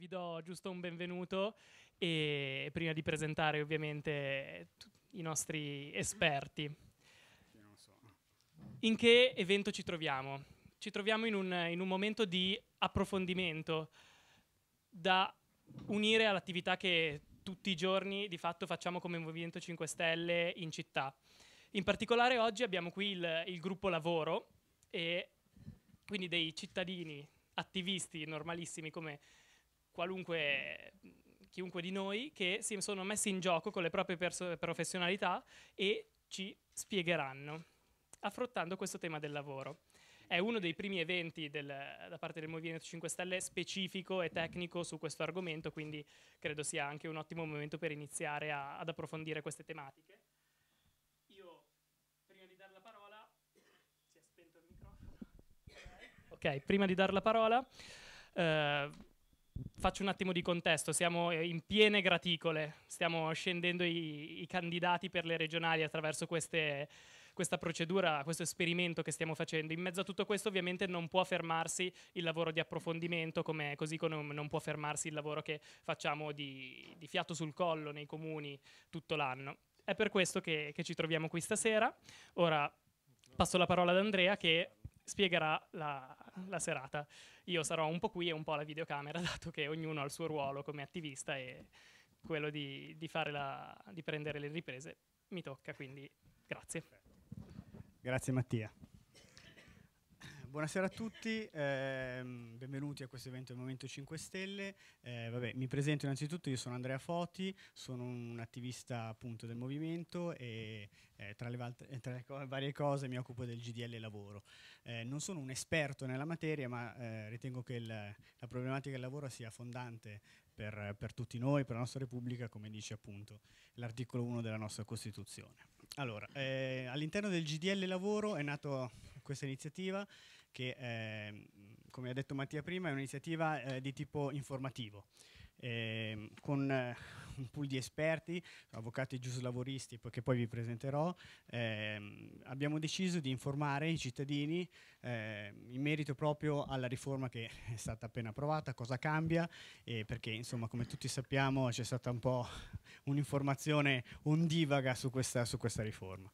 vi do giusto un benvenuto e prima di presentare ovviamente i nostri esperti. In che evento ci troviamo? Ci troviamo in un, in un momento di approfondimento da unire all'attività che tutti i giorni di fatto facciamo come Movimento 5 Stelle in città. In particolare oggi abbiamo qui il, il gruppo lavoro e quindi dei cittadini attivisti normalissimi come qualunque chiunque di noi che si sono messi in gioco con le proprie perso- professionalità e ci spiegheranno, affrontando questo tema del lavoro. È uno dei primi eventi del, da parte del Movimento 5 Stelle specifico e tecnico su questo argomento, quindi credo sia anche un ottimo momento per iniziare a, ad approfondire queste tematiche. Io, prima di dare la parola, si è spento il microfono. Ok, prima di dare la parola... Eh, faccio un attimo di contesto, siamo eh, in piene graticole, stiamo scendendo i, i candidati per le regionali attraverso queste, questa procedura, questo esperimento che stiamo facendo. In mezzo a tutto questo ovviamente non può fermarsi il lavoro di approfondimento, come così come non può fermarsi il lavoro che facciamo di, di fiato sul collo nei comuni tutto l'anno. È per questo che, che ci troviamo qui stasera. Ora passo la parola ad Andrea che spiegherà la, la serata. Io sarò un po' qui e un po' alla videocamera, dato che ognuno ha il suo ruolo come attivista e quello di, di, la, di prendere le riprese mi tocca, quindi grazie. Grazie Mattia buonasera a tutti, eh, benvenuti a questo evento del Movimento 5 Stelle. Eh, vabbè, mi presento innanzitutto, io sono Andrea Foti, sono un attivista appunto del movimento e eh, tra, le eh, tra, le varie cose mi occupo del GDL lavoro. Eh, non sono un esperto nella materia, ma eh, ritengo che il, la problematica del lavoro sia fondante per, per, tutti noi, per la nostra Repubblica, come dice appunto l'articolo 1 della nostra Costituzione. Allora, eh, all'interno del GDL Lavoro è nata questa iniziativa che eh, come ha detto Mattia prima è un'iniziativa eh, di tipo informativo. Ehm, eh, con un pool di esperti, avvocati giuslavoristi che poi vi presenterò, ehm, abbiamo deciso di informare i cittadini ehm, in merito proprio alla riforma che è stata appena approvata, cosa cambia, perché insomma come tutti sappiamo c'è stata un po' un'informazione ondivaga su questa, su questa riforma.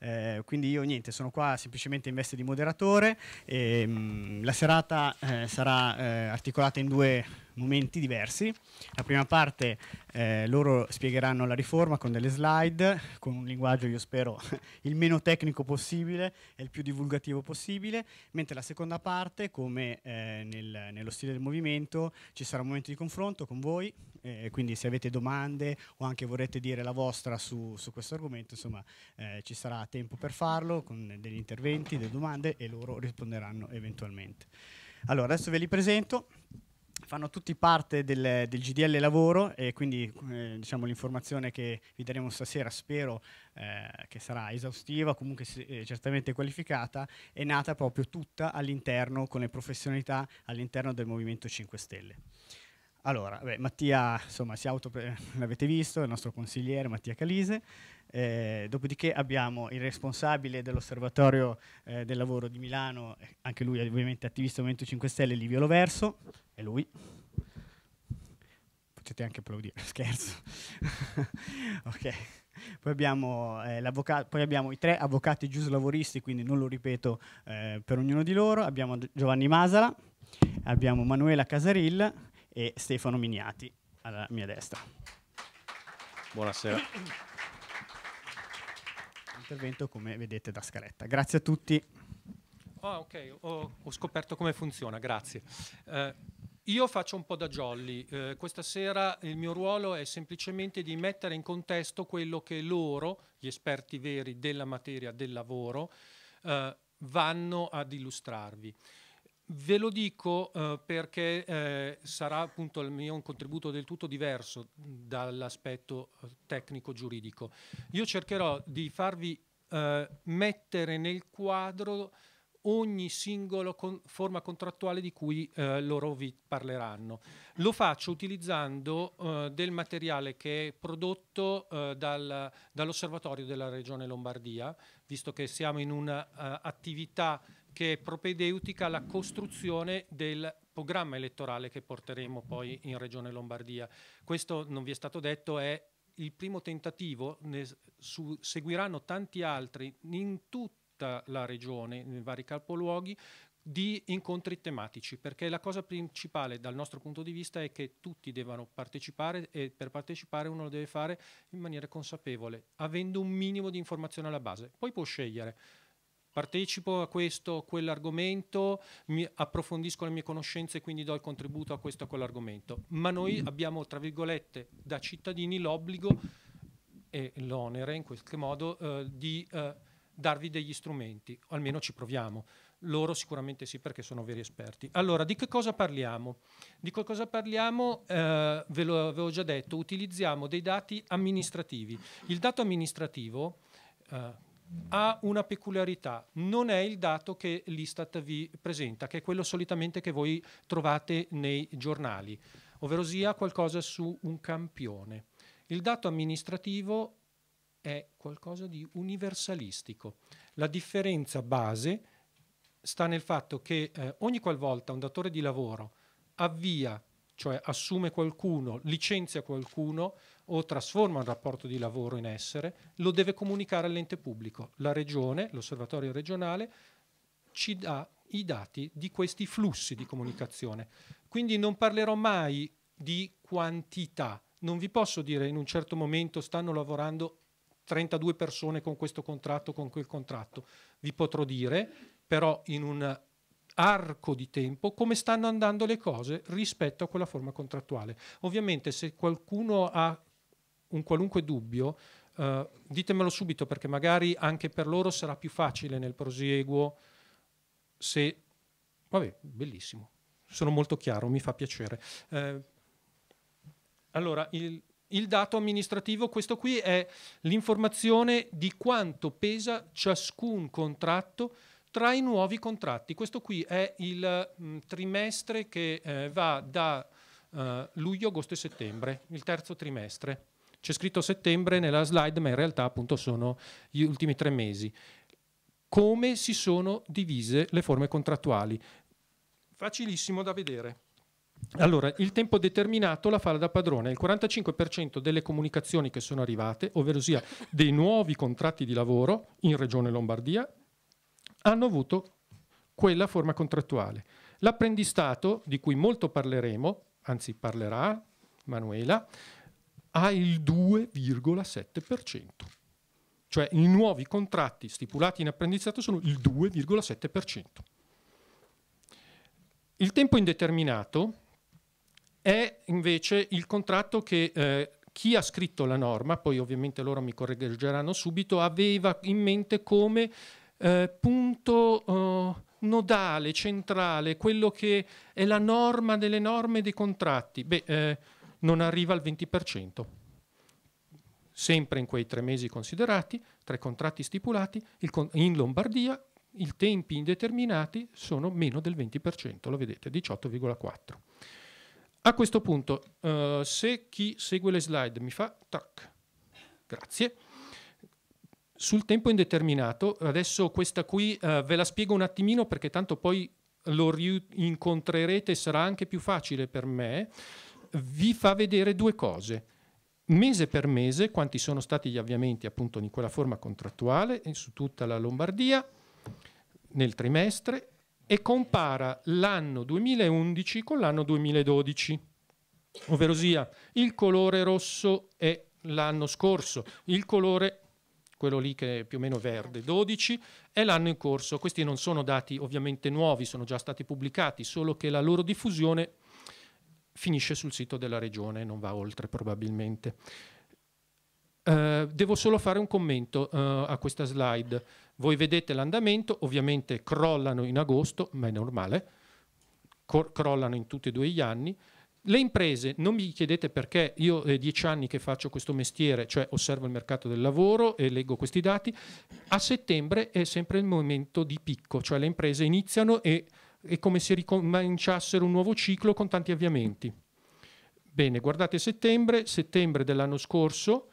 Eh, quindi io niente, sono qua semplicemente in veste di moderatore. E, ehm, mh, la serata eh, sarà eh, articolata in due momenti diversi. La prima parte eh, loro spiegheranno la riforma con delle slide, con un linguaggio io spero il meno tecnico possibile e il più divulgativo possibile, mentre la seconda parte, come eh, nel, nello stile del movimento, ci sarà un momento di confronto con voi, eh, quindi se avete domande o anche vorrete dire la vostra su, su questo argomento, insomma eh, ci sarà tempo per farlo con degli interventi, delle domande e loro risponderanno eventualmente. Allora, adesso ve li presento fanno tutti parte del, del, GDL lavoro e quindi eh, diciamo, l'informazione che vi daremo stasera spero eh, che sarà esaustiva, comunque eh, certamente qualificata, è nata proprio tutta all'interno, con le professionalità all'interno del Movimento 5 Stelle. Allora, beh, Mattia, insomma, si auto, l'avete visto, è il nostro consigliere Mattia Calise, eh, dopodiché abbiamo il responsabile dell'osservatorio eh, del lavoro di Milano, eh, anche lui ovviamente attivista del Movimento 5 Stelle, Livio Loverso, è lui. Potete anche applaudire, scherzo. ok. Poi abbiamo, eh, poi abbiamo, i tre avvocati giuslavoristi, quindi non lo ripeto eh, per ognuno di loro. Abbiamo Giovanni Masala, abbiamo Manuela Casaril e Stefano Miniati alla mia destra. Buonasera intervento come vedete da scaletta. Grazie a tutti. Ah, ok, ho, ho, scoperto come funziona, grazie. Eh, io faccio un po' da jolly. Eh, questa sera il mio ruolo è semplicemente di mettere in contesto quello che loro, gli esperti veri della materia del lavoro, eh, vanno ad illustrarvi. Ve lo dico eh, perché eh, sarà appunto il mio un contributo del tutto diverso dall'aspetto eh, tecnico giuridico. Io cercherò di farvi eh, mettere nel quadro ogni singola con forma contrattuale di cui eh, loro vi parleranno. Lo faccio utilizzando eh, del materiale che è prodotto dal, dall'Osservatorio della Regione Lombardia, visto che siamo in un'attività uh, che è propedeutica alla costruzione del programma elettorale che porteremo poi in Regione Lombardia. Questo non vi è stato detto, è il primo tentativo, ne su, seguiranno tanti altri in tutta la regione, nei vari capoluoghi, di incontri tematici, perché la cosa principale dal nostro punto di vista è che tutti devono partecipare e per partecipare uno lo deve fare in maniera consapevole, avendo un minimo di informazione alla base. Poi può scegliere partecipo a questo o quell'argomento, approfondisco le mie conoscenze e quindi do il contributo a questo o quell'argomento. Ma noi mm. abbiamo, tra virgolette, da cittadini l'obbligo e l'onere, in qualche modo, eh, di eh, darvi degli strumenti, o almeno ci proviamo. Loro sicuramente sì perché sono veri esperti. Allora, di che cosa parliamo? Di che cosa parliamo? Eh, ve lo avevo già detto, utilizziamo dei dati amministrativi. Il dato amministrativo, eh, ha una peculiarità, non è il dato che l'Istat vi presenta, che è quello solitamente che voi trovate nei giornali, ovvero sia qualcosa su un campione. Il dato amministrativo è qualcosa di universalistico. La differenza base sta nel fatto che eh, ogni qualvolta un datore di lavoro avvia cioè assume qualcuno, licenzia qualcuno o trasforma un rapporto di lavoro in essere, lo deve comunicare all'ente pubblico. La regione, l'osservatorio regionale, ci dà i dati di questi flussi di comunicazione. Quindi non parlerò mai di quantità, non vi posso dire in un certo momento stanno lavorando 32 persone con questo contratto, con quel contratto. Vi potrò dire, però in un arco di tempo come stanno andando le cose rispetto a quella forma contrattuale. Ovviamente se qualcuno ha un qualunque dubbio, eh, ditemelo subito perché magari anche per loro sarà più facile nel prosieguo se... Vabbè, bellissimo, sono molto chiaro, mi fa piacere. Eh, allora, il, il dato amministrativo, questo qui è l'informazione di quanto pesa ciascun contratto tra i nuovi contratti. Questo qui è il mh, mm, trimestre che eh, va da eh, luglio, agosto e settembre, il terzo trimestre. C'è scritto settembre nella slide, ma in realtà appunto sono gli ultimi tre mesi. Come si sono divise le forme contrattuali? Facilissimo da vedere. Allora, il tempo determinato la fa da padrone. Il 45% delle comunicazioni che sono arrivate, ovvero sia dei nuovi contratti di lavoro in Regione Lombardia, hanno avuto quella forma contrattuale. L'apprendistato, di cui molto parleremo, anzi parlerà Manuela, ha il 2,7%. Cioè i nuovi contratti stipulati in apprendistato sono il 2,7%. Il tempo indeterminato è invece il contratto che eh, chi ha scritto la norma, poi ovviamente loro mi correggeranno subito, aveva in mente come eh, punto eh, nodale, centrale, quello che è la norma delle norme dei contratti, beh, eh, non arriva al 20%. Sempre in quei tre mesi considerati, tre contratti stipulati, con in Lombardia i tempi indeterminati sono meno del 20%, lo vedete, 18,4%. A questo punto, eh, se chi segue le slide mi fa tac, grazie. Sul tempo indeterminato, adesso questa qui eh, ve la spiego un attimino perché tanto poi lo rincontrerete e sarà anche più facile per me, vi fa vedere due cose. Mese per mese quanti sono stati gli avviamenti appunto in quella forma contrattuale su tutta la Lombardia nel trimestre e compara l'anno 2011 con l'anno 2012, ovvero sia il colore rosso è l'anno scorso, il colore quello lì che è più o meno verde, 12, è l'anno in corso. Questi non sono dati ovviamente nuovi, sono già stati pubblicati, solo che la loro diffusione finisce sul sito della regione, non va oltre probabilmente. Uh, devo solo fare un commento uh, a questa slide. Voi vedete l'andamento, ovviamente crollano in agosto, ma è normale, crollano in tutti e due gli anni, le imprese, non mi chiedete perché, io è eh, dieci anni che faccio questo mestiere, cioè osservo il mercato del lavoro e leggo questi dati, a settembre è sempre il momento di picco, cioè le imprese iniziano e è come se ricominciassero un nuovo ciclo con tanti avviamenti. Bene, guardate settembre, settembre dell'anno scorso,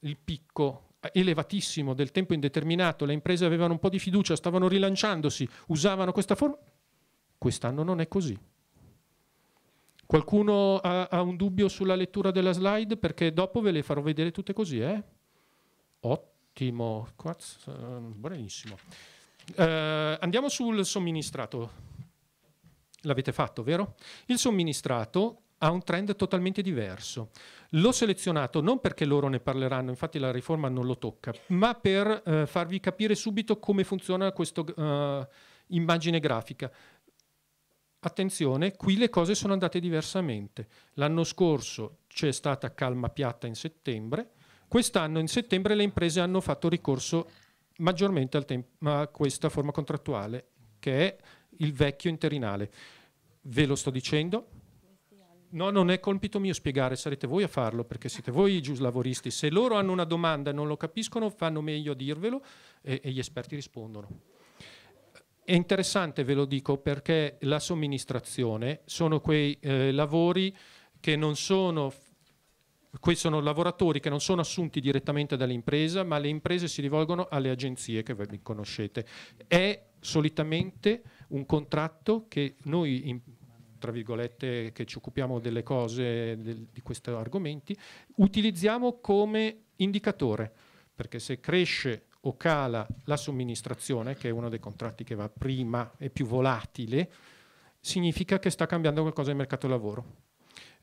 il picco elevatissimo del tempo indeterminato, le imprese avevano un po' di fiducia, stavano rilanciandosi, usavano questa forma, quest'anno non è così. Qualcuno ha, ha, un dubbio sulla lettura della slide? Perché dopo ve le farò vedere tutte così, eh? Ottimo, Quaz, ehm, buonissimo. Uh, andiamo sul somministrato. L'avete fatto, vero? Il somministrato ha un trend totalmente diverso. L'ho selezionato non perché loro ne parleranno, infatti la riforma non lo tocca, ma per eh, farvi capire subito come funziona questa eh, immagine grafica. Attenzione, qui le cose sono andate diversamente. L'anno scorso c'è stata calma piatta in settembre, quest'anno in settembre le imprese hanno fatto ricorso maggiormente a questa forma contrattuale che è il vecchio interinale. Ve lo sto dicendo? No, non è compito mio spiegare, sarete voi a farlo perché siete voi i giuslavoristi. Se loro hanno una domanda e non lo capiscono, fanno meglio a dirvelo e, e gli esperti rispondono. È interessante, ve lo dico, perché la somministrazione sono quei eh, lavori che non sono questi sono lavoratori che non sono assunti direttamente dall'impresa, ma le imprese si rivolgono alle agenzie che voi conoscete. È solitamente un contratto che noi, in, tra virgolette, che ci occupiamo delle cose del, di questi argomenti, utilizziamo come indicatore, perché se cresce o cala la somministrazione, che è uno dei contratti che va prima e più volatile, significa che sta cambiando qualcosa nel mercato del lavoro.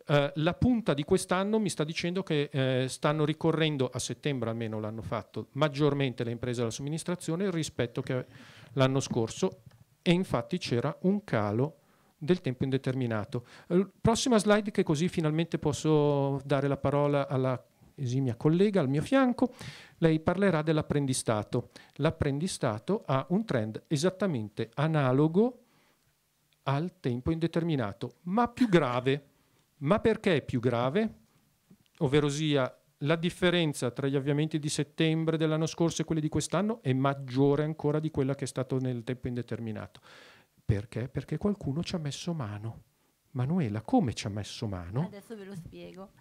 Eh, la punta di quest'anno mi sta dicendo che eh, stanno ricorrendo, a settembre almeno l'hanno fatto, maggiormente le imprese alla somministrazione rispetto che l'anno scorso e infatti c'era un calo del tempo indeterminato. Eh, prossima slide che così finalmente posso dare la parola alla esimia collega al mio fianco, lei parlerà dell'apprendistato. L'apprendistato ha un trend esattamente analogo al tempo indeterminato, ma più grave. Ma perché è più grave? Ovvero sia la differenza tra gli avviamenti di settembre dell'anno scorso e quelli di quest'anno è maggiore ancora di quella che è stata nel tempo indeterminato. Perché? Perché qualcuno ci ha messo mano. Manuela, come ci ha messo mano? Adesso ve lo spiego.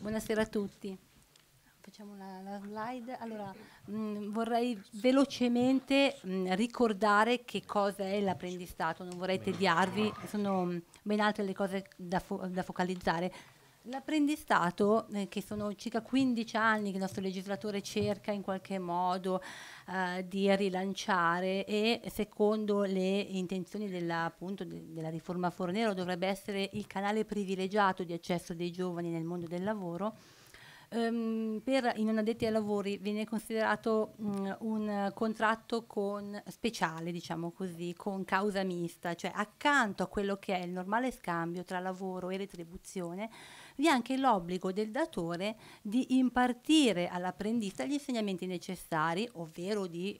Buonasera a tutti. Facciamo la, la slide. Allora, mh, mm, vorrei velocemente mh, mm, ricordare che cosa è l'apprendistato, non vorrei tediarvi, sono mm, ben altre le cose da, fo da focalizzare. L'apprendistato, eh, che sono circa 15 anni che il nostro legislatore cerca in qualche modo eh, di rilanciare e secondo le intenzioni della, appunto, de della riforma Fornero dovrebbe essere il canale privilegiato di accesso dei giovani nel mondo del lavoro, Um, per i non addetti ai lavori viene considerato um, un contratto con, speciale, diciamo così, con causa mista, cioè accanto a quello che è il normale scambio tra lavoro e retribuzione, vi è anche l'obbligo del datore di impartire all'apprendista gli insegnamenti necessari, ovvero di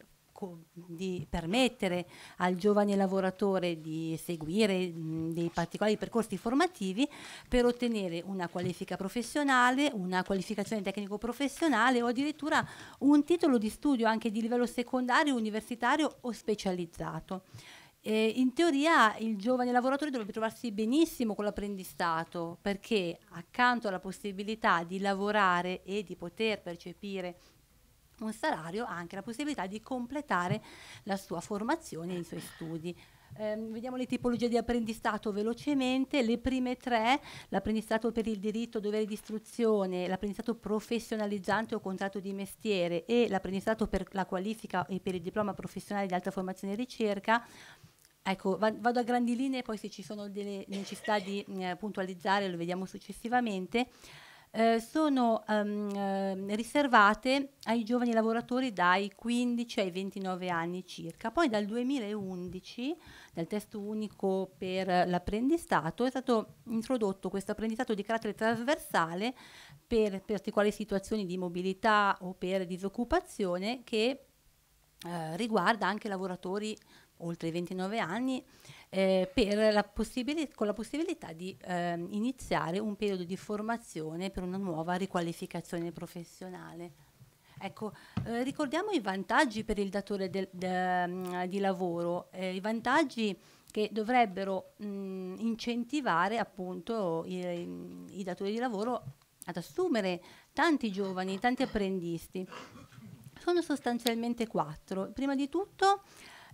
di permettere al giovane lavoratore di seguire mh, dei particolari percorsi formativi per ottenere una qualifica professionale, una qualificazione tecnico-professionale o addirittura un titolo di studio anche di livello secondario, universitario o specializzato. Eh, in teoria il giovane lavoratore dovrebbe trovarsi benissimo con l'apprendistato perché accanto alla possibilità di lavorare e di poter percepire un salario ha anche la possibilità di completare la sua formazione e i suoi studi. Eh, vediamo le tipologie di apprendistato velocemente, le prime tre, l'apprendistato per il diritto, dovere di istruzione, l'apprendistato professionalizzante o contratto di mestiere e l'apprendistato per la qualifica e per il diploma professionale di alta formazione e ricerca. Ecco, vado a grandi linee, poi se ci sono delle necessità di eh, puntualizzare lo vediamo successivamente. Eh, sono ehm, eh, riservate ai giovani lavoratori dai 15 ai 29 anni circa. Poi dal 2011, dal testo unico per l'apprendistato, è stato introdotto questo apprendistato di carattere trasversale per particolari situazioni di mobilità o per disoccupazione che eh, riguarda anche lavoratori oltre i 29 anni eh, la con la possibilità di eh, iniziare un periodo di formazione per una nuova riqualificazione professionale. Ecco, eh, ricordiamo i vantaggi per il datore del, de, mm, di lavoro, eh, i vantaggi che dovrebbero mh, mm, incentivare appunto i, i, datori di lavoro ad assumere tanti giovani, tanti apprendisti. Sono sostanzialmente quattro. Prima di tutto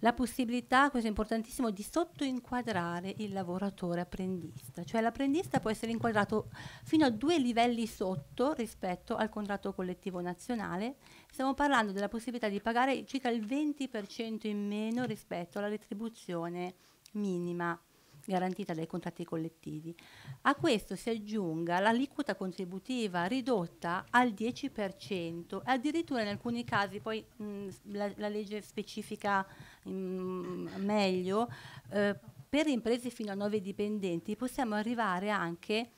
la possibilità, questo è importantissimo, di sottoinquadrare il lavoratore apprendista, cioè l'apprendista può essere inquadrato fino a due livelli sotto rispetto al contratto collettivo nazionale, stiamo parlando della possibilità di pagare circa il 20% in meno rispetto alla retribuzione minima garantita dai contratti collettivi. A questo si aggiunga l'aliquota contributiva ridotta al 10%, addirittura in alcuni casi, poi mh, la, la, legge specifica mh, meglio, eh, per imprese fino a 9 dipendenti possiamo arrivare anche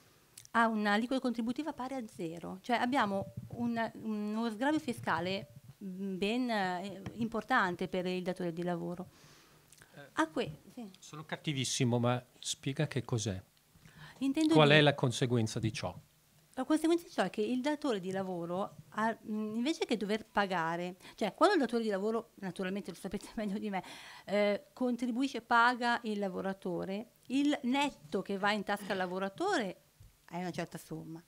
a un'aliquota contributiva pari a zero, cioè abbiamo una, uno sgravio fiscale ben eh, importante per il datore di lavoro. Ah, qui. Sono cattivissimo, ma spiega che cos'è. Intendo Qual dire... è la conseguenza di ciò? La conseguenza di ciò è che il datore di lavoro, ha, invece che dover pagare, cioè quando il datore di lavoro, naturalmente lo sapete meglio di me, eh, contribuisce, paga il lavoratore, il netto che va in tasca al lavoratore è una certa somma.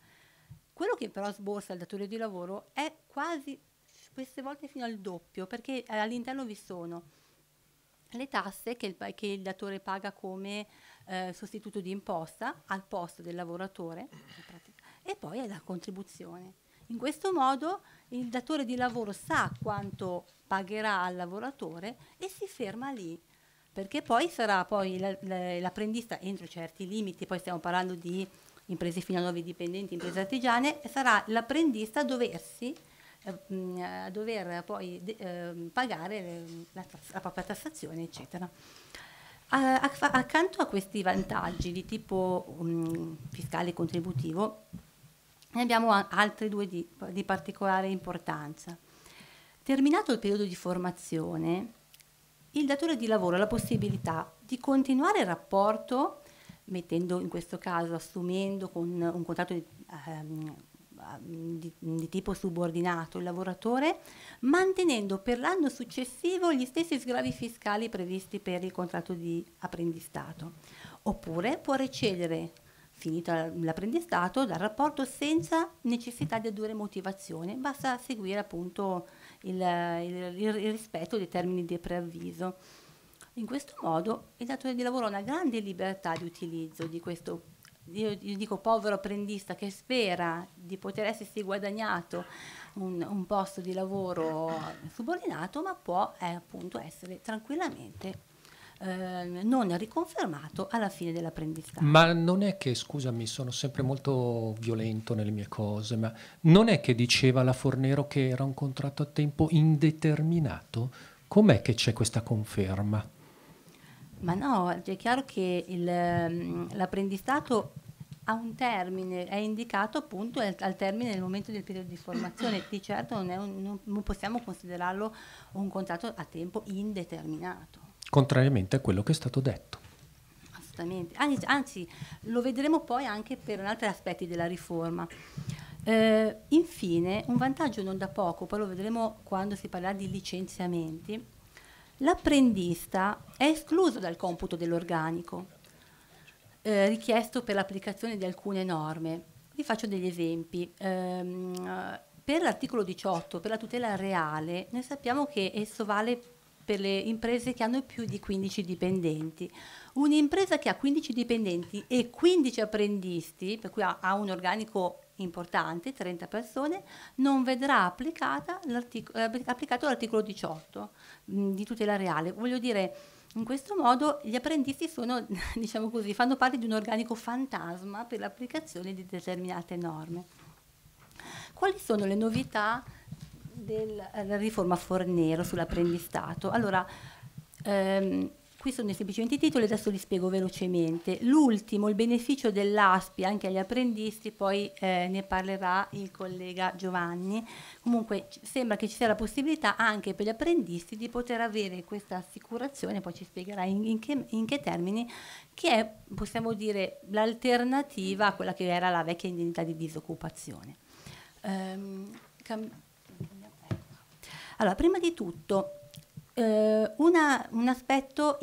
Quello che però sborsa il datore di lavoro è quasi, queste volte fino al doppio, perché all'interno vi sono le tasse che il, che il datore paga come eh, sostituto di imposta al posto del lavoratore e poi la contribuzione. In questo modo il datore di lavoro sa quanto pagherà al lavoratore e si ferma lì, perché poi sarà poi l'apprendista entro certi limiti, poi stiamo parlando di imprese fino a 9 dipendenti, imprese artigiane, sarà l'apprendista a doversi eh, a dover poi de- eh, pagare la, la propria tassazione, eccetera. Accanto a questi vantaggi di tipo um, fiscale e contributivo, ne abbiamo altri due di, di, particolare importanza. Terminato il periodo di formazione, il datore di lavoro ha la possibilità di continuare il rapporto, mettendo in questo caso, assumendo con un contratto di, um, Ehm, di, di tipo subordinato il lavoratore, mantenendo per l'anno successivo gli stessi sgravi fiscali previsti per il contratto di apprendistato. Oppure può recedere finito l'apprendistato dal rapporto senza necessità di addurre motivazione, basta seguire appunto il, il, il, rispetto dei termini di preavviso. In questo modo il datore di lavoro ha una grande libertà di utilizzo di questo io, io, dico povero apprendista che spera di poter essersi guadagnato un, un posto di lavoro subordinato, ma può eh, appunto essere tranquillamente eh, non riconfermato alla fine dell'apprendistato. Ma non è che, scusami, sono sempre molto violento nelle mie cose, ma non è che diceva la Fornero che era un contratto a tempo indeterminato? Com'è che c'è questa conferma? Ma no, è chiaro che mm, l'apprendistato ha un termine, è indicato appunto al, al termine del momento del periodo di formazione, di certo non, un, non possiamo considerarlo un contratto a tempo indeterminato. Contrariamente a quello che è stato detto. Assolutamente, anzi, anzi lo vedremo poi anche per altri aspetti della riforma. Eh, infine, un vantaggio non da poco, poi lo vedremo quando si parlerà di licenziamenti, l'apprendista è escluso dal computo dell'organico eh, richiesto per l'applicazione di alcune norme. Vi faccio degli esempi. Ehm, per l'articolo 18, per la tutela reale, noi sappiamo che esso vale per le imprese che hanno più di 15 dipendenti. Un'impresa che ha 15 dipendenti e 15 apprendisti, per cui ha, ha un organico importante, 30 persone, non vedrà l'articolo, eh, applicato l'articolo 18 mh, mm, di tutela reale. Voglio dire, in questo modo gli apprendisti sono, diciamo così, fanno parte di un organico fantasma per l'applicazione di determinate norme. Quali sono le novità della eh, riforma Fornero sull'apprendistato? Allora, ehm, Qui sono semplicemente i titoli, adesso li spiego velocemente. L'ultimo, il beneficio dell'ASPI anche agli apprendisti, poi eh, ne parlerà il collega Giovanni. Comunque sembra che ci sia la possibilità anche per gli apprendisti di poter avere questa assicurazione, poi ci spiegherà in, in, che, in che termini, che è, possiamo dire, l'alternativa a quella che era la vecchia indennità di disoccupazione. Um, allora, prima di tutto, eh, una, un aspetto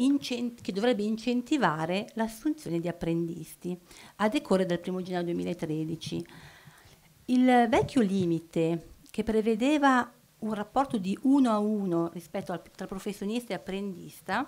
che dovrebbe incentivare l'assunzione di apprendisti a decorre dal 1 gennaio 2013. Il vecchio limite che prevedeva un rapporto di uno a uno rispetto al, tra professionista e apprendista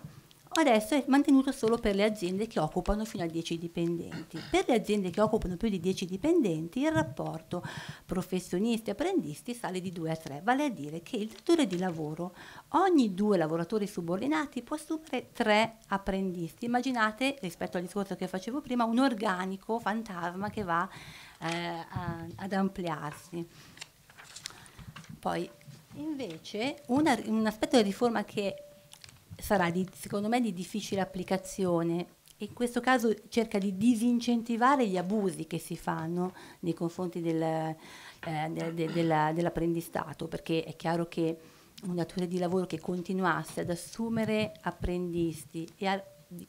adesso è mantenuto solo per le aziende che occupano fino a 10 dipendenti. Per le aziende che occupano più di 10 dipendenti il rapporto professionisti-apprendisti sale di 2 a 3, vale a dire che il datore di lavoro ogni due lavoratori subordinati può assumere 3 apprendisti. Immaginate, rispetto al discorso che facevo prima, un organico fantasma che va eh, a, ad ampliarsi. Poi, invece, una, un aspetto della riforma che sarà di, secondo me di difficile applicazione e in questo caso cerca di disincentivare gli abusi che si fanno nei confronti del, eh, de, de, della, dell'apprendistato, perché è chiaro che un datore di lavoro che continuasse ad assumere apprendisti e a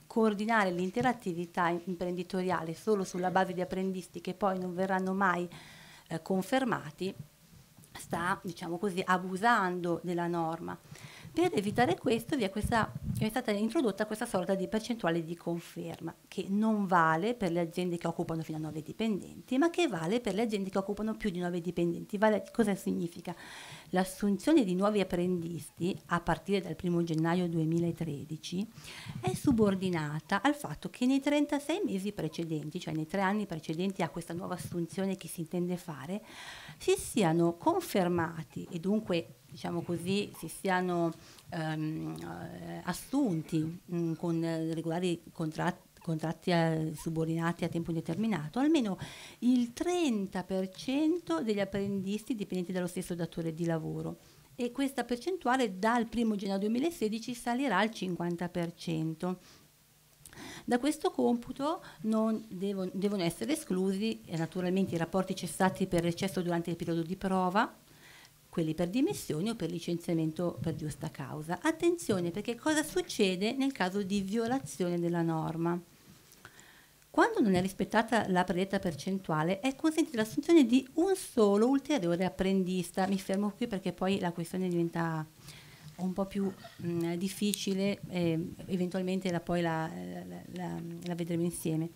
coordinare l'intera attività imprenditoriale solo sulla base di apprendisti che poi non verranno mai eh, confermati, sta diciamo così, abusando della norma. Per evitare questo è, questa, è stata introdotta questa sorta di percentuale di conferma che non vale per le aziende che occupano fino a 9 dipendenti, ma che vale per le aziende che occupano più di 9 dipendenti. Vale, cosa significa? l'assunzione di nuovi apprendisti a partire dal 1 gennaio 2013 è subordinata al fatto che nei 36 mesi precedenti, cioè nei tre anni precedenti a questa nuova assunzione che si intende fare, si siano confermati e dunque diciamo così, si siano ehm, eh, assunti mh, mm, con regolari contratti contratti a, eh, subordinati a tempo indeterminato, almeno il 30% degli apprendisti dipendenti dallo stesso datore di lavoro e questa percentuale dal 1 gennaio 2016 salirà al 50%. Da questo computo devono, devono essere esclusi eh, naturalmente i rapporti cessati per recesso durante il periodo di prova, quelli per dimissioni o per licenziamento per giusta causa. Attenzione perché cosa succede nel caso di violazione della norma? Quando non è rispettata la predetta percentuale è consentita l'assunzione di un solo ulteriore apprendista. Mi fermo qui perché poi la questione diventa un po' più mh, mm, difficile, eh, eventualmente la, poi la, la, la, vedremo insieme.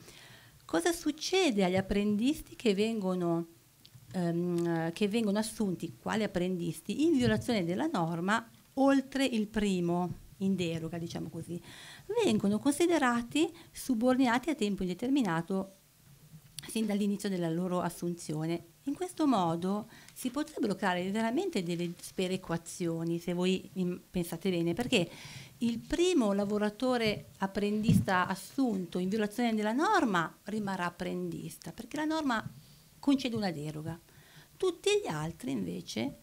Cosa succede agli apprendisti che vengono, ehm, che vengono assunti quali apprendisti in violazione della norma oltre il primo, in deroga diciamo così? vengono considerati subordinati a tempo indeterminato sin dall'inizio della loro assunzione. In questo modo si potrebbero creare veramente delle sperequazioni, se voi pensate bene, perché il primo lavoratore apprendista assunto in violazione della norma rimarrà apprendista, perché la norma concede una deroga. Tutti gli altri invece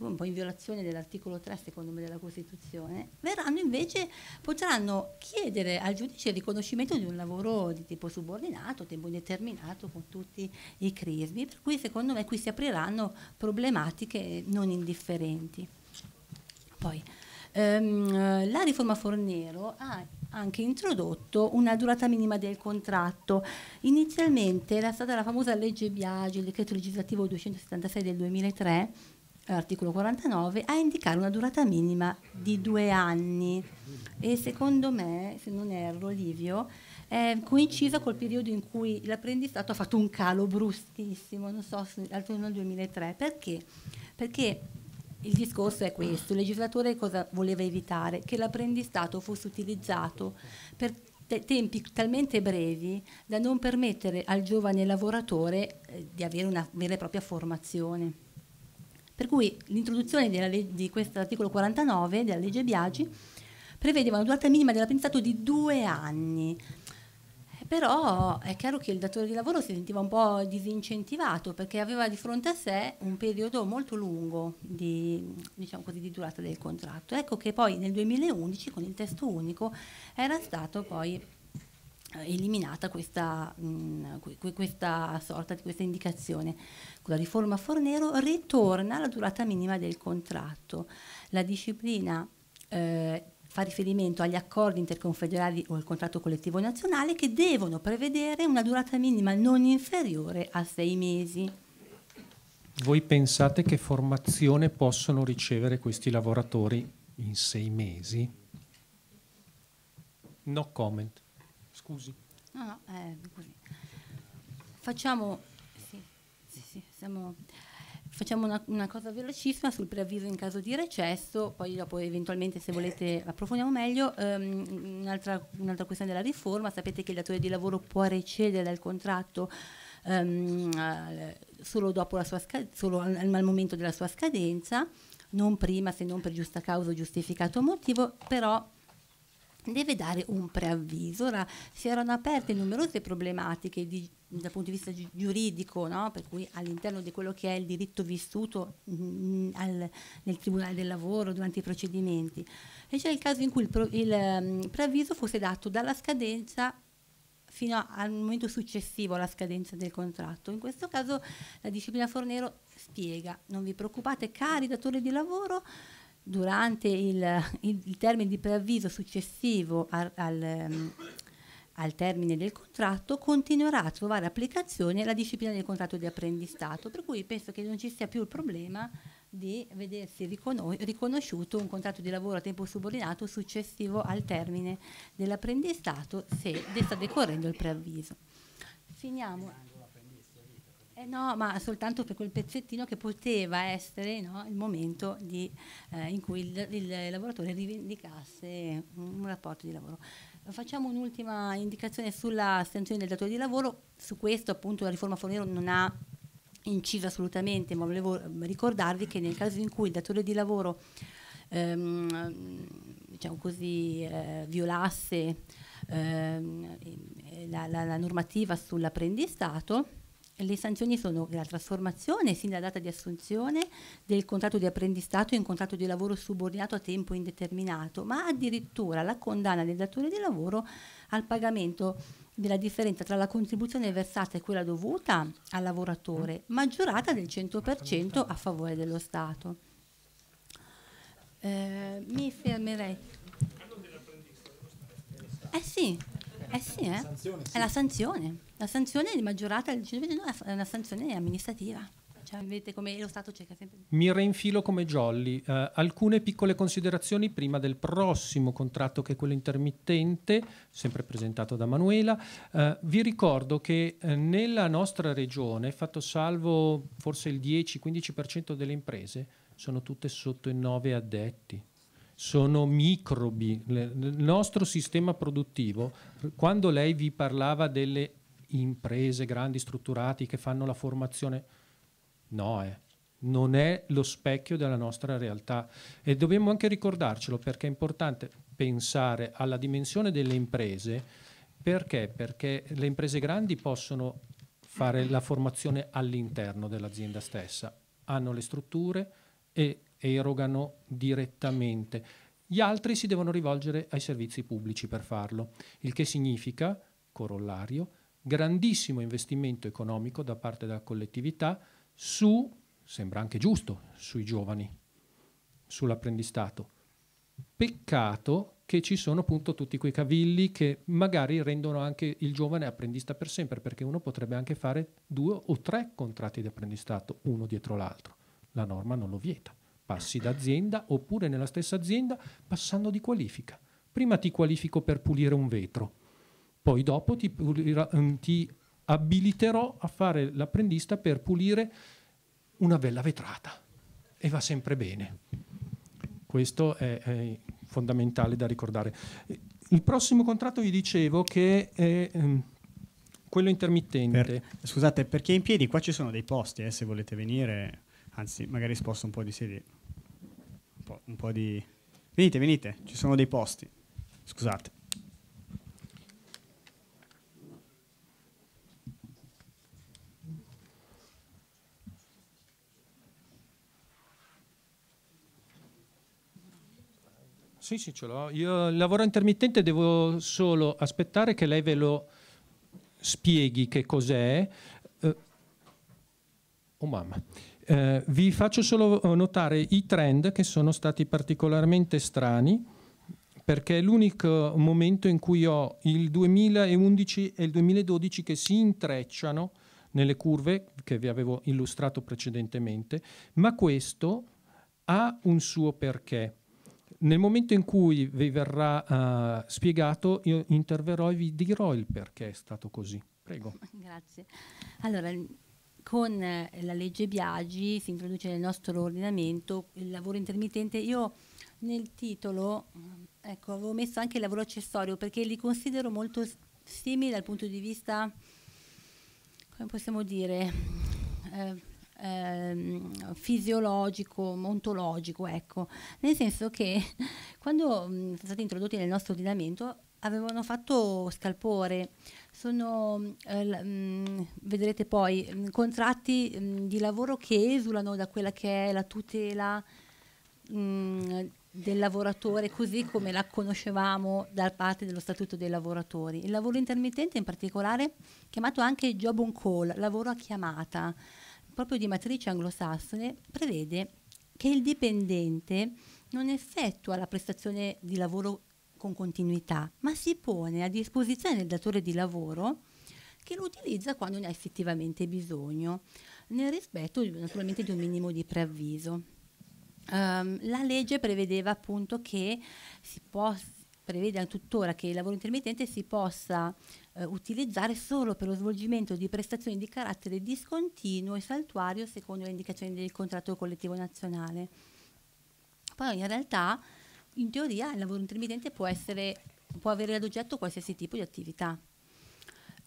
un po' in violazione dell'articolo 3 secondo me della Costituzione, verranno invece, potranno chiedere al giudice il riconoscimento di un lavoro di tipo subordinato, tempo indeterminato, con tutti i crismi, per cui secondo me qui si apriranno problematiche non indifferenti. Poi, ehm, la riforma Fornero ha anche introdotto una durata minima del contratto. Inizialmente era stata la famosa legge Biagi, il decreto legislativo 276 del 2003, l'articolo eh, 49, a indicare una durata minima di due anni e secondo me, se non erro Livio, è coincisa col periodo in cui l'apprendistato ha fatto un calo brustissimo, non so, attorno al 2003. Perché? Perché il discorso è questo, il legislatore cosa voleva evitare? Che l'apprendistato fosse utilizzato per tempi talmente brevi da non permettere al giovane lavoratore eh, di avere una vera e propria formazione. Per cui l'introduzione leg- di questo articolo 49 della legge Biagi prevedeva una durata minima dell'apprendistato di due anni. Però è chiaro che il datore di lavoro si sentiva un po' disincentivato perché aveva di fronte a sé un periodo molto lungo di, diciamo così, di durata del contratto. Ecco che poi nel 2011 con il testo unico era stato poi eh, eliminata questa, mh, mm, questa, sorta di questa indicazione. Con la riforma Fornero ritorna la durata minima del contratto. La disciplina eh, fa riferimento agli accordi interconfederali o al contratto collettivo nazionale che devono prevedere una durata minima non inferiore a sei mesi. Voi pensate che formazione possono ricevere questi lavoratori in sei mesi? No comment. Scusi. No, no, è eh, così. Facciamo, sì, sì, sì, siamo, facciamo una, una, cosa velocissima sul preavviso in caso di recesso, poi dopo eventualmente se volete approfondiamo meglio. Um, un'altra, un'altra questione della riforma, sapete che il datore di lavoro può recedere dal contratto um, solo, scadenza, solo al, al momento della sua scadenza, non prima se non per giusta causa o giustificato motivo, però deve dare un preavviso. Ora si erano aperte numerose problematiche di, dal punto di vista giuridico, no? per cui all'interno di quello che è il diritto vissuto mh, mm, al, nel Tribunale del Lavoro durante i procedimenti. E c'è il caso in cui il, pro, il mm, preavviso fosse dato dalla scadenza fino al momento successivo alla scadenza del contratto. In questo caso la disciplina Fornero spiega, non vi preoccupate cari datori di lavoro, durante il, il, termine di preavviso successivo al, al, ehm, al, termine del contratto continuerà a trovare applicazione la disciplina del contratto di apprendistato, per cui penso che non ci sia più il problema di vedersi riconosciuto un contratto di lavoro a tempo subordinato successivo al termine dell'apprendistato se sta decorrendo il preavviso. Finiamo. Eh no, ma soltanto per quel pezzettino che poteva essere no, il momento di, eh, in cui il, il, lavoratore rivendicasse un, un rapporto di lavoro. Facciamo un'ultima indicazione sulla sanzione del datore di lavoro. Su questo appunto la riforma Fornero non ha inciso assolutamente, ma volevo ricordarvi che nel caso in cui il datore di lavoro ehm, diciamo così, eh, violasse ehm, la, la, la normativa sull'apprendistato, le sanzioni sono la trasformazione, sin dalla data di assunzione, del contratto di apprendistato in contratto di lavoro subordinato a tempo indeterminato, ma addirittura la condanna del datore di lavoro al pagamento della differenza tra la contribuzione versata e quella dovuta al lavoratore, mm. maggiorata del 100% a favore dello Stato. Eh, mi fermerei. Eh sì, eh sì, eh. è la sanzione. La sanzione di maggiorata del 19% è una sanzione amministrativa. Cioè, come lo Stato cerca sempre. Mi reinfilo come Jolly. Uh, alcune piccole considerazioni prima del prossimo contratto, che è quello intermittente, sempre presentato da Manuela. Uh, vi ricordo che uh, nella nostra regione, fatto salvo forse il 10-15% delle imprese, sono tutte sotto i 9 addetti. Sono microbi. il nostro sistema produttivo, quando lei vi parlava delle imprese grandi strutturati che fanno la formazione. No, eh. non è lo specchio della nostra realtà e dobbiamo anche ricordarcelo perché è importante pensare alla dimensione delle imprese perché? Perché le imprese grandi possono fare la formazione all'interno dell'azienda stessa, hanno le strutture e erogano direttamente. Gli altri si devono rivolgere ai servizi pubblici per farlo, il che significa, corollario, grandissimo investimento economico da parte della collettività su, sembra anche giusto, sui giovani, sull'apprendistato. Peccato che ci sono appunto tutti quei cavilli che magari rendono anche il giovane apprendista per sempre, perché uno potrebbe anche fare due o tre contratti di apprendistato, uno dietro l'altro. La norma non lo vieta. Passi d'azienda oppure nella stessa azienda passando di qualifica. Prima ti qualifico per pulire un vetro, poi dopo ti, pulirà, ehm, ti abiliterò a fare l'apprendista per pulire una bella vetrata e va sempre bene. Questo è, è fondamentale da ricordare. Il prossimo contratto vi dicevo che è ehm, quello intermittente. Per, scusate, perché in piedi qua ci sono dei posti, eh, se volete venire, anzi magari sposto un po' di sedie. Un po', un po' di... Venite, venite, ci sono dei posti. Scusate. Sì, sì, ce l'ho. Io il lavoro intermittente devo solo aspettare che lei ve lo spieghi che cos'è. Eh, oh mamma. Eh, vi faccio solo notare i trend che sono stati particolarmente strani perché è l'unico momento in cui ho il 2011 e il 2012 che si intrecciano nelle curve che vi avevo illustrato precedentemente, ma questo ha un suo perché nel momento in cui vi verrà uh, spiegato, io interverrò e vi dirò il perché è stato così. Prego. Grazie. Allora, con eh, la legge Biagi si introduce nel nostro ordinamento il lavoro intermittente. Io nel titolo eh, ecco, avevo messo anche il lavoro accessorio perché li considero molto simili dal punto di vista, come possiamo dire, eh, ehm, fisiologico, ontologico, ecco, nel senso che quando mh, mm, sono stati introdotti nel nostro ordinamento avevano fatto scalpore, sono, eh, mh, mm, vedrete poi, mh, mm, contratti di lavoro che esulano da quella che è la tutela del lavoratore così come la conoscevamo da parte dello Statuto dei lavoratori. Il lavoro intermittente in particolare, chiamato anche job on call, lavoro a chiamata, proprio di matrice anglosassone, prevede che il dipendente non effettua la prestazione di lavoro con continuità, ma si pone a disposizione del datore di lavoro che lo utilizza quando ne ha effettivamente bisogno, nel rispetto naturalmente di un minimo di preavviso. Um, la legge prevedeva appunto che si possa prevede tuttora che il lavoro intermittente si possa eh, utilizzare solo per lo svolgimento di prestazioni di carattere discontinuo e saltuario secondo le indicazioni del contratto collettivo nazionale. Poi in realtà, in teoria, il lavoro intermittente può, essere, può avere ad oggetto qualsiasi tipo di attività.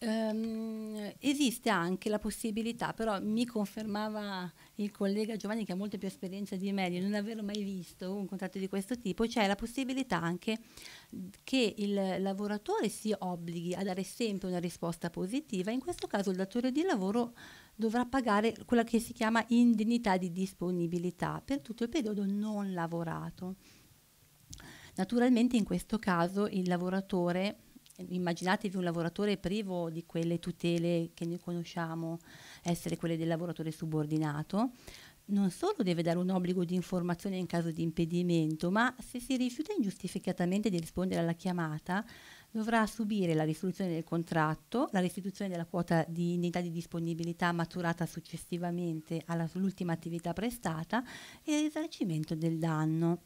Um, esiste anche la possibilità, però mi confermava il collega Giovanni che ha molto più esperienza di me di non averlo mai visto un contratto di questo tipo, c'è la possibilità anche che il lavoratore si obblighi a dare sempre una risposta positiva, in questo caso il datore di lavoro dovrà pagare quella che si chiama indennità di disponibilità per tutto il periodo non lavorato. Naturalmente in questo caso il lavoratore immaginatevi un lavoratore privo di quelle tutele che noi conosciamo essere quelle del lavoratore subordinato, non solo deve dare un obbligo di informazione in caso di impedimento, ma se si rifiuta ingiustificatamente di rispondere alla chiamata, dovrà subire la risoluzione del contratto, la restituzione della quota di indennità di disponibilità maturata successivamente all'ultima attività prestata e il risarcimento del danno.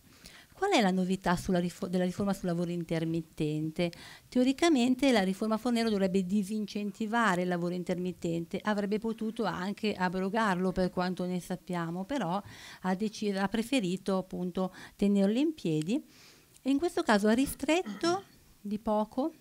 Qual è la novità rifo della riforma sul lavoro intermittente? Teoricamente la riforma Fornero dovrebbe disincentivare il lavoro intermittente, avrebbe potuto anche abrogarlo per quanto ne sappiamo, però ha, ha preferito appunto tenerlo in piedi e in questo caso ha ristretto di poco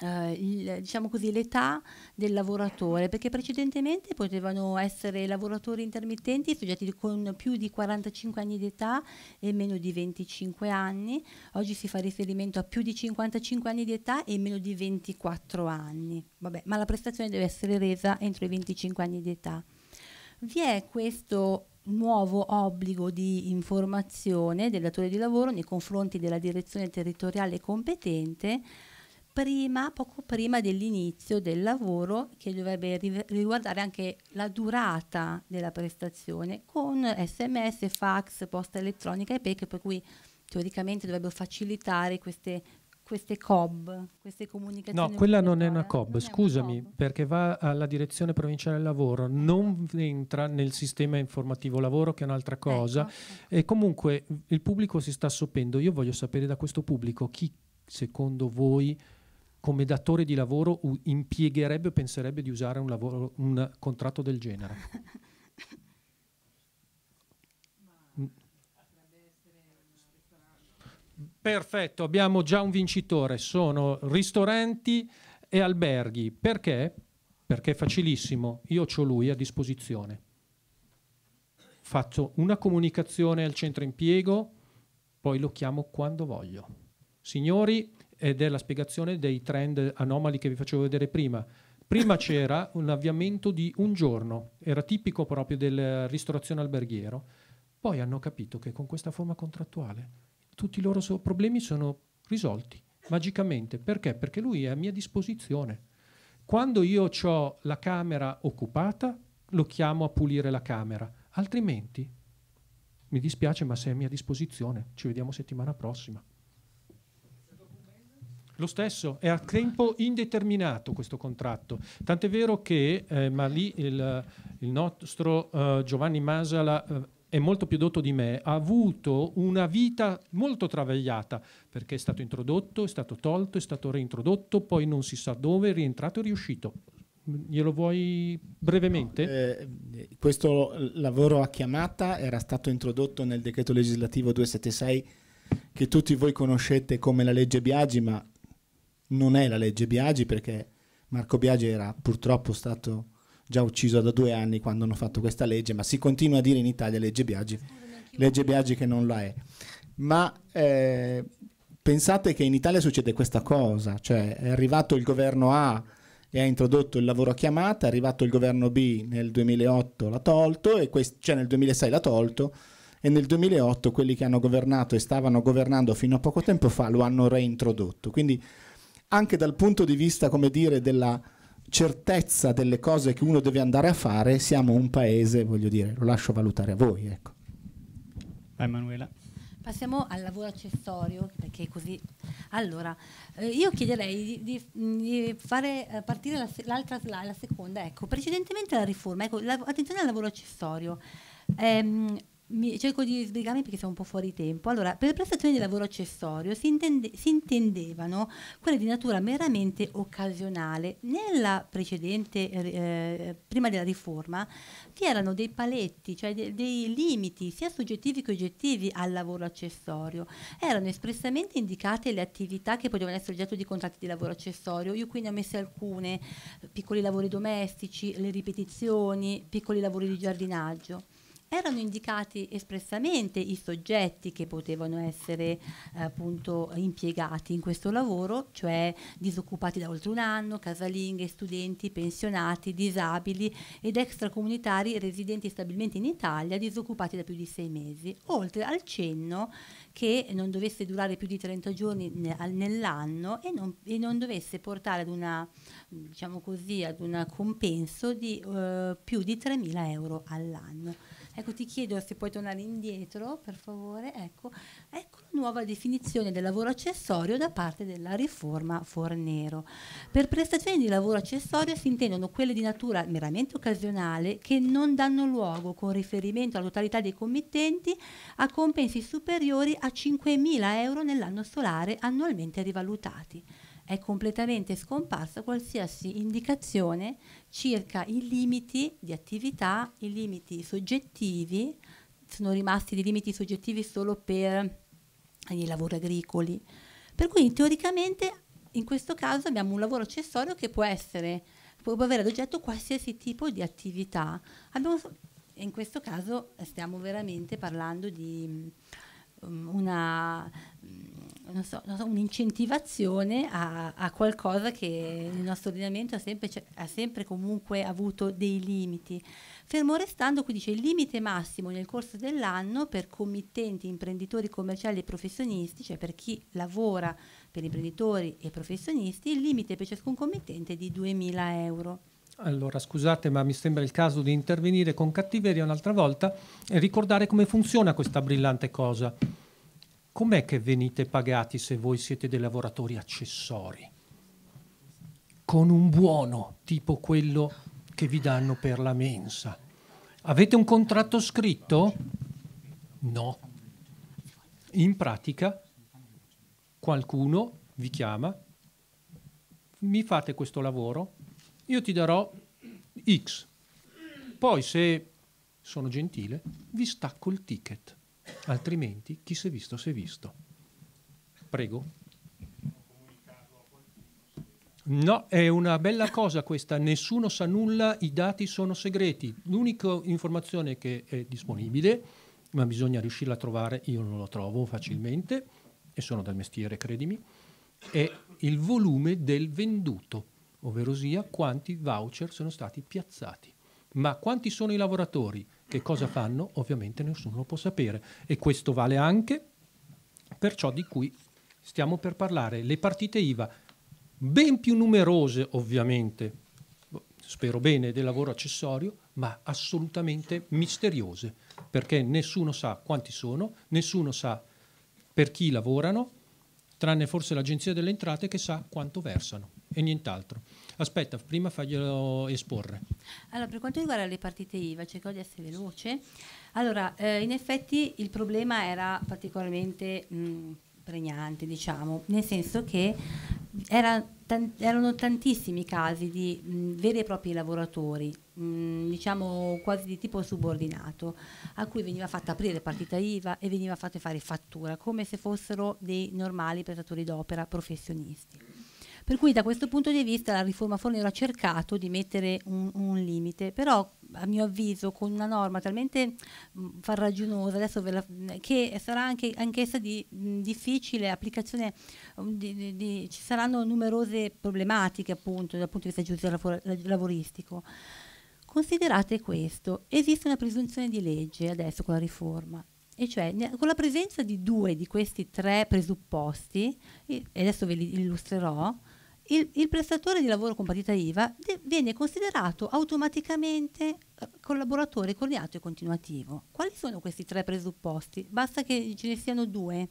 eh, il, diciamo così, l'età del lavoratore, perché precedentemente potevano essere lavoratori intermittenti soggetti con più di 45 anni di età e meno di 25 anni, oggi si fa riferimento a più di 55 anni di età e meno di 24 anni, Vabbè, ma la prestazione deve essere resa entro i 25 anni di età. Vi è questo nuovo obbligo di informazione del datore di lavoro nei confronti della direzione territoriale competente prima, poco prima dell'inizio del lavoro che dovrebbe riguardare anche la durata della prestazione con sms, fax, posta elettronica e PEC per cui teoricamente dovrebbero facilitare queste, queste COB, queste comunicazioni. No, quella non è una COB, scusami, una COB. perché va alla direzione provinciale del lavoro, non entra nel sistema informativo lavoro che è un'altra ecco. cosa ecco. e comunque il pubblico si sta soppendo. Io voglio sapere da questo pubblico chi secondo voi come datore di lavoro u- impiegherebbe o penserebbe di usare un, lavoro, un contratto del genere? Perfetto, abbiamo già un vincitore, sono ristoranti e alberghi. Perché? Perché è facilissimo, io ho lui a disposizione. Faccio una comunicazione al centro impiego, poi lo chiamo quando voglio. Signori, ed è la spiegazione dei trend anomali che vi facevo vedere prima. Prima c'era un avviamento di un giorno, era tipico proprio della ristorazione alberghiero, poi hanno capito che con questa forma contrattuale tutti i loro so- problemi sono risolti magicamente. Perché? Perché lui è a mia disposizione. Quando io ho la camera occupata, lo chiamo a pulire la camera, altrimenti mi dispiace ma sei a mia disposizione. Ci vediamo settimana prossima. Lo stesso, è a tempo indeterminato questo contratto. Tant'è vero che, eh, ma lì il, il nostro eh, Giovanni Masala eh, è molto più dotto di me, ha avuto una vita molto travagliata perché è stato introdotto, è stato tolto, è stato reintrodotto, poi non si sa dove, è rientrato e riuscito. Glielo vuoi brevemente? No, eh, questo lavoro a chiamata era stato introdotto nel decreto legislativo 276 che tutti voi conoscete come la legge Biagi, ma non è la legge Biagi perché Marco Biagi era purtroppo stato già ucciso da due anni quando hanno fatto questa legge, ma si continua a dire in Italia legge Biagi, legge Biagi che non la è. Ma eh, pensate che in Italia succede questa cosa, cioè è arrivato il governo A e ha introdotto il lavoro a chiamata, è arrivato il governo B nel 2008 l'ha tolto, e quest- cioè nel 2006 l'ha tolto e nel 2008 quelli che hanno governato e stavano governando fino a poco tempo fa lo hanno reintrodotto. Quindi anche dal punto di vista, come dire, della certezza delle cose che uno deve andare a fare, siamo un paese, voglio dire, lo lascio valutare a voi. Ecco. Vai Manuela. Passiamo al lavoro accessorio, perché così... Allora, eh, io chiederei di, di, di fare eh, partire la, l'altra slide, la seconda, ecco, precedentemente la riforma, ecco, la, attenzione al lavoro accessorio. Ehm, mi, cerco di sbrigarmi perché sono un po' fuori tempo. Allora, per le prestazioni di lavoro accessorio si, intende, si intendevano quelle di natura meramente occasionale. Nella precedente, eh, prima della riforma, vi erano dei paletti, cioè de, dei limiti sia soggettivi che oggettivi al lavoro accessorio. Erano espressamente indicate le attività che potevano essere oggetto di contratti di lavoro accessorio. Io qui ne ho messe alcune, eh, piccoli lavori domestici, le ripetizioni, piccoli lavori di giardinaggio erano indicati espressamente i soggetti che potevano essere eh, appunto impiegati in questo lavoro, cioè disoccupati da oltre un anno, casalinghe, studenti, pensionati, disabili ed extracomunitari residenti stabilmente in Italia disoccupati da più di sei mesi, oltre al cenno che non dovesse durare più di 30 giorni nell'anno e non, e non dovesse portare ad una diciamo così ad un compenso di eh, più di 3.000 euro all'anno. Ecco, ti chiedo se puoi tornare indietro, per favore. Ecco, ecco la nuova definizione del lavoro accessorio da parte della riforma Fornero. Per prestazioni di lavoro accessorio si intendono quelle di natura meramente occasionale che non danno luogo, con riferimento alla totalità dei committenti, a compensi superiori a 5.000 euro nell'anno solare annualmente rivalutati è completamente scomparsa qualsiasi indicazione circa i limiti di attività, i limiti soggettivi, sono rimasti dei limiti soggettivi solo per i lavori agricoli. Per cui teoricamente in questo caso abbiamo un lavoro accessorio che può essere può avere ad oggetto qualsiasi tipo di attività. Abbiamo, in questo caso stiamo veramente parlando di um, una, mm, non so, non so, un'incentivazione a, a, qualcosa che nel nostro ordinamento ha sempre, cioè, ha sempre, comunque avuto dei limiti. Fermo restando, qui dice il limite massimo nel corso dell'anno per committenti, imprenditori commerciali e professionisti, cioè per chi lavora per imprenditori e professionisti, il limite per ciascun committente è di 2.000 euro. Allora, scusate, ma mi sembra il caso di intervenire con cattiveria un'altra volta e ricordare come funziona questa brillante cosa com'è che venite pagati se voi siete dei lavoratori accessori? Con un buono tipo quello che vi danno per la mensa. Avete un contratto scritto? No. In pratica qualcuno vi chiama, mi fate questo lavoro, io ti darò X. Poi se sono gentile vi stacco il ticket altrimenti chi si è visto si è visto. Prego. No, è una bella cosa questa, nessuno sa nulla, i dati sono segreti. L'unica informazione che è disponibile, ma bisogna riuscirla a trovare, io non la trovo facilmente, e sono del mestiere, credimi, è il volume del venduto, ovvero sia quanti voucher sono stati piazzati. Ma quanti sono i lavoratori? Che cosa fanno? Ovviamente nessuno può sapere. E questo vale anche per ciò di cui stiamo per parlare. Le partite IVA, ben più numerose ovviamente, spero bene, del lavoro accessorio, ma assolutamente misteriose, perché nessuno sa quanti sono, nessuno sa per chi lavorano, tranne forse l'Agenzia delle Entrate che sa quanto versano e nient'altro. Aspetta, prima faglielo esporre. Allora, per quanto riguarda le partite IVA, cercherò di essere veloce. Allora, eh, in effetti il problema era particolarmente mh, pregnante, diciamo, nel senso che era tan erano tantissimi casi di mh, veri e propri lavoratori, mh, diciamo quasi di tipo subordinato, a cui veniva fatta aprire partita IVA e veniva fatta fare fattura, come se fossero dei normali prestatori d'opera professionisti. Per cui da questo punto di vista la riforma Fornero ha cercato di mettere un, un limite, però a mio avviso con una norma talmente mh, mm, farraginosa la, che sarà anche, anch'essa di mm, difficile applicazione, mh, mm, di, di, ci saranno numerose problematiche appunto dal punto di vista giudiziario lavoristico. Considerate questo, esiste una presunzione di legge adesso con la riforma e cioè con la presenza di due di questi tre presupposti, e adesso ve li illustrerò, il, il, prestatore di lavoro con partita IVA de- viene considerato automaticamente eh, collaboratore coordinato e continuativo. Quali sono questi tre presupposti? Basta che ce ne siano due.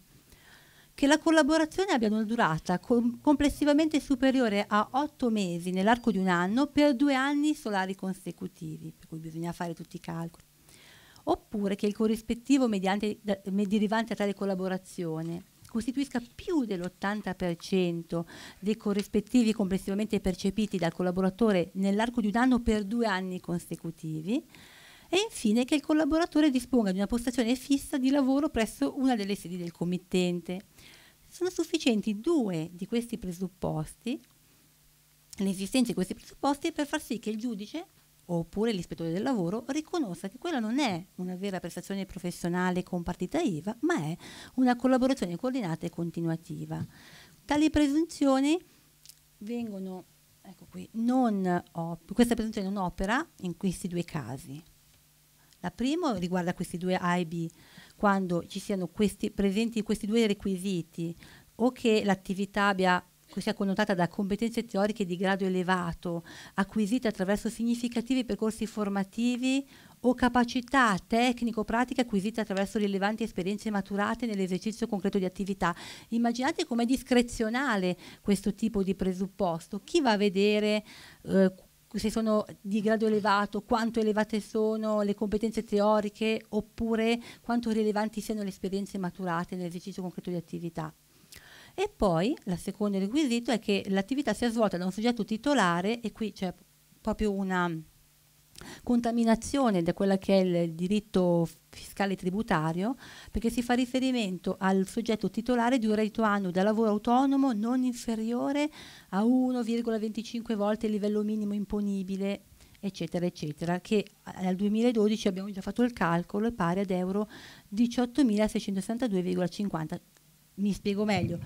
Che la collaborazione abbia una durata com- complessivamente superiore a otto mesi nell'arco di un anno per due anni solari consecutivi, per cui bisogna fare tutti i calcoli. Oppure che il corrispettivo mediante, da, derivante a tale collaborazione costituisca più dell'80% dei corrispettivi complessivamente percepiti dal collaboratore nell'arco di un anno per due anni consecutivi e infine che il collaboratore disponga di una postazione fissa di lavoro presso una delle sedi del committente. Sono sufficienti due di questi presupposti, l'esistenza di questi presupposti, per far sì che il giudice oppure l'ispettore del lavoro riconosca che quella non è una vera prestazione professionale con partita IVA, ma è una collaborazione coordinata e continuativa. Tali presunzioni vengono, ecco qui, non op- questa presunzione non opera in questi due casi. La prima riguarda questi due AIB, quando ci siano questi, presenti questi due requisiti, o che l'attività abbia sia connotata da competenze teoriche di grado elevato, acquisite attraverso significativi percorsi formativi o capacità tecnico-pratica acquisite attraverso rilevanti esperienze maturate nell'esercizio concreto di attività. Immaginate com'è discrezionale questo tipo di presupposto. Chi va a vedere eh, se sono di grado elevato, quanto elevate sono le competenze teoriche oppure quanto rilevanti siano le esperienze maturate nell'esercizio concreto di attività? E poi il secondo requisito è che l'attività sia svolta da un soggetto titolare e qui c'è proprio una contaminazione da quello che è il diritto fiscale tributario perché si fa riferimento al soggetto titolare di un reddito annuo da lavoro autonomo non inferiore a 1,25 volte il livello minimo imponibile eccetera eccetera che nel eh, 2012 abbiamo già fatto il calcolo è pari ad euro 18.662,50 mi spiego meglio,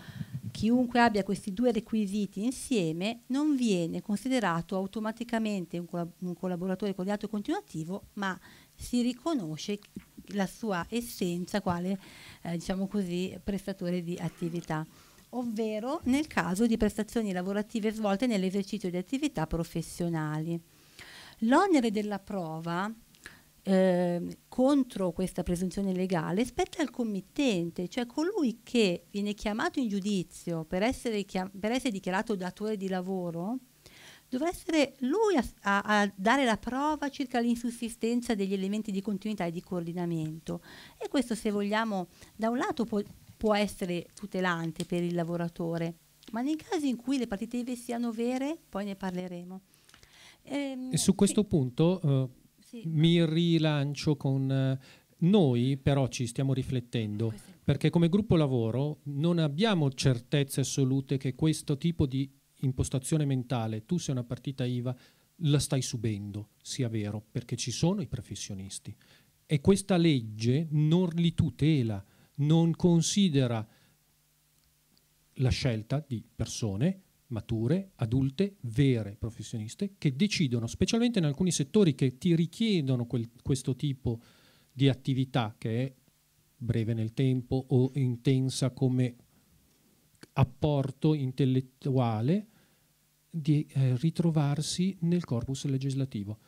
chiunque abbia questi due requisiti insieme non viene considerato automaticamente un, collab un collaboratore coordinato e continuativo, ma si riconosce la sua essenza quale eh, diciamo così, prestatore di attività ovvero nel caso di prestazioni lavorative svolte nell'esercizio di attività professionali. L'onere della prova Ehm, contro questa presunzione legale spetta al committente, cioè colui che viene chiamato in giudizio per essere, per essere dichiarato datore di lavoro, dovrà essere lui a, a, a dare la prova circa l'insussistenza degli elementi di continuità e di coordinamento. E questo, se vogliamo, da un lato può, può essere tutelante per il lavoratore, ma nei casi in cui le partite IVE siano vere, poi ne parleremo. Ehm, e su ehm, questo sì. punto... Uh sì. mi rilancio con... Eh, noi però ci stiamo riflettendo perché come gruppo lavoro non abbiamo certezze assolute che questo tipo di impostazione mentale, tu sei una partita IVA, la stai subendo, sia vero, perché ci sono i professionisti. E questa legge non li tutela, non considera la scelta di persone mature, adulte, vere professioniste che decidono, specialmente in alcuni settori che ti richiedono quel, questo tipo di attività che è breve nel tempo o intensa come apporto intellettuale, di eh, ritrovarsi nel corpus legislativo.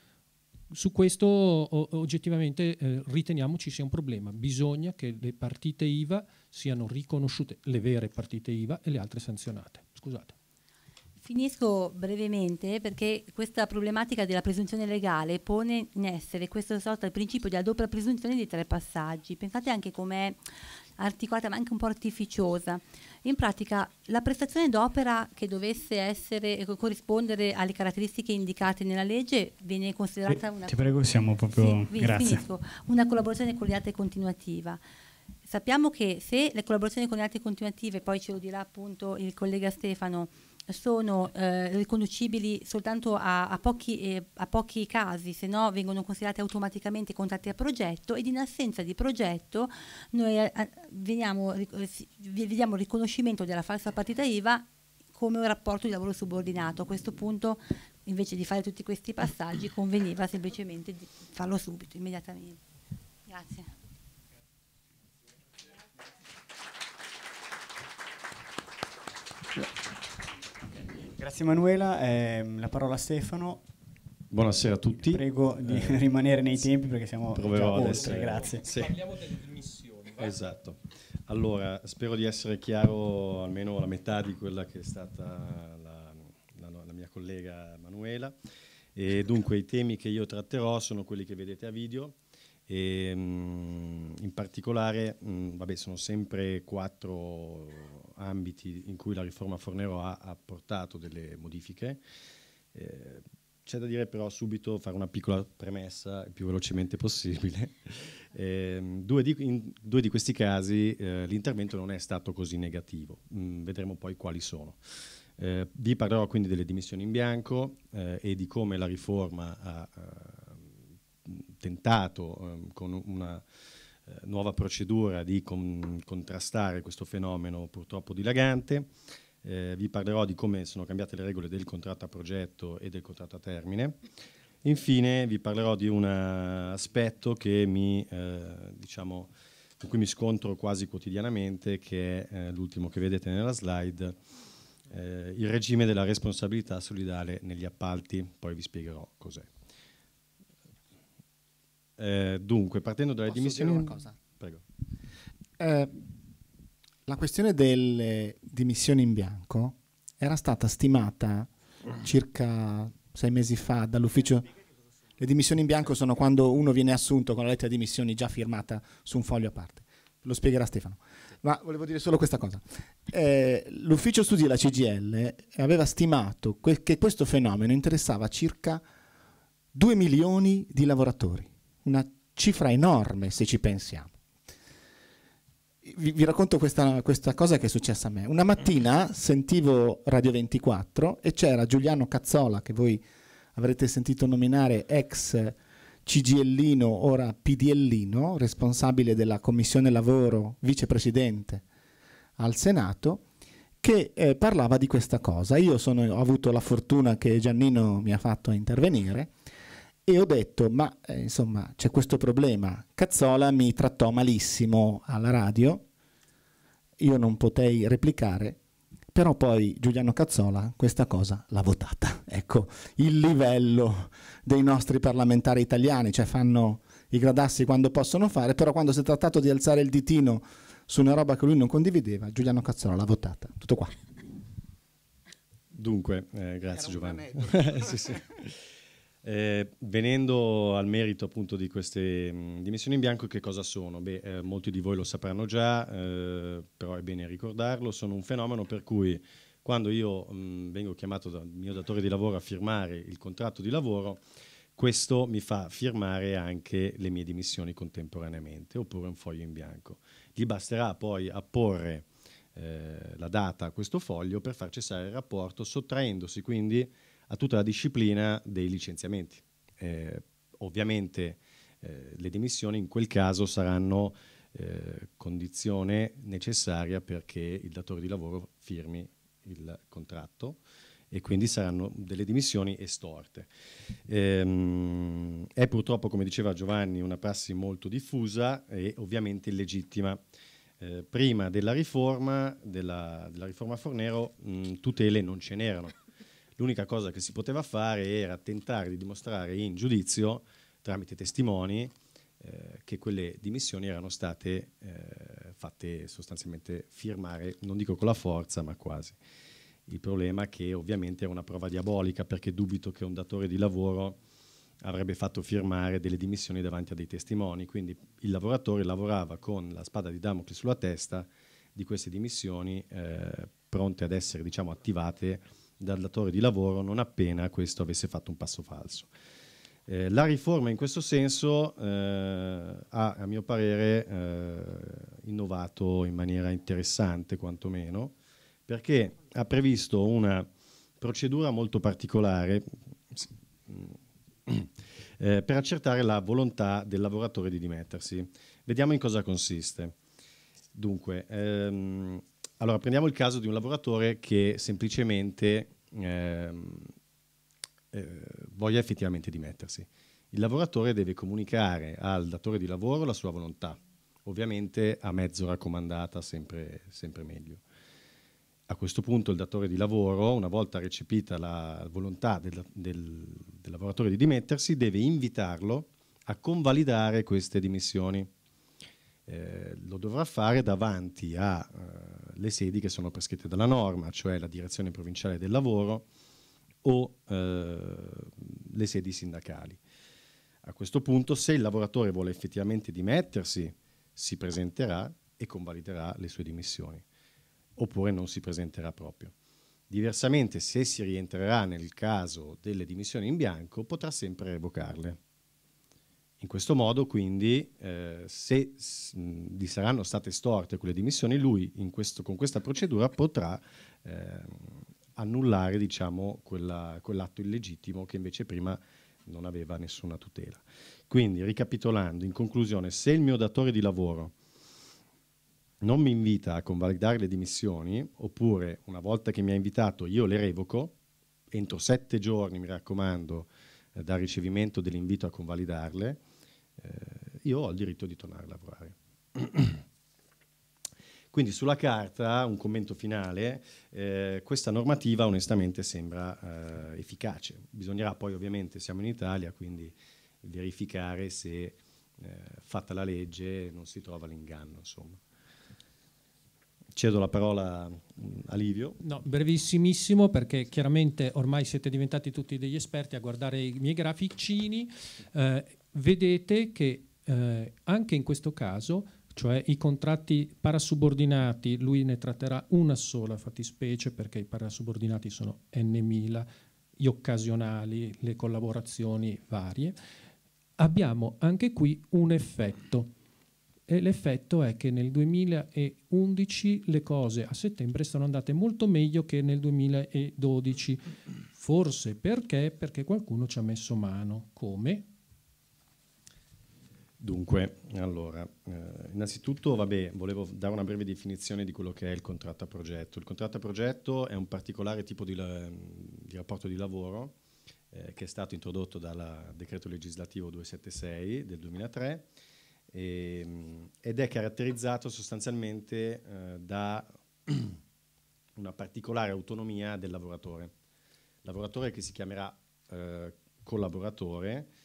Su questo oggettivamente eh, riteniamo ci sia un problema. Bisogna che le partite IVA siano riconosciute, le vere partite IVA e le altre sanzionate. Scusate. Finisco brevemente perché questa problematica della presunzione legale pone in essere questa sorta di principio della doppia presunzione di tre passaggi. Pensate anche com'è articolata ma anche un po' artificiosa. In pratica la prestazione d'opera che dovesse essere, e corrispondere alle caratteristiche indicate nella legge viene considerata una, prego, proprio, sì, finisco, una collaborazione coordinata e continuativa. Sappiamo che se le collaborazioni coordinate e continuative, poi ce lo dirà appunto il collega Stefano, sono eh, riconducibili soltanto a, a, pochi, eh, a, pochi, casi, se no vengono considerati automaticamente contratti a progetto ed in assenza di progetto noi eh, eh veniamo, vediamo il riconoscimento della falsa partita IVA come un rapporto di lavoro subordinato. A questo punto invece di fare tutti questi passaggi conveniva semplicemente di farlo subito, immediatamente. Grazie. Yeah. Grazie Manuela, eh, la parola a Stefano. Buonasera a tutti. Prego di eh, rimanere nei tempi perché siamo Proverò ad oltre, grazie. Sì. Parliamo delle dimissioni. Va? Esatto. Allora, spero di essere chiaro almeno la metà di quella che è stata la, la, la mia collega Manuela. E dunque i temi che io tratterò sono quelli che vedete a video, e, ehm, mh, in particolare, mh, mm, vabbè, sono sempre quattro ambiti in cui la riforma Fornero ha apportato delle modifiche. Eh, c'è da dire però subito, fare una piccola premessa il più velocemente possibile. Eh, due, di, in due di questi casi eh, l'intervento non è stato così negativo, mm, vedremo poi quali sono. Eh, vi parlerò quindi delle dimissioni in bianco eh, e di come la riforma ha eh, tentato eh, con una eh, nuova procedura di con, contrastare questo fenomeno purtroppo dilagante. Eh, vi parlerò di come sono cambiate le regole del contratto a progetto e del contratto a termine. Infine vi parlerò di un eh, aspetto mi, eh, diciamo, con cui mi scontro quasi quotidianamente, che è l'ultimo che vedete nella slide, eh, il regime della responsabilità solidale negli appalti, poi vi spiegherò cos'è. Eh, dunque, partendo dalle Posso dimissioni... Dire una cosa? Prego. Eh, la questione delle dimissioni in bianco era stata stimata circa sei mesi fa dall'ufficio... Le dimissioni in bianco sono quando uno viene assunto con la lettera di dimissioni già firmata su un foglio a parte. Lo spiegherà Stefano. Ma volevo dire solo questa cosa. Eh, l'ufficio studi della CGL aveva stimato que- che questo fenomeno interessava circa 2 milioni di lavoratori una cifra enorme se ci pensiamo. Vi, vi racconto questa, questa, cosa che è successa a me. Una mattina sentivo Radio 24 e c'era Giuliano Cazzola, che voi avrete sentito nominare ex CGLino, ora PDLino, responsabile della Commissione Lavoro, vicepresidente al Senato, che eh, parlava di questa cosa. Io sono, ho avuto la fortuna che Giannino mi ha fatto intervenire e ho detto ma eh, insomma c'è questo problema, Cazzola mi trattò malissimo alla radio, io non potei replicare, però poi Giuliano Cazzola questa cosa l'ha votata. Ecco il livello dei nostri parlamentari italiani, cioè fanno i gradassi quando possono fare, però quando si è trattato di alzare il ditino su una roba che lui non condivideva, Giuliano Cazzola l'ha votata. Tutto qua. Dunque, eh, grazie Giovanni. Eh, sì, sì. Eh, venendo al merito appunto di queste mm, dimissioni in bianco, che cosa sono? Beh, eh, molti di voi lo sapranno già, eh, però è bene ricordarlo, sono un fenomeno per cui quando io mh, mm, vengo chiamato dal mio datore di lavoro a firmare il contratto di lavoro, questo mi fa firmare anche le mie dimissioni contemporaneamente, oppure un foglio in bianco. Gli basterà poi apporre eh, la data a questo foglio per far cessare il rapporto, sottraendosi quindi a tutta la disciplina dei licenziamenti. Eh, ovviamente eh, le dimissioni in quel caso saranno eh, condizione necessaria perché il datore di lavoro firmi il contratto e quindi saranno delle dimissioni estorte. Ehm, è purtroppo, come diceva Giovanni, una prassi molto diffusa e ovviamente illegittima. Eh, prima della riforma, della, della riforma Fornero, mh, mm, tutele non ce n'erano L'unica cosa che si poteva fare era tentare di dimostrare in giudizio, tramite testimoni, eh, che quelle dimissioni erano state eh, fatte sostanzialmente firmare, non dico con la forza, ma quasi. Il problema è che ovviamente era una prova diabolica, perché dubito che un datore di lavoro avrebbe fatto firmare delle dimissioni davanti a dei testimoni, quindi il lavoratore lavorava con la spada di Damocle sulla testa di queste dimissioni eh, pronte ad essere diciamo, attivate dal datore di lavoro non appena questo avesse fatto un passo falso. Eh, la riforma in questo senso eh, ha, a mio parere, eh, innovato in maniera interessante quantomeno, perché ha previsto una procedura molto particolare eh, per accertare la volontà del lavoratore di dimettersi. Vediamo in cosa consiste. Dunque, ehm, allora, prendiamo il caso di un lavoratore che semplicemente eh, eh, voglia effettivamente dimettersi. Il lavoratore deve comunicare al datore di lavoro la sua volontà, ovviamente a mezzo raccomandata, sempre, sempre meglio. A questo punto il datore di lavoro, una volta recepita la volontà del, del, del lavoratore di dimettersi, deve invitarlo a convalidare queste dimissioni. Eh, lo dovrà fare davanti a eh, le sedi che sono prescritte dalla norma, cioè la direzione provinciale del lavoro o eh, le sedi sindacali. A questo punto, se il lavoratore vuole effettivamente dimettersi, si presenterà e convaliderà le sue dimissioni, oppure non si presenterà proprio. Diversamente, se si rientrerà nel caso delle dimissioni in bianco, potrà sempre revocarle. In questo modo, quindi, eh, se gli saranno state storte quelle dimissioni, lui questo, con questa procedura potrà eh, annullare diciamo, quella, quell'atto illegittimo che invece prima non aveva nessuna tutela. Quindi, ricapitolando, in conclusione, se il mio datore di lavoro non mi invita a convalidare le dimissioni, oppure una volta che mi ha invitato io le revoco, entro sette giorni, mi raccomando, eh, dal ricevimento dell'invito a convalidarle, eh, io ho il diritto di tornare a lavorare. Quindi sulla carta, un commento finale, eh, questa normativa onestamente sembra eh, efficace. Bisognerà poi ovviamente, siamo in Italia, quindi verificare se eh, fatta la legge non si trova l'inganno. Cedo la parola mm, a Livio. No, brevissimissimo perché chiaramente ormai siete diventati tutti degli esperti a guardare i miei graficini. Eh, vedete che eh, anche in questo caso, cioè i contratti parasubordinati, lui ne tratterà una sola fattispecie perché i parasubordinati sono n n.000, gli occasionali, le collaborazioni varie, abbiamo anche qui un effetto. E l'effetto è che nel 2011 le cose a settembre sono andate molto meglio che nel 2012. Forse perché? Perché qualcuno ci ha messo mano. Come? Dunque, allora, eh, innanzitutto vabbè, volevo dare una breve definizione di quello che è il contratto a progetto. Il contratto a progetto è un particolare tipo di, di rapporto di lavoro eh, che è stato introdotto dal decreto legislativo 276 del 2003 e, ehm, ed è caratterizzato sostanzialmente eh, da una particolare autonomia del lavoratore. Lavoratore che si chiamerà eh, collaboratore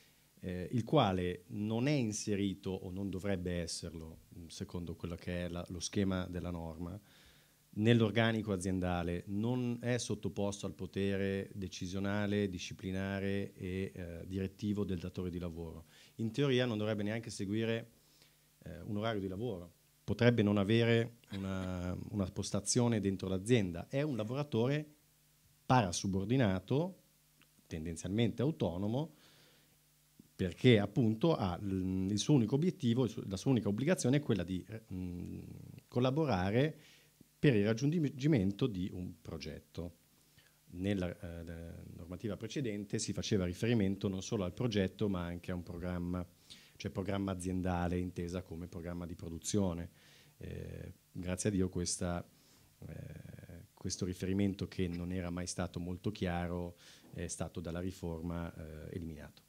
eh, il quale non è inserito o non dovrebbe esserlo, mm, secondo quello che è la, lo schema della norma, nell'organico aziendale, non è sottoposto al potere decisionale, disciplinare e eh, direttivo del datore di lavoro. In teoria non dovrebbe neanche seguire eh, un orario di lavoro, potrebbe non avere una, una postazione dentro l'azienda, è un lavoratore parasubordinato, tendenzialmente autonomo, perché appunto ha il suo unico obiettivo, la sua unica obbligazione è quella di eh, collaborare per il raggiungimento di un progetto. Nella eh, normativa precedente si faceva riferimento non solo al progetto ma anche a un programma, cioè programma aziendale intesa come programma di produzione. Eh, grazie a Dio questa, eh, questo riferimento che non era mai stato molto chiaro è stato dalla riforma eh, eliminato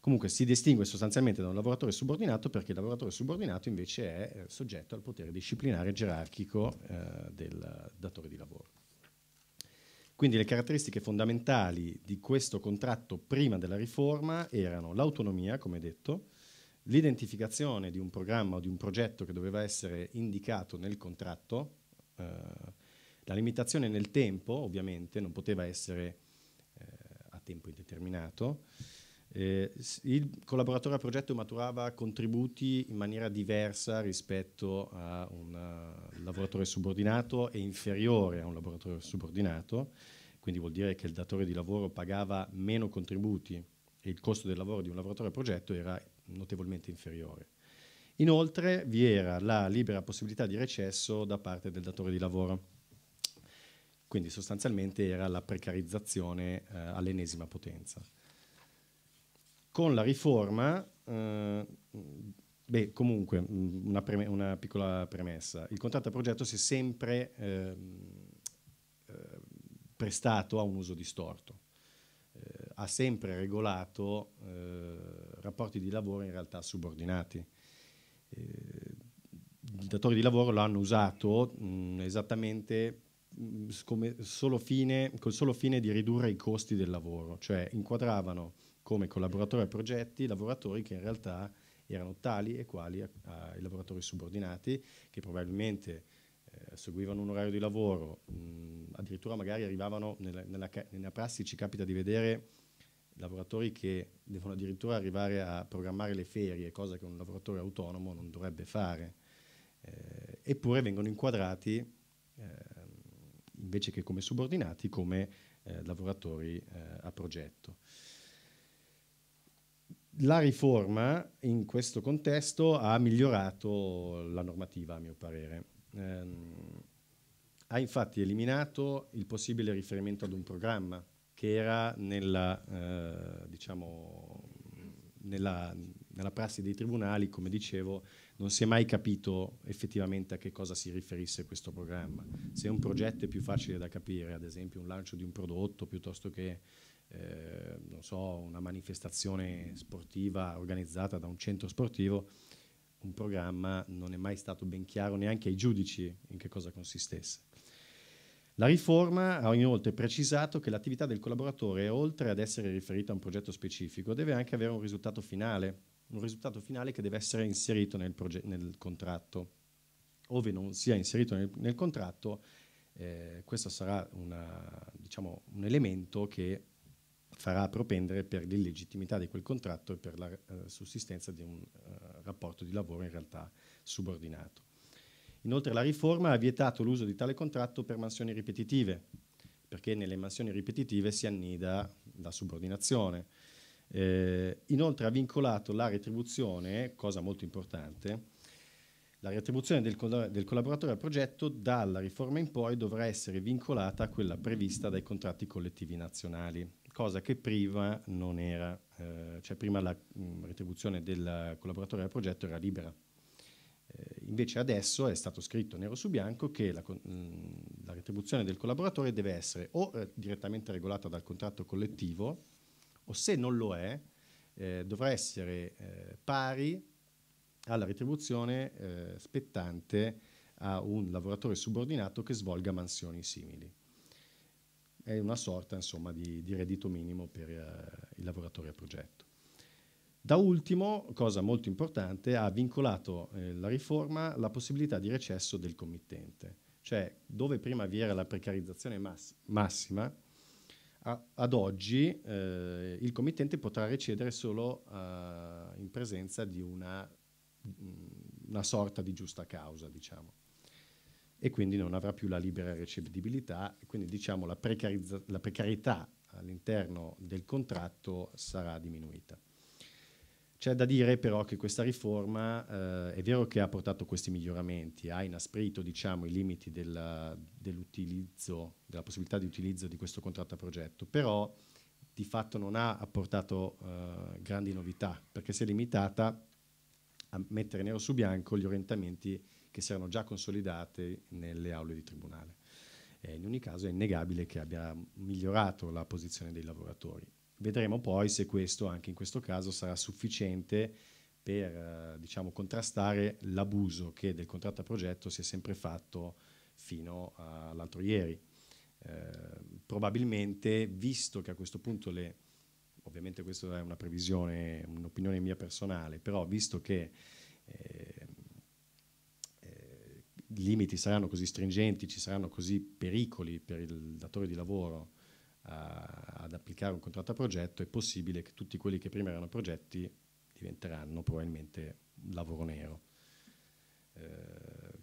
comunque si distingue sostanzialmente da un lavoratore subordinato perché il lavoratore subordinato invece è eh, soggetto al potere disciplinare gerarchico eh, del datore di lavoro. Quindi le caratteristiche fondamentali di questo contratto prima della riforma erano l'autonomia, come detto, l'identificazione di un programma o di un progetto che doveva essere indicato nel contratto, eh, la limitazione nel tempo, ovviamente, non poteva essere eh, a tempo indeterminato, eh, il collaboratore a progetto maturava contributi in maniera diversa rispetto a eh, un lavoratore subordinato e inferiore a un lavoratore subordinato, quindi vuol dire che il datore di lavoro pagava meno contributi e il costo del lavoro di un lavoratore a progetto era notevolmente inferiore. Inoltre vi era la libera possibilità di recesso da parte del datore di lavoro, quindi sostanzialmente era la precarizzazione eh, all'ennesima potenza con la riforma, eh, beh, comunque, mm, una, preme, una, piccola premessa, il contratto a progetto si è sempre ehm, eh, prestato a un uso distorto, eh, ha sempre regolato eh, rapporti di lavoro in realtà subordinati. Eh, I datori di lavoro l'hanno usato mh, mm, esattamente mh, mm, come solo fine, col solo fine di ridurre i costi del lavoro, cioè inquadravano come collaboratori a progetti lavoratori che in realtà erano tali e quali ai lavoratori subordinati che probabilmente eh, seguivano un orario di lavoro, mh, addirittura magari arrivavano, nella, nella, nella prassi ci capita di vedere lavoratori che devono addirittura arrivare a programmare le ferie, cosa che un lavoratore autonomo non dovrebbe fare, eh, eppure vengono inquadrati eh, invece che come subordinati come eh, lavoratori eh, a progetto la riforma in questo contesto ha migliorato la normativa, a mio parere. Eh, ha infatti eliminato il possibile riferimento ad un programma che era nella, eh, diciamo, nella, nella prassi dei tribunali, come dicevo, non si è mai capito effettivamente a che cosa si riferisse questo programma. Se un progetto è più facile da capire, ad esempio un lancio di un prodotto piuttosto che eh, non so, una manifestazione sportiva organizzata da un centro sportivo, un programma non è mai stato ben chiaro neanche ai giudici in che cosa consistesse. La riforma ha inoltre precisato che l'attività del collaboratore, oltre ad essere riferita a un progetto specifico, deve anche avere un risultato finale, un risultato finale che deve essere inserito nel, nel contratto. Ove non sia inserito nel, nel contratto, eh, questo sarà una, diciamo, un elemento che farà propendere per l'illegittimità di quel contratto e per la uh, sussistenza di un uh, rapporto di lavoro in realtà subordinato. Inoltre la riforma ha vietato l'uso di tale contratto per mansioni ripetitive, perché nelle mansioni ripetitive si annida la subordinazione. Eh, inoltre ha vincolato la retribuzione, cosa molto importante, la retribuzione del, co del, collaboratore al progetto dalla riforma in poi dovrà essere vincolata a quella prevista dai contratti collettivi nazionali cosa che prima non era, eh, cioè prima la mh, mm, retribuzione del collaboratore del progetto era libera. Eh, invece adesso è stato scritto nero su bianco che la, mh, mm, la retribuzione del collaboratore deve essere o eh, direttamente regolata dal contratto collettivo o se non lo è eh, dovrà essere eh, pari alla retribuzione eh, spettante a un lavoratore subordinato che svolga mansioni simili è una sorta insomma, di, di, reddito minimo per eh, i lavoratori a progetto. Da ultimo, cosa molto importante, ha vincolato eh, la riforma la possibilità di recesso del committente, cioè dove prima vi era la precarizzazione mass massima, a, ad oggi eh, il committente potrà recedere solo eh, in presenza di una, una sorta di giusta causa, diciamo e quindi non avrà più la libera receptibilità e quindi diciamo la, precarizza- la precarietà all'interno del contratto sarà diminuita. C'è da dire però che questa riforma eh, è vero che ha portato questi miglioramenti, ha inasprito diciamo, i limiti della, dell'utilizzo, della possibilità di utilizzo di questo contratto a progetto, però di fatto non ha apportato eh, grandi novità perché si è limitata a mettere nero su bianco gli orientamenti che si erano già consolidate nelle aule di tribunale. Eh, in ogni caso è innegabile che abbia migliorato la posizione dei lavoratori. Vedremo poi se questo, anche in questo caso, sarà sufficiente per eh, diciamo, contrastare l'abuso che del contratto a progetto si è sempre fatto fino all'altro ieri. Eh, probabilmente, visto che a questo punto le, ovviamente questa è una previsione, un'opinione mia personale, però visto che eh, i limiti saranno così stringenti, ci saranno così pericoli per il datore di lavoro a, eh, ad applicare un contratto a progetto, è possibile che tutti quelli che prima erano progetti diventeranno probabilmente lavoro nero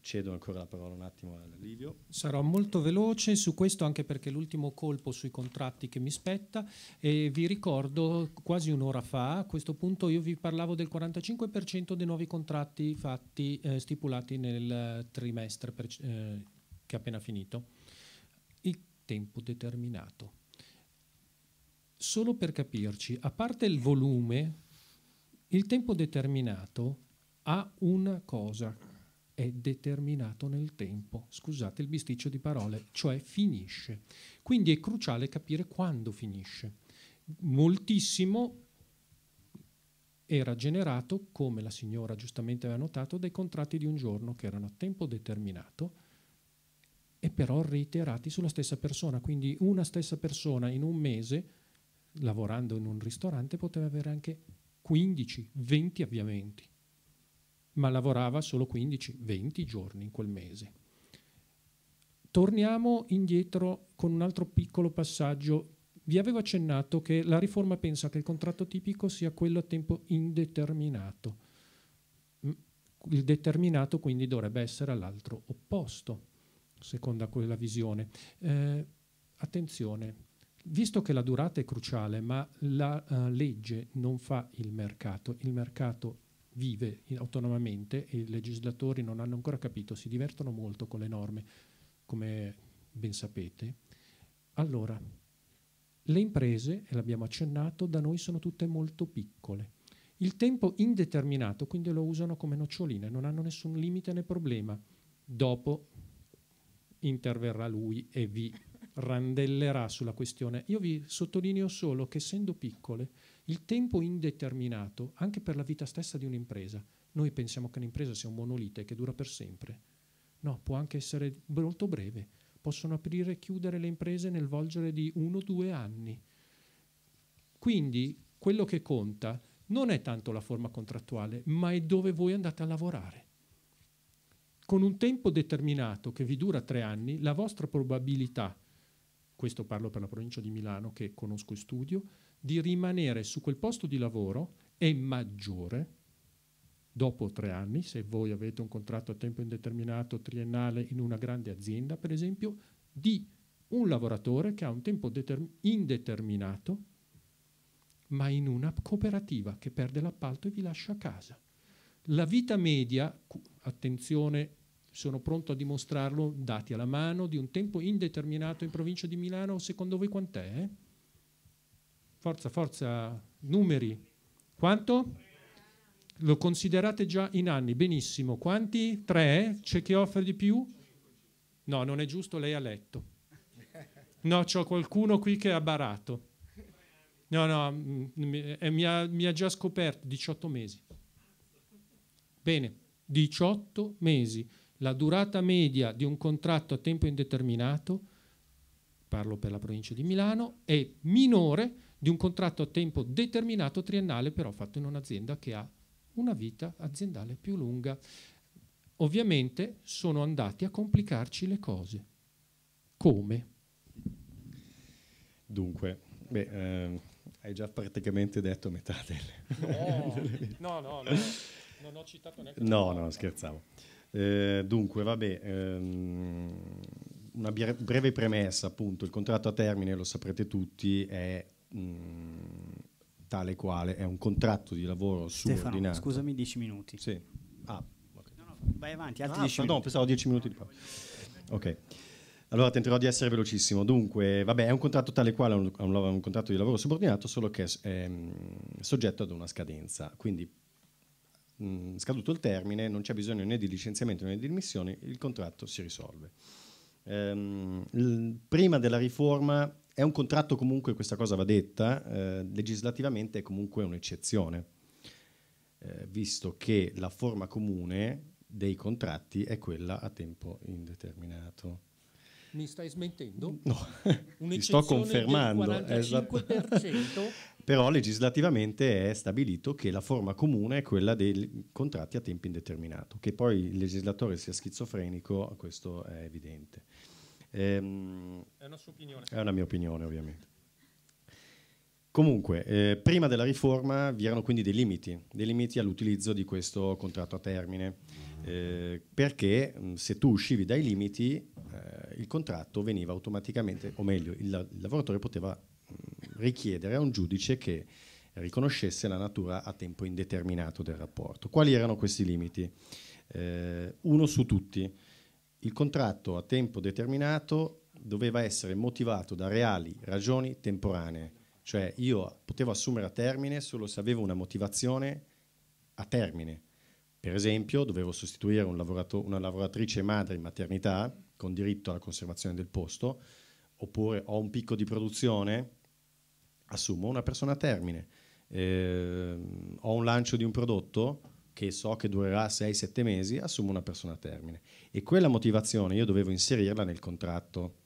cedo ancora la parola un attimo a Livio. Sarò molto veloce su questo anche perché l'ultimo colpo sui contratti che mi spetta e vi ricordo quasi un'ora fa, a questo punto io vi parlavo del 45% dei nuovi contratti fatti, eh, stipulati nel trimestre per, eh, che è appena finito, il tempo determinato. Solo per capirci, a parte il volume, il tempo determinato ha una cosa è determinato nel tempo, scusate il bisticcio di parole, cioè finisce. Quindi è cruciale capire quando finisce. Moltissimo era generato, come la signora giustamente aveva notato, dai contratti di un giorno che erano a tempo determinato e però reiterati sulla stessa persona. Quindi una stessa persona in un mese, lavorando in un ristorante, poteva avere anche 15-20 avviamenti ma lavorava solo 15-20 giorni in quel mese. Torniamo indietro con un altro piccolo passaggio. Vi avevo accennato che la riforma pensa che il contratto tipico sia quello a tempo indeterminato. Mm, il determinato quindi dovrebbe essere all'altro opposto, secondo quella visione. Eh, attenzione, visto che la durata è cruciale, ma la uh, legge non fa il mercato, il mercato vive autonomamente e i legislatori non hanno ancora capito, si divertono molto con le norme, come ben sapete. Allora, le imprese, e l'abbiamo accennato, da noi sono tutte molto piccole. Il tempo indeterminato, quindi lo usano come noccioline, non hanno nessun limite né problema. Dopo interverrà lui e vi randellerà sulla questione. Io vi sottolineo solo che essendo piccole, il tempo indeterminato, anche per la vita stessa di un'impresa, noi pensiamo che un'impresa sia un monolite che dura per sempre. No, può anche essere molto breve. Possono aprire e chiudere le imprese nel volgere di uno o due anni. Quindi quello che conta non è tanto la forma contrattuale, ma è dove voi andate a lavorare. Con un tempo determinato che vi dura tre anni, la vostra probabilità, questo parlo per la provincia di Milano che conosco e studio, di rimanere su quel posto di lavoro è maggiore dopo tre anni, se voi avete un contratto a tempo indeterminato triennale in una grande azienda, per esempio, di un lavoratore che ha un tempo indeterminato, ma in una cooperativa che perde l'appalto e vi lascia a casa. La vita media, attenzione, sono pronto a dimostrarlo, dati alla mano, di un tempo indeterminato in provincia di Milano, secondo voi quant'è? Eh? Forza, forza, numeri. Quanto? Lo considerate già in anni, benissimo. Quanti? Tre? C'è chi offre di più? No, non è giusto, lei ha letto. No, c'è qualcuno qui che ha barato. No, no, mm, eh, mi ha, mi ha già scoperto 18 mesi. Bene, 18 mesi. La durata media di un contratto a tempo indeterminato, parlo per la provincia di Milano, è minore di un contratto a tempo determinato triennale però fatto in un'azienda che ha una vita aziendale più lunga. Ovviamente sono andati a complicarci le cose. Come? Dunque, beh, ehm, hai già praticamente detto metà delle... No, no, no, no, non ho citato neanche... No, no, scherzavo. Eh, dunque, vabbè, ehm, una breve premessa, appunto, il contratto a termine, lo saprete tutti, è tale quale è un contratto di lavoro subordinato. scusami, 10 minuti. Sì. Ah, okay. no, no, vai avanti, altri 10 ah, minuti. No, pensavo 10 minuti di pausa. Ok. Allora tenterò di essere velocissimo. Dunque, vabbè, è un contratto tale quale è un, un, un, contratto di lavoro subordinato, solo che è, è soggetto ad una scadenza. Quindi, mh, scaduto il termine, non c'è bisogno né di licenziamento né di dimissioni, il contratto si risolve ehm, prima della riforma è un contratto comunque, questa cosa va detta, eh, legislativamente è comunque un'eccezione, eh, visto che la forma comune dei contratti è quella a tempo indeterminato. Mi stai smettendo? No, ti sto confermando. Esatto. Però legislativamente è stabilito che la forma comune è quella dei contratti a tempo indeterminato. Che poi il legislatore sia schizofrenico, questo è evidente. Ehm, è una sua opinione. È una mia opinione, ovviamente. Comunque, eh, prima della riforma vi erano quindi dei limiti, dei limiti all'utilizzo di questo contratto a termine, eh, perché mm, se tu uscivi dai limiti eh, il contratto veniva automaticamente, o meglio, il, il lavoratore poteva mh, mm, richiedere a un giudice che riconoscesse la natura a tempo indeterminato del rapporto. Quali erano questi limiti? Eh, uno su tutti, il contratto a tempo determinato doveva essere motivato da reali ragioni temporanee cioè io potevo assumere a termine solo se avevo una motivazione a termine. Per esempio dovevo sostituire un lavorato- una lavoratrice madre in maternità con diritto alla conservazione del posto, oppure ho un picco di produzione, assumo una persona a termine. Eh, ho un lancio di un prodotto che so che durerà 6-7 mesi, assumo una persona a termine. E quella motivazione io dovevo inserirla nel contratto.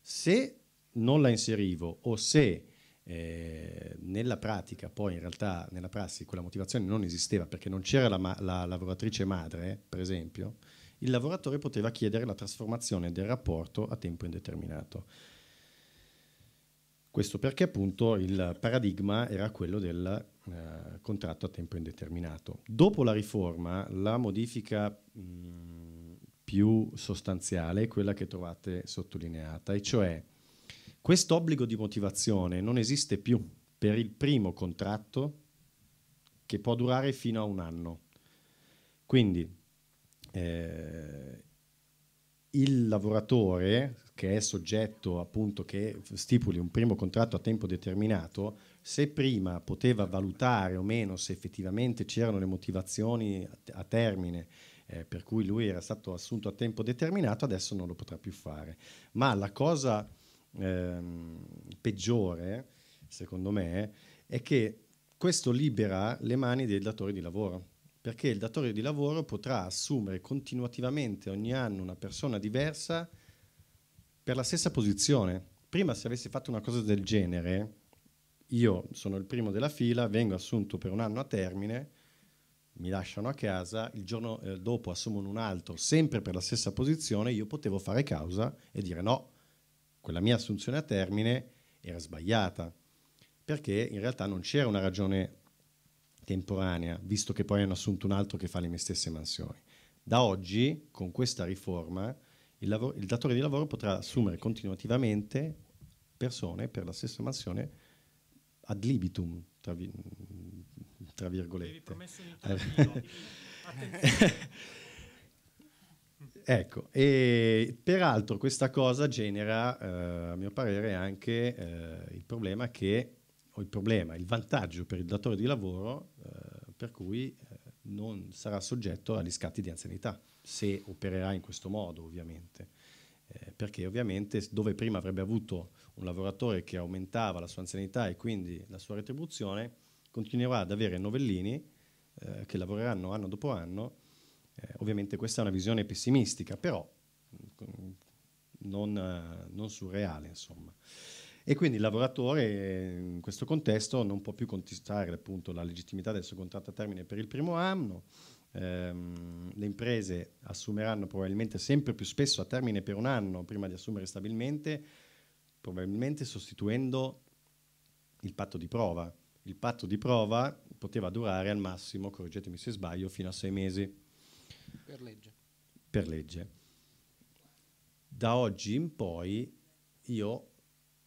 Se non la inserivo o se eh, nella pratica, poi in realtà nella prassi quella motivazione non esisteva perché non c'era la, ma- la lavoratrice madre, per esempio, il lavoratore poteva chiedere la trasformazione del rapporto a tempo indeterminato. Questo perché appunto il paradigma era quello del eh, contratto a tempo indeterminato. Dopo la riforma, la modifica mh, mm, più sostanziale è quella che trovate sottolineata, e cioè questo obbligo di motivazione non esiste più per il primo contratto che può durare fino a un anno. Quindi eh, il lavoratore che è soggetto appunto che stipuli un primo contratto a tempo determinato, se prima poteva valutare o meno se effettivamente c'erano le motivazioni a termine eh, per cui lui era stato assunto a tempo determinato, adesso non lo potrà più fare. Ma la cosa ehm, peggiore, secondo me, è che questo libera le mani del datore di lavoro, perché il datore di lavoro potrà assumere continuativamente ogni anno una persona diversa per la stessa posizione. Prima se avessi fatto una cosa del genere, io sono il primo della fila, vengo assunto per un anno a termine, mi lasciano a casa, il giorno eh, dopo assumono un altro, sempre per la stessa posizione, io potevo fare causa e dire no, quella mia assunzione a termine era sbagliata, perché in realtà non c'era una ragione temporanea, visto che poi hanno assunto un altro che fa le mie stesse mansioni. Da oggi, con questa riforma, il, lavoro, il datore di lavoro potrà assumere continuativamente persone per la stessa mansione ad libitum, tra, vi, tra virgolette. Ecco, e peraltro questa cosa genera, eh, a mio parere, anche eh, il problema che, o il problema, il vantaggio per il datore di lavoro eh, per cui eh, non sarà soggetto agli scatti di anzianità, se opererà in questo modo ovviamente. Eh, perché ovviamente dove prima avrebbe avuto un lavoratore che aumentava la sua anzianità e quindi la sua retribuzione, continuerà ad avere novellini eh, che lavoreranno anno dopo anno eh, ovviamente questa è una visione pessimistica, però mm, non, eh, non surreale, insomma. E quindi il lavoratore in questo contesto non può più contestare appunto, la legittimità del suo contratto a termine per il primo anno. Ehm, le imprese assumeranno probabilmente sempre più spesso a termine per un anno prima di assumere stabilmente, probabilmente sostituendo il patto di prova. Il patto di prova poteva durare al massimo, correggetemi se sbaglio, fino a sei mesi. Per legge. Per legge. Da oggi in poi io,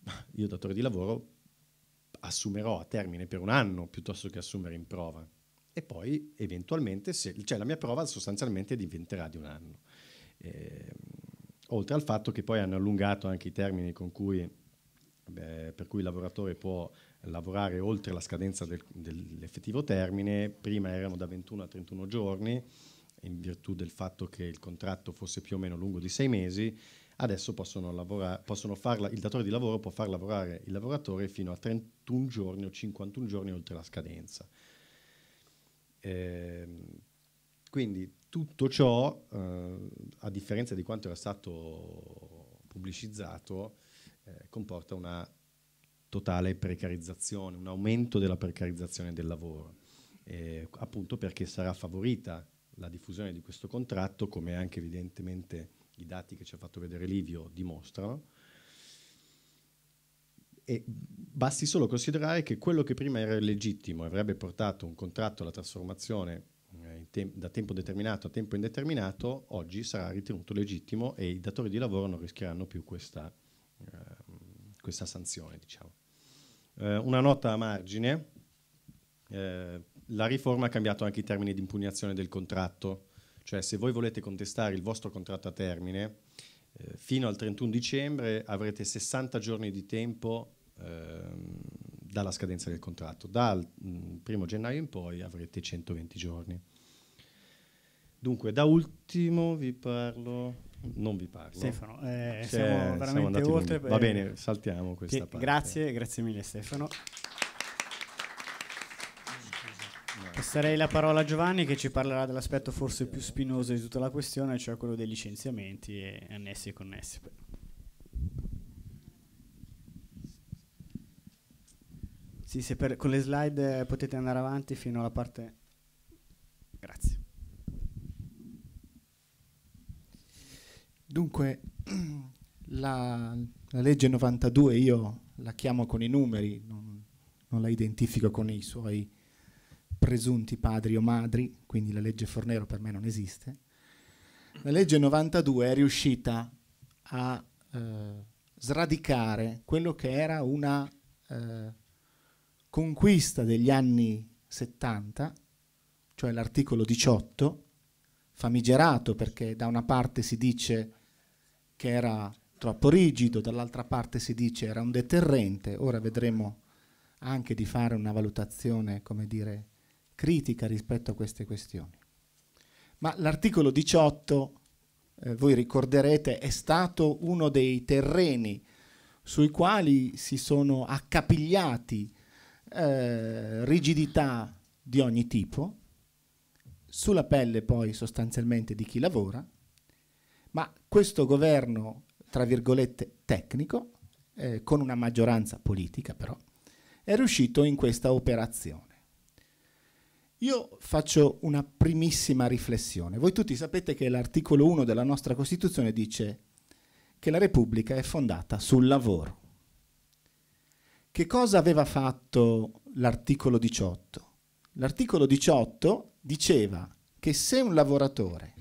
io datore di lavoro, assumerò a termine per un anno piuttosto che assumere in prova. E poi eventualmente, se, cioè la mia prova sostanzialmente diventerà di un anno. Eh, oltre al fatto che poi hanno allungato anche i termini con cui, beh, per cui il lavoratore può lavorare oltre la scadenza del, dell'effettivo termine, prima erano da 21 a 31 giorni, in virtù del fatto che il contratto fosse più o meno lungo di sei mesi, adesso possono lavorare, possono farla, il datore di lavoro può far lavorare il lavoratore fino a 31 giorni o 51 giorni oltre la scadenza. Eh, quindi tutto ciò, eh, a differenza di quanto era stato pubblicizzato, eh, comporta una totale precarizzazione, un aumento della precarizzazione del lavoro, eh, appunto perché sarà favorita la diffusione di questo contratto, come anche evidentemente i dati che ci ha fatto vedere Livio dimostrano. E basti solo considerare che quello che prima era illegittimo e avrebbe portato un contratto alla trasformazione eh, te- da tempo determinato a tempo indeterminato, oggi sarà ritenuto legittimo e i datori di lavoro non rischieranno più questa, eh, questa sanzione. Diciamo. Eh, una nota a margine, eh, la riforma ha cambiato anche i termini di impugnazione del contratto, cioè se voi volete contestare il vostro contratto a termine, eh, fino al 31 dicembre avrete 60 giorni di tempo ehm, dalla scadenza del contratto, dal mh, 1 gennaio in poi avrete 120 giorni. Dunque, da ultimo vi parlo non vi parlo. Stefano, eh, cioè, siamo veramente siamo oltre. Va bene, saltiamo questa sì, parte. Grazie, grazie mille Stefano. Passerei la parola a Giovanni che ci parlerà dell'aspetto forse più spinoso di tutta la questione, cioè quello dei licenziamenti e annessi e connessi. Sì, se per, con le slide potete andare avanti fino alla parte... Grazie. Dunque, la, la legge 92 io la chiamo con i numeri, non, non la identifico con i suoi presunti padri o madri, quindi la legge Fornero per me non esiste, la legge 92 è riuscita a eh, sradicare quello che era una eh, conquista degli anni 70, cioè l'articolo 18, famigerato perché da una parte si dice che era troppo rigido, dall'altra parte si dice era un deterrente, ora vedremo anche di fare una valutazione, come dire, critica rispetto a queste questioni. Ma l'articolo 18, eh, voi ricorderete, è stato uno dei terreni sui quali si sono accapigliati eh, rigidità di ogni tipo, sulla pelle poi sostanzialmente di chi lavora, ma questo governo, tra virgolette, tecnico, eh, con una maggioranza politica però, è riuscito in questa operazione. Io faccio una primissima riflessione. Voi tutti sapete che l'articolo 1 della nostra Costituzione dice che la Repubblica è fondata sul lavoro. Che cosa aveva fatto l'articolo 18? L'articolo 18 diceva che se un lavoratore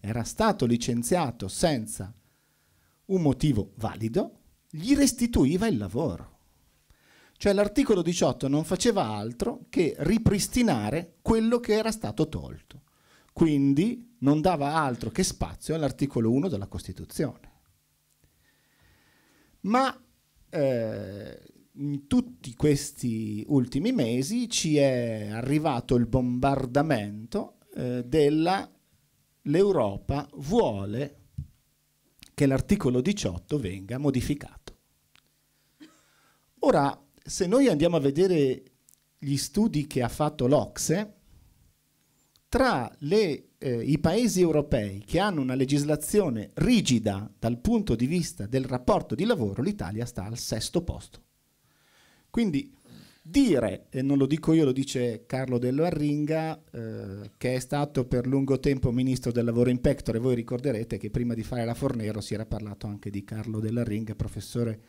era stato licenziato senza un motivo valido, gli restituiva il lavoro. Cioè l'articolo 18 non faceva altro che ripristinare quello che era stato tolto. Quindi non dava altro che spazio all'articolo 1 della Costituzione. Ma eh, in tutti questi ultimi mesi ci è arrivato il bombardamento eh, della l'Europa vuole che l'articolo 18 venga modificato. Ora, se noi andiamo a vedere gli studi che ha fatto l'Ocse, tra le, eh, i paesi europei che hanno una legislazione rigida dal punto di vista del rapporto di lavoro, l'Italia sta al sesto posto. Quindi dire, e non lo dico io, lo dice Carlo Dello Arringa, eh, che è stato per lungo tempo ministro del lavoro in pectore, voi ricorderete che prima di fare la Fornero si era parlato anche di Carlo Dello Arringa, professore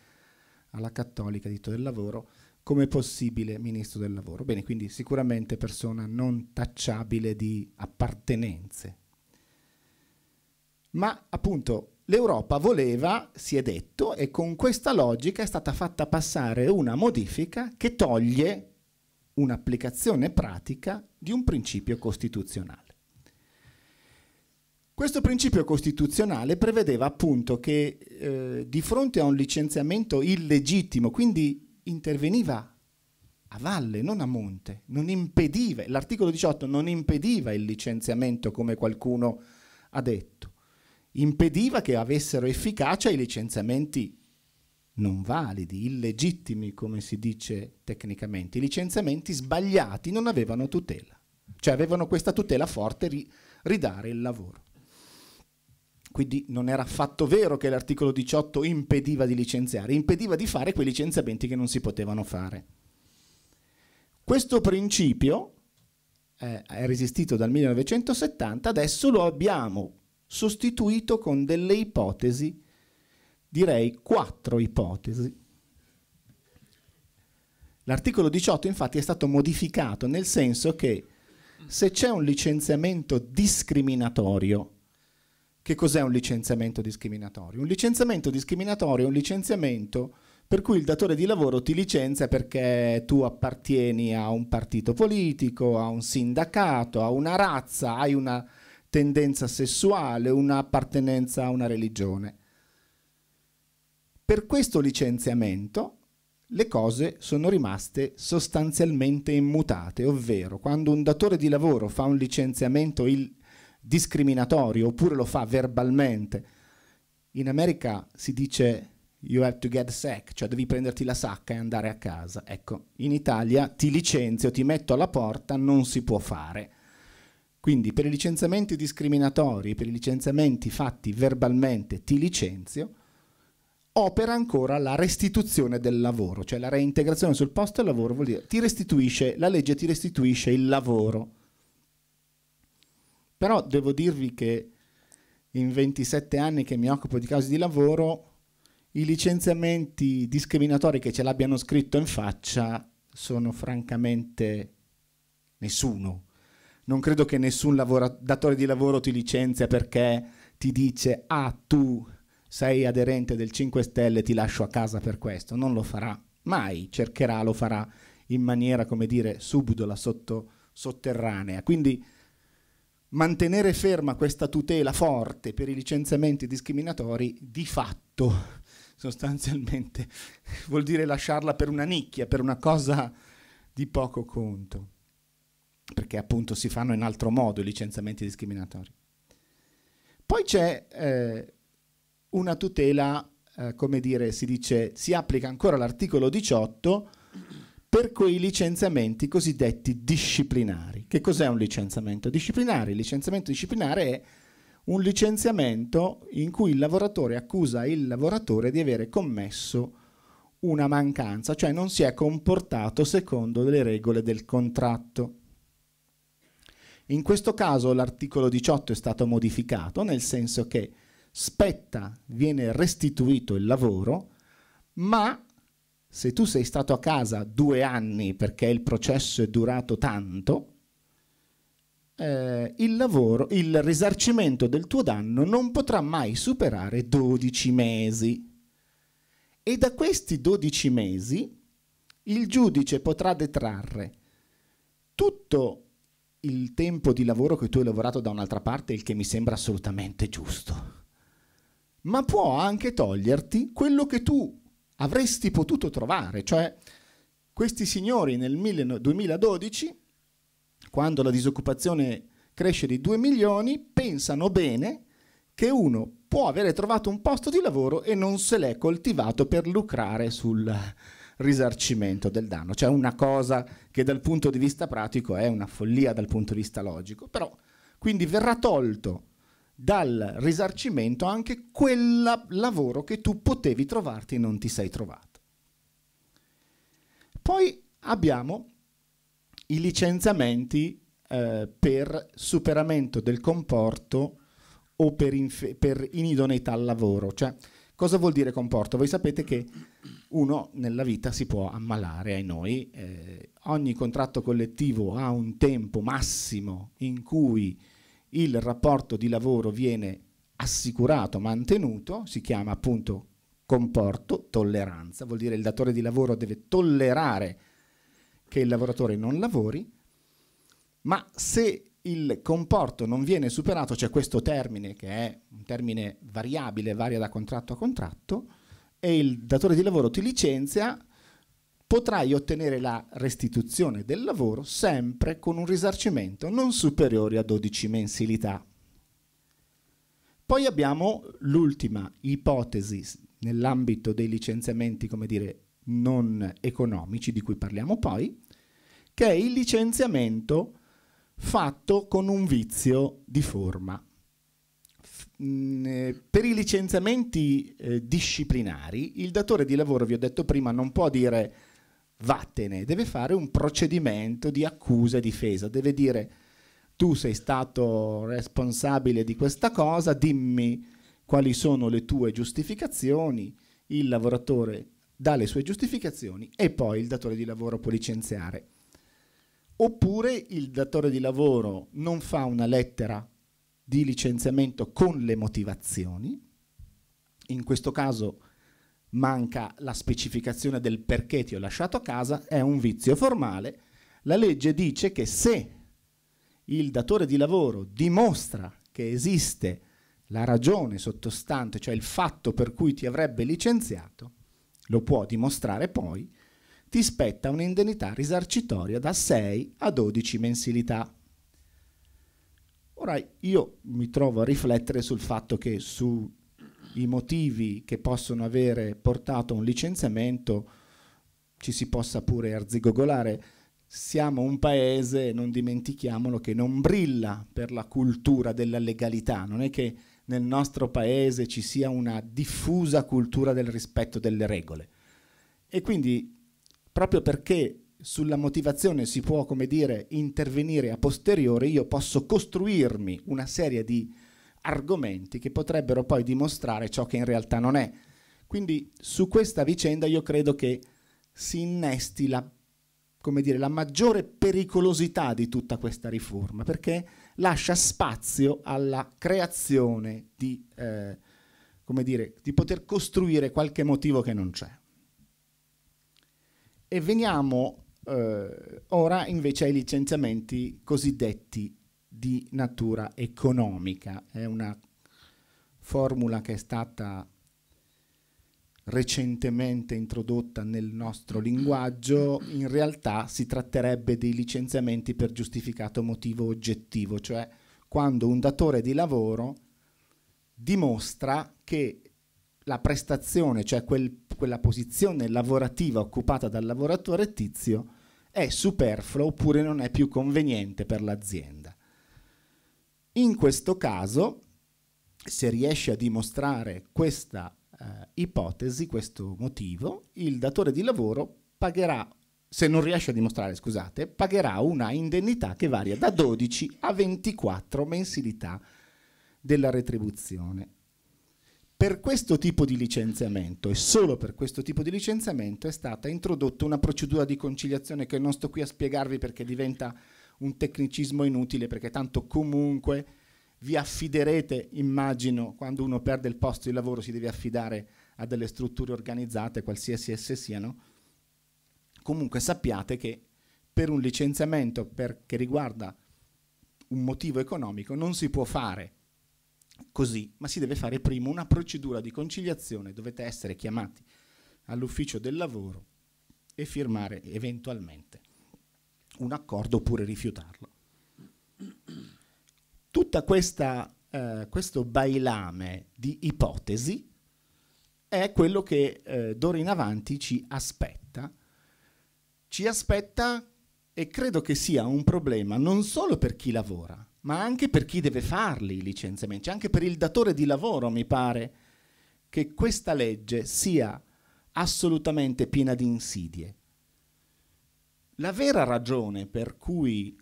alla Cattolica Dito del Lavoro come possibile ministro del lavoro. Bene, quindi sicuramente persona non tacciabile di appartenenze. Ma appunto l'Europa voleva, si è detto, e con questa logica è stata fatta passare una modifica che toglie un'applicazione pratica di un principio costituzionale. Questo principio costituzionale prevedeva appunto che eh, di fronte a un licenziamento illegittimo, quindi interveniva a valle, non a monte, non impediva, l'articolo 18 non impediva il licenziamento come qualcuno ha detto, impediva che avessero efficacia i licenziamenti non validi, illegittimi come si dice tecnicamente, i licenziamenti sbagliati non avevano tutela, cioè avevano questa tutela forte ri ridare il lavoro. Quindi non era affatto vero che l'articolo 18 impediva di licenziare, impediva di fare quei licenziamenti che non si potevano fare. Questo principio eh, è resistito dal 1970, adesso lo abbiamo sostituito con delle ipotesi, direi quattro ipotesi. L'articolo 18 infatti è stato modificato nel senso che se c'è un licenziamento discriminatorio, che cos'è un licenziamento discriminatorio? Un licenziamento discriminatorio è un licenziamento per cui il datore di lavoro ti licenzia perché tu appartieni a un partito politico, a un sindacato, a una razza, hai una tendenza sessuale, un'appartenenza a una religione. Per questo licenziamento le cose sono rimaste sostanzialmente immutate, ovvero quando un datore di lavoro fa un licenziamento il discriminatorio oppure lo fa verbalmente. In America si dice you have to get sick, cioè devi prenderti la sacca e andare a casa. Ecco, in Italia ti licenzio, ti metto alla porta, non si può fare. Quindi per i licenziamenti discriminatori, per i licenziamenti fatti verbalmente, ti licenzio, opera ancora la restituzione del lavoro, cioè la reintegrazione sul posto di lavoro vuol dire ti restituisce, la legge ti restituisce il lavoro però devo dirvi che in 27 anni che mi occupo di cause di lavoro, i licenziamenti discriminatori che ce l'abbiano scritto in faccia sono francamente nessuno. Non credo che nessun datore di lavoro ti licenzia perché ti dice ah tu sei aderente del 5 Stelle, ti lascio a casa per questo. Non lo farà mai, cercherà, lo farà in maniera, come dire, subdola, sotto, sotterranea. Quindi mantenere ferma questa tutela forte per i licenziamenti discriminatori di fatto sostanzialmente vuol dire lasciarla per una nicchia, per una cosa di poco conto, perché appunto si fanno in altro modo i licenziamenti discriminatori. Poi c'è eh, una tutela, eh, come dire, si dice, si applica ancora l'articolo 18 per quei licenziamenti cosiddetti disciplinari. Che cos'è un licenziamento disciplinare? Il licenziamento disciplinare è un licenziamento in cui il lavoratore accusa il lavoratore di avere commesso una mancanza, cioè non si è comportato secondo le regole del contratto. In questo caso l'articolo 18 è stato modificato nel senso che spetta, viene restituito il lavoro, ma se tu sei stato a casa due anni perché il processo è durato tanto, eh, il, lavoro, il risarcimento del tuo danno non potrà mai superare 12 mesi. E da questi 12 mesi il giudice potrà detrarre tutto il tempo di lavoro che tu hai lavorato da un'altra parte, il che mi sembra assolutamente giusto, ma può anche toglierti quello che tu avresti potuto trovare, cioè questi signori nel 2012, quando la disoccupazione cresce di 2 milioni, pensano bene che uno può avere trovato un posto di lavoro e non se l'è coltivato per lucrare sul risarcimento del danno. Cioè una cosa che dal punto di vista pratico è una follia dal punto di vista logico, però quindi verrà tolto dal risarcimento anche quel lavoro che tu potevi trovarti e non ti sei trovato. Poi abbiamo i licenziamenti eh, per superamento del comporto o per, per, inidoneità al lavoro. Cioè, cosa vuol dire comporto? Voi sapete che uno nella vita si può ammalare, ai noi. Eh, ogni contratto collettivo ha un tempo massimo in cui il rapporto di lavoro viene assicurato, mantenuto, si chiama appunto comporto, tolleranza, vuol dire il datore di lavoro deve tollerare che il lavoratore non lavori, ma se il comporto non viene superato, c'è cioè questo termine che è un termine variabile, varia da contratto a contratto, e il datore di lavoro ti licenzia, potrai ottenere la restituzione del lavoro sempre con un risarcimento non superiore a 12 mensilità. Poi abbiamo l'ultima ipotesi nell'ambito dei licenziamenti, come dire, non economici, di cui parliamo poi, che è il licenziamento fatto con un vizio di forma. Per i licenziamenti eh, disciplinari, il datore di lavoro, vi ho detto prima, non può dire vattene, deve fare un procedimento di accusa e difesa, deve dire tu sei stato responsabile di questa cosa, dimmi quali sono le tue giustificazioni, il lavoratore dà le sue giustificazioni e poi il datore di lavoro può licenziare. Oppure il datore di lavoro non fa una lettera di licenziamento con le motivazioni, in questo caso manca la specificazione del perché ti ho lasciato a casa, è un vizio formale. La legge dice che se il datore di lavoro dimostra che esiste la ragione sottostante, cioè il fatto per cui ti avrebbe licenziato, lo può dimostrare poi, ti spetta un'indennità risarcitoria da 6 a 12 mensilità. Ora io mi trovo a riflettere sul fatto che su i motivi che possono avere portato a un licenziamento ci si possa pure arzigogolare. Siamo un paese, non dimentichiamolo, che non brilla per la cultura della legalità, non è che nel nostro paese ci sia una diffusa cultura del rispetto delle regole. E quindi, proprio perché sulla motivazione si può, come dire, intervenire a posteriori, io posso costruirmi una serie di argomenti che potrebbero poi dimostrare ciò che in realtà non è. Quindi su questa vicenda io credo che si innesti la, dire, la maggiore pericolosità di tutta questa riforma, perché lascia spazio alla creazione di, eh, dire, di poter costruire qualche motivo che non c'è. E veniamo eh, ora invece ai licenziamenti cosiddetti di natura economica. È una formula che è stata recentemente introdotta nel nostro linguaggio, in realtà si tratterebbe dei licenziamenti per giustificato motivo oggettivo, cioè quando un datore di lavoro dimostra che la prestazione, cioè quel, quella posizione lavorativa occupata dal lavoratore tizio, è superflua oppure non è più conveniente per l'azienda. In questo caso, se riesce a dimostrare questa eh, ipotesi, questo motivo, il datore di lavoro pagherà, se non riesce a dimostrare, scusate, pagherà una indennità che varia da 12 a 24 mensilità della retribuzione. Per questo tipo di licenziamento e solo per questo tipo di licenziamento è stata introdotta una procedura di conciliazione che non sto qui a spiegarvi perché diventa un tecnicismo inutile perché tanto comunque vi affiderete, immagino, quando uno perde il posto di lavoro si deve affidare a delle strutture organizzate, qualsiasi esse siano, comunque sappiate che per un licenziamento per, che riguarda un motivo economico non si può fare così, ma si deve fare prima una procedura di conciliazione, dovete essere chiamati all'ufficio del lavoro e firmare eventualmente un accordo oppure rifiutarlo. Tutto eh, questo bailame di ipotesi è quello che eh, d'ora in avanti ci aspetta. Ci aspetta e credo che sia un problema non solo per chi lavora, ma anche per chi deve farli i licenziamenti, anche per il datore di lavoro mi pare che questa legge sia assolutamente piena di insidie la vera ragione per cui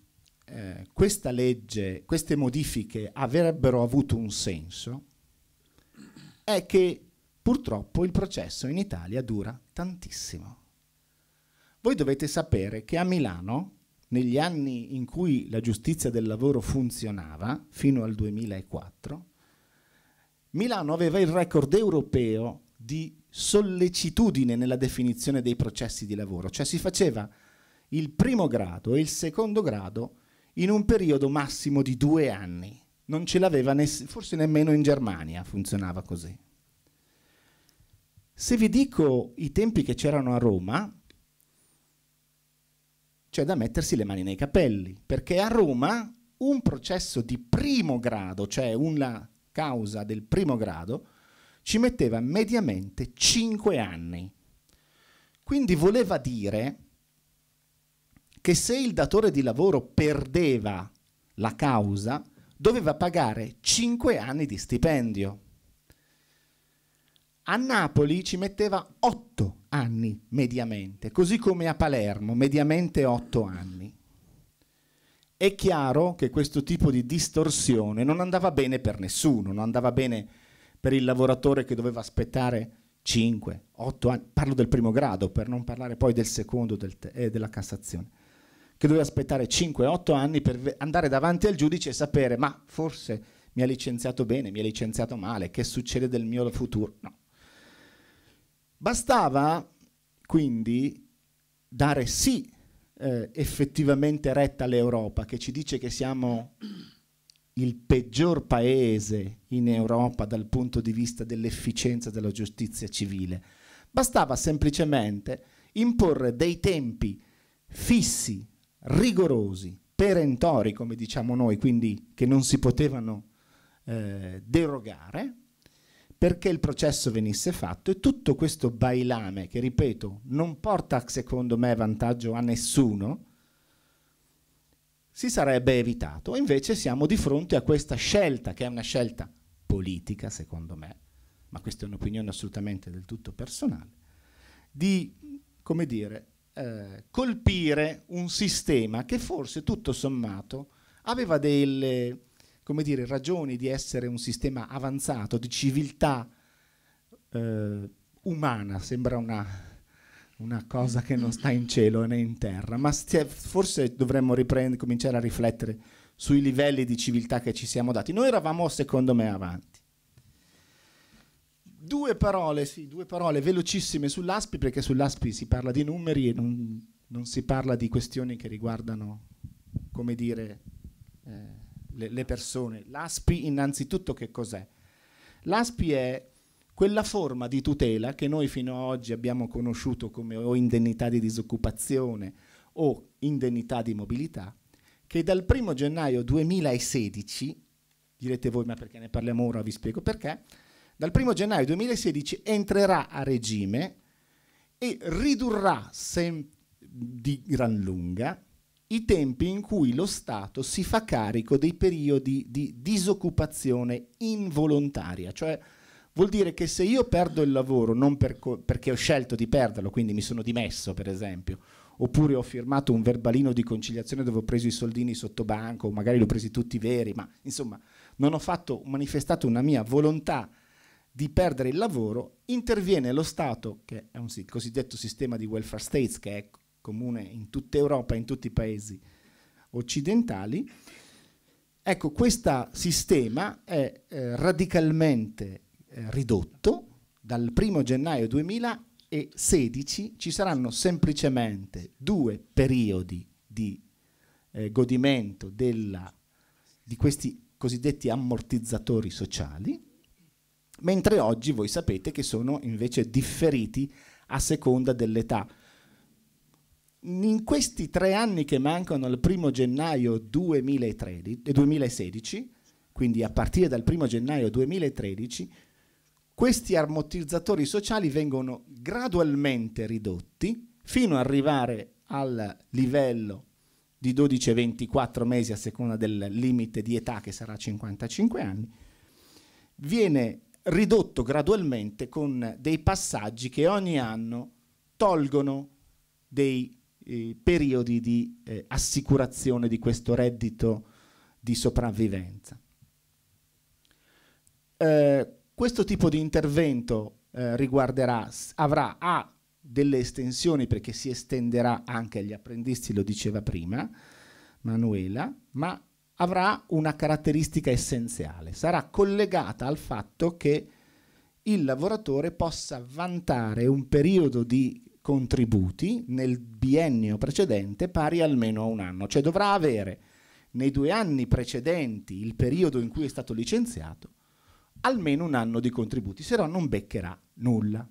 eh, questa legge, queste modifiche avrebbero avuto un senso è che purtroppo il processo in Italia dura tantissimo. Voi dovete sapere che a Milano, negli anni in cui la giustizia del lavoro funzionava, fino al 2004, Milano aveva il record europeo di sollecitudine nella definizione dei processi di lavoro, cioè si faceva il primo grado e il secondo grado in un periodo massimo di due anni. Non ce l'aveva ne forse nemmeno in Germania funzionava così. Se vi dico i tempi che c'erano a Roma, c'è da mettersi le mani nei capelli, perché a Roma un processo di primo grado, cioè una causa del primo grado, ci metteva mediamente 5 anni. Quindi voleva dire che se il datore di lavoro perdeva la causa, doveva pagare 5 anni di stipendio. A Napoli ci metteva 8 anni mediamente, così come a Palermo, mediamente 8 anni. È chiaro che questo tipo di distorsione non andava bene per nessuno, non andava bene per il lavoratore che doveva aspettare 5, 8 anni, parlo del primo grado per non parlare poi del secondo e eh, della Cassazione che doveva aspettare 5-8 anni per andare davanti al giudice e sapere ma forse mi ha licenziato bene, mi ha licenziato male, che succede del mio futuro? No. Bastava quindi dare sì eh, effettivamente retta all'Europa, che ci dice che siamo il peggior paese in Europa dal punto di vista dell'efficienza della giustizia civile. Bastava semplicemente imporre dei tempi fissi rigorosi, perentori, come diciamo noi, quindi che non si potevano eh, derogare, perché il processo venisse fatto e tutto questo bailame che, ripeto, non porta secondo me vantaggio a nessuno, si sarebbe evitato. Invece siamo di fronte a questa scelta, che è una scelta politica secondo me, ma questa è un'opinione assolutamente del tutto personale, di, come dire, eh, colpire un sistema che forse tutto sommato aveva delle dire, ragioni di essere un sistema avanzato, di civiltà eh, umana, sembra una, una cosa che non sta in cielo né in terra, ma stia, forse dovremmo cominciare a riflettere sui livelli di civiltà che ci siamo dati. Noi eravamo, secondo me, avanti due parole, sì, due parole velocissime sull'ASPI, perché sull'ASPI si parla di numeri e non, non si parla di questioni che riguardano, come dire, eh, le, le persone. L'ASPI innanzitutto che cos'è? L'ASPI è quella forma di tutela che noi fino ad oggi abbiamo conosciuto come o indennità di disoccupazione o indennità di mobilità, che dal 1 gennaio 2016, direte voi ma perché ne parliamo ora, vi spiego perché, dal 1 gennaio 2016 entrerà a regime e ridurrà di gran lunga i tempi in cui lo Stato si fa carico dei periodi di disoccupazione involontaria, cioè vuol dire che se io perdo il lavoro non per perché ho scelto di perderlo, quindi mi sono dimesso per esempio, oppure ho firmato un verbalino di conciliazione dove ho preso i soldini sotto banco, magari li ho presi tutti veri, ma insomma non ho fatto, manifestato una mia volontà di perdere il lavoro, interviene lo Stato, che è un cosiddetto sistema di welfare states, che è comune in tutta Europa, e in tutti i paesi occidentali. Ecco, questo sistema è eh, radicalmente eh, ridotto. Dal 1 gennaio 2016 ci saranno semplicemente due periodi di eh, godimento della, di questi cosiddetti ammortizzatori sociali, mentre oggi voi sapete che sono invece differiti a seconda dell'età. In questi tre anni che mancano al 1 gennaio 2013, 2016, eh, quindi a partire dal 1 gennaio 2013, questi ammortizzatori sociali vengono gradualmente ridotti fino ad arrivare al livello di 12 24 mesi a seconda del limite di età che sarà 55 anni, viene ridotto gradualmente con dei passaggi che ogni anno tolgono dei eh, periodi di eh, assicurazione di questo reddito di sopravvivenza. Eh, questo tipo di intervento eh, riguarderà, avrà A delle estensioni perché si estenderà anche agli apprendisti, lo diceva prima Manuela, ma avrà una caratteristica essenziale, sarà collegata al fatto che il lavoratore possa vantare un periodo di contributi nel biennio precedente pari almeno a un anno, cioè dovrà avere nei due anni precedenti il periodo in cui è stato licenziato almeno un anno di contributi, se no non beccherà nulla.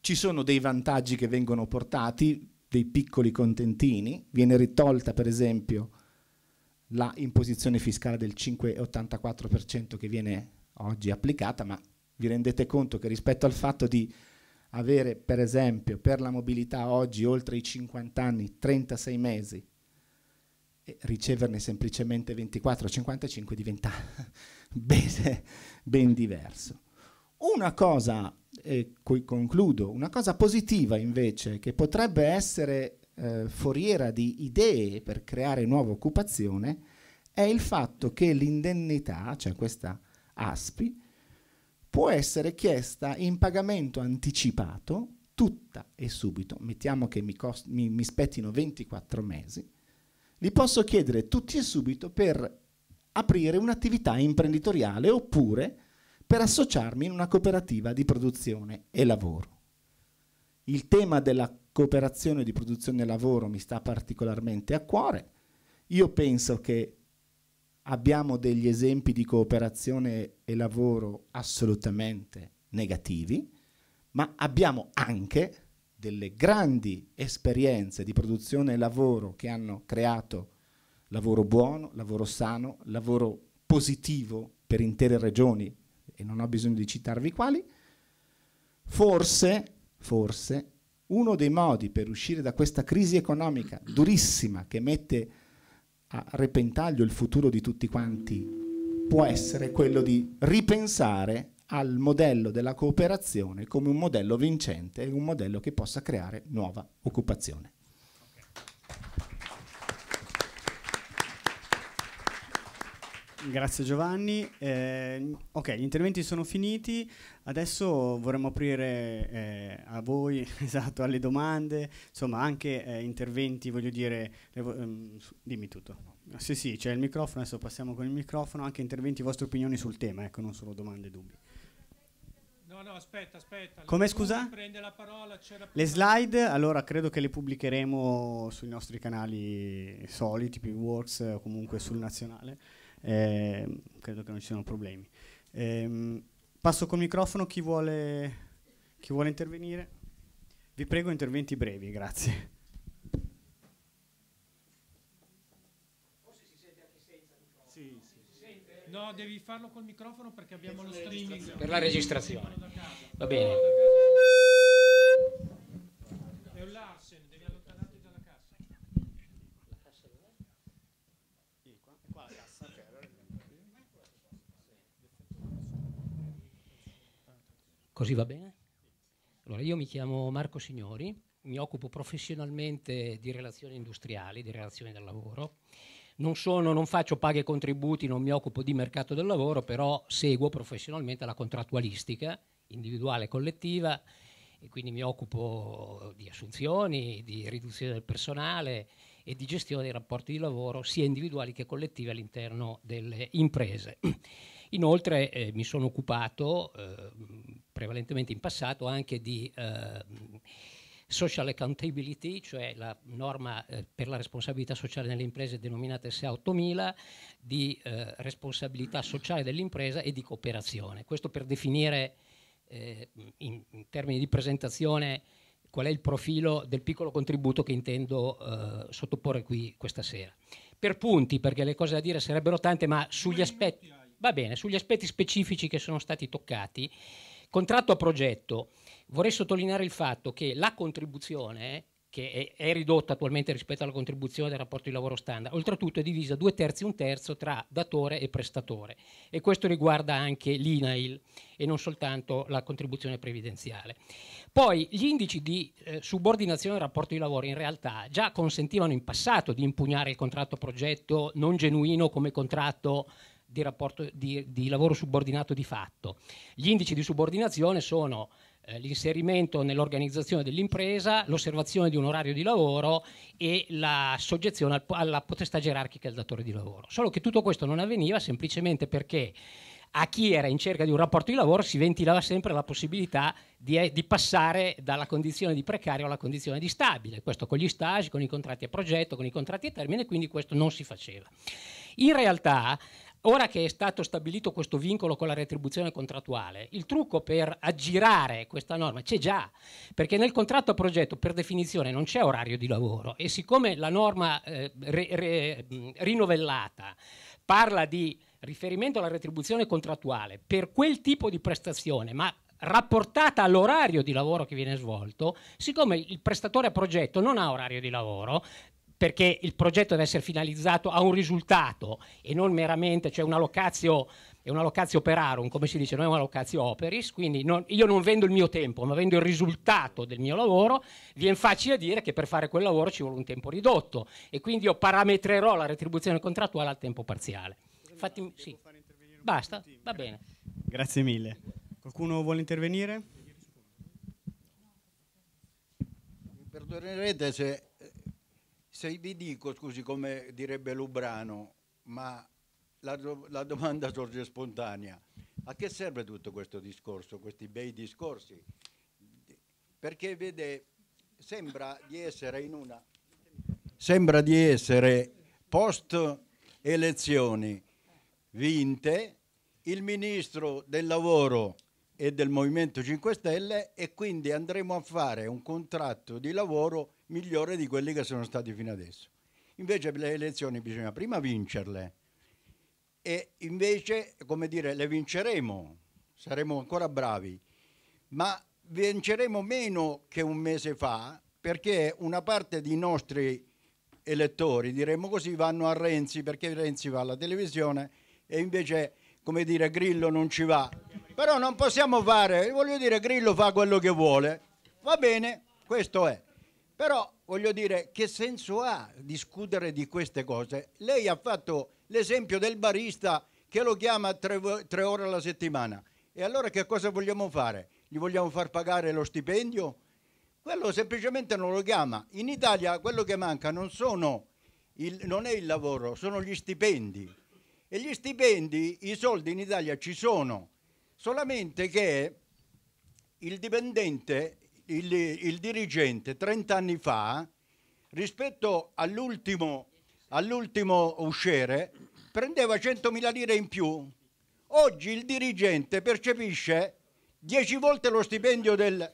Ci sono dei vantaggi che vengono portati, dei piccoli contentini, viene ritolta per esempio la imposizione fiscale del 5,84% che viene oggi applicata, ma vi rendete conto che rispetto al fatto di avere per esempio per la mobilità oggi oltre i 50 anni 36 mesi e riceverne semplicemente 24 o 55 diventa ben, ben, diverso. Una cosa, e qui concludo, una cosa positiva invece che potrebbe essere eh, foriera di idee per creare nuova occupazione è il fatto che l'indennità, cioè questa ASPI, può essere chiesta in pagamento anticipato tutta e subito, mettiamo che mi, mi, mi spettino 24 mesi, li posso chiedere tutti e subito per aprire un'attività imprenditoriale oppure per associarmi in una cooperativa di produzione e lavoro. Il tema della cooperazione di produzione e lavoro mi sta particolarmente a cuore. Io penso che abbiamo degli esempi di cooperazione e lavoro assolutamente negativi, ma abbiamo anche delle grandi esperienze di produzione e lavoro che hanno creato lavoro buono, lavoro sano, lavoro positivo per intere regioni, e non ho bisogno di citarvi quali, forse, forse uno dei modi per uscire da questa crisi economica durissima che mette a repentaglio il futuro di tutti quanti può essere quello di ripensare al modello della cooperazione come un modello vincente e un modello che possa creare nuova occupazione. Grazie Giovanni. Eh, ok, gli interventi sono finiti. Adesso vorremmo aprire eh, a voi, esatto, alle domande, insomma anche eh, interventi, voglio dire, vo ehm, dimmi tutto. Sì, sì, c'è il microfono, adesso passiamo con il microfono, anche interventi, vostre opinioni sul tema, ecco, non solo domande e dubbi. No, no, aspetta, aspetta. Come scusa? Parola, le slide, allora credo che le pubblicheremo sui nostri canali soliti, P-Works o comunque sul nazionale, eh, credo che non ci siano problemi. Ehm, Passo col microfono chi vuole, chi vuole intervenire. Vi prego interventi brevi, grazie. Forse si Si sente sente? microfono. Sì, No, devi farlo col microfono perché abbiamo lo streaming. Per la registrazione. Va bene. Va bene. Così va bene? Allora, io mi chiamo Marco Signori, mi occupo professionalmente di relazioni industriali, di relazioni del lavoro. Non, sono, non faccio paghe e contributi, non mi occupo di mercato del lavoro, però seguo professionalmente la contrattualistica individuale e collettiva e quindi mi occupo di assunzioni, di riduzione del personale e di gestione dei rapporti di lavoro sia individuali che collettivi all'interno delle imprese. Inoltre eh, mi sono occupato eh, prevalentemente in passato anche di eh, social accountability, cioè la norma eh, per la responsabilità sociale nelle imprese denominata SA 8000, di eh, responsabilità sociale dell'impresa e di cooperazione. Questo per definire eh, in, in, termini di presentazione qual è il profilo del piccolo contributo che intendo sottoporre qui questa sera. Per punti, perché le cose da dire sarebbero tante, ma sugli aspetti... Va bene, sugli aspetti specifici che sono stati toccati, contratto a progetto, vorrei sottolineare il fatto che la contribuzione che è, ridotta attualmente rispetto alla contribuzione del rapporto di lavoro standard, oltretutto è divisa due terzi e un terzo tra datore e prestatore e questo riguarda anche l'INAIL e non soltanto la contribuzione previdenziale. Poi gli indici di eh, subordinazione del rapporto di lavoro in realtà già consentivano in passato di impugnare il contratto a progetto non genuino come contratto di, rapporto, di, di lavoro subordinato di fatto. Gli indici di subordinazione sono eh, l'inserimento nell'organizzazione dell'impresa, l'osservazione di un orario di lavoro e la soggezione alla potestà gerarchica del datore di lavoro. Solo che tutto questo non avveniva semplicemente perché a chi era in cerca di un rapporto di lavoro si ventilava sempre la possibilità di, eh, di, passare dalla condizione di precario alla condizione di stabile, questo con gli stage, con i contratti a progetto, con i contratti a termine, quindi questo non si faceva. In realtà Ora che è stato stabilito questo vincolo con la retribuzione contrattuale, il trucco per aggirare questa norma c'è già, perché nel contratto a progetto per definizione non c'è orario di lavoro e siccome la norma eh, re, re, rinovellata parla di riferimento alla retribuzione contrattuale per quel tipo di prestazione, ma rapportata all'orario di lavoro che viene svolto, siccome il prestatore a progetto non ha orario di lavoro, perché il progetto deve essere finalizzato a un risultato e non meramente, cioè una locazio, è una locazio operarum, come si dice, non è una locazio operis, quindi non, io non vendo il mio tempo, ma vendo il risultato del mio lavoro, viene facile dire che per fare quel lavoro ci vuole un tempo ridotto e quindi io parametrerò la retribuzione contrattuale al tempo parziale. Infatti, sì. Basta, va bene. Grazie mille. Qualcuno vuole intervenire? Mi perdonerete se se vi dico, scusi, come direbbe Lubrano, ma la, do la domanda sorge spontanea, a che serve tutto questo discorso, questi bei discorsi? Perché vede, sembra di essere in una... Sembra di essere post elezioni vinte, il ministro del lavoro e del Movimento 5 Stelle e quindi andremo a fare un contratto di lavoro migliore di quelli che sono stati fino adesso. Invece le elezioni bisogna prima vincerle e invece, come dire, le vinceremo, saremo ancora bravi, ma vinceremo meno che un mese fa perché una parte dei nostri elettori, diremmo così, vanno a Renzi perché Renzi va alla televisione e invece, come dire, Grillo non ci va. Però non possiamo fare, voglio dire, Grillo fa quello che vuole. Va bene, questo è. Però voglio dire, che senso ha discutere di queste cose? Lei ha fatto l'esempio del barista che lo chiama tre, tre ore alla settimana. E allora che cosa vogliamo fare? Gli vogliamo far pagare lo stipendio? Quello semplicemente non lo chiama. In Italia quello che manca non, il, non è il lavoro, sono gli stipendi. E gli stipendi, i soldi in Italia ci sono, solamente che il dipendente il, il dirigente 30 anni fa, rispetto all'ultimo, all'ultimo usciere, prendeva 100.000 lire in più. Oggi il dirigente percepisce 10 volte lo stipendio del...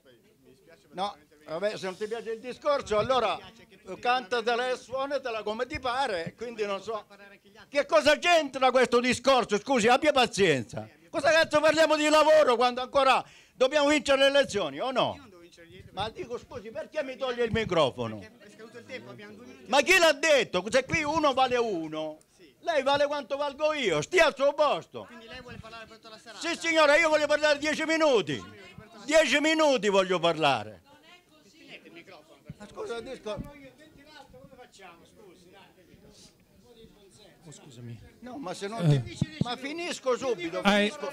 No, vabbè, se non ti piace il discorso, allora eh, cantatela e suonatela come ti pare, quindi non so... Che cosa c'entra questo discorso? Scusi, abbia pazienza. Cosa cazzo parliamo di lavoro quando ancora dobbiamo vincere le elezioni o no? Ma dico scusi, perché mi toglie il microfono? Ma chi l'ha detto? Se qui uno vale uno, lei vale quanto valgo io, stia al suo posto. Quindi lei vuole parlare per tutta la serata? Sì signora, io voglio parlare dieci minuti. Dieci minuti voglio parlare. Non è così. Il microfono. Ma scusa, disco... Ventilato, come facciamo? Scusi, dai. Oh, scusami. No, ma se non eh. dici, ma finisco subito. Ah, finisco,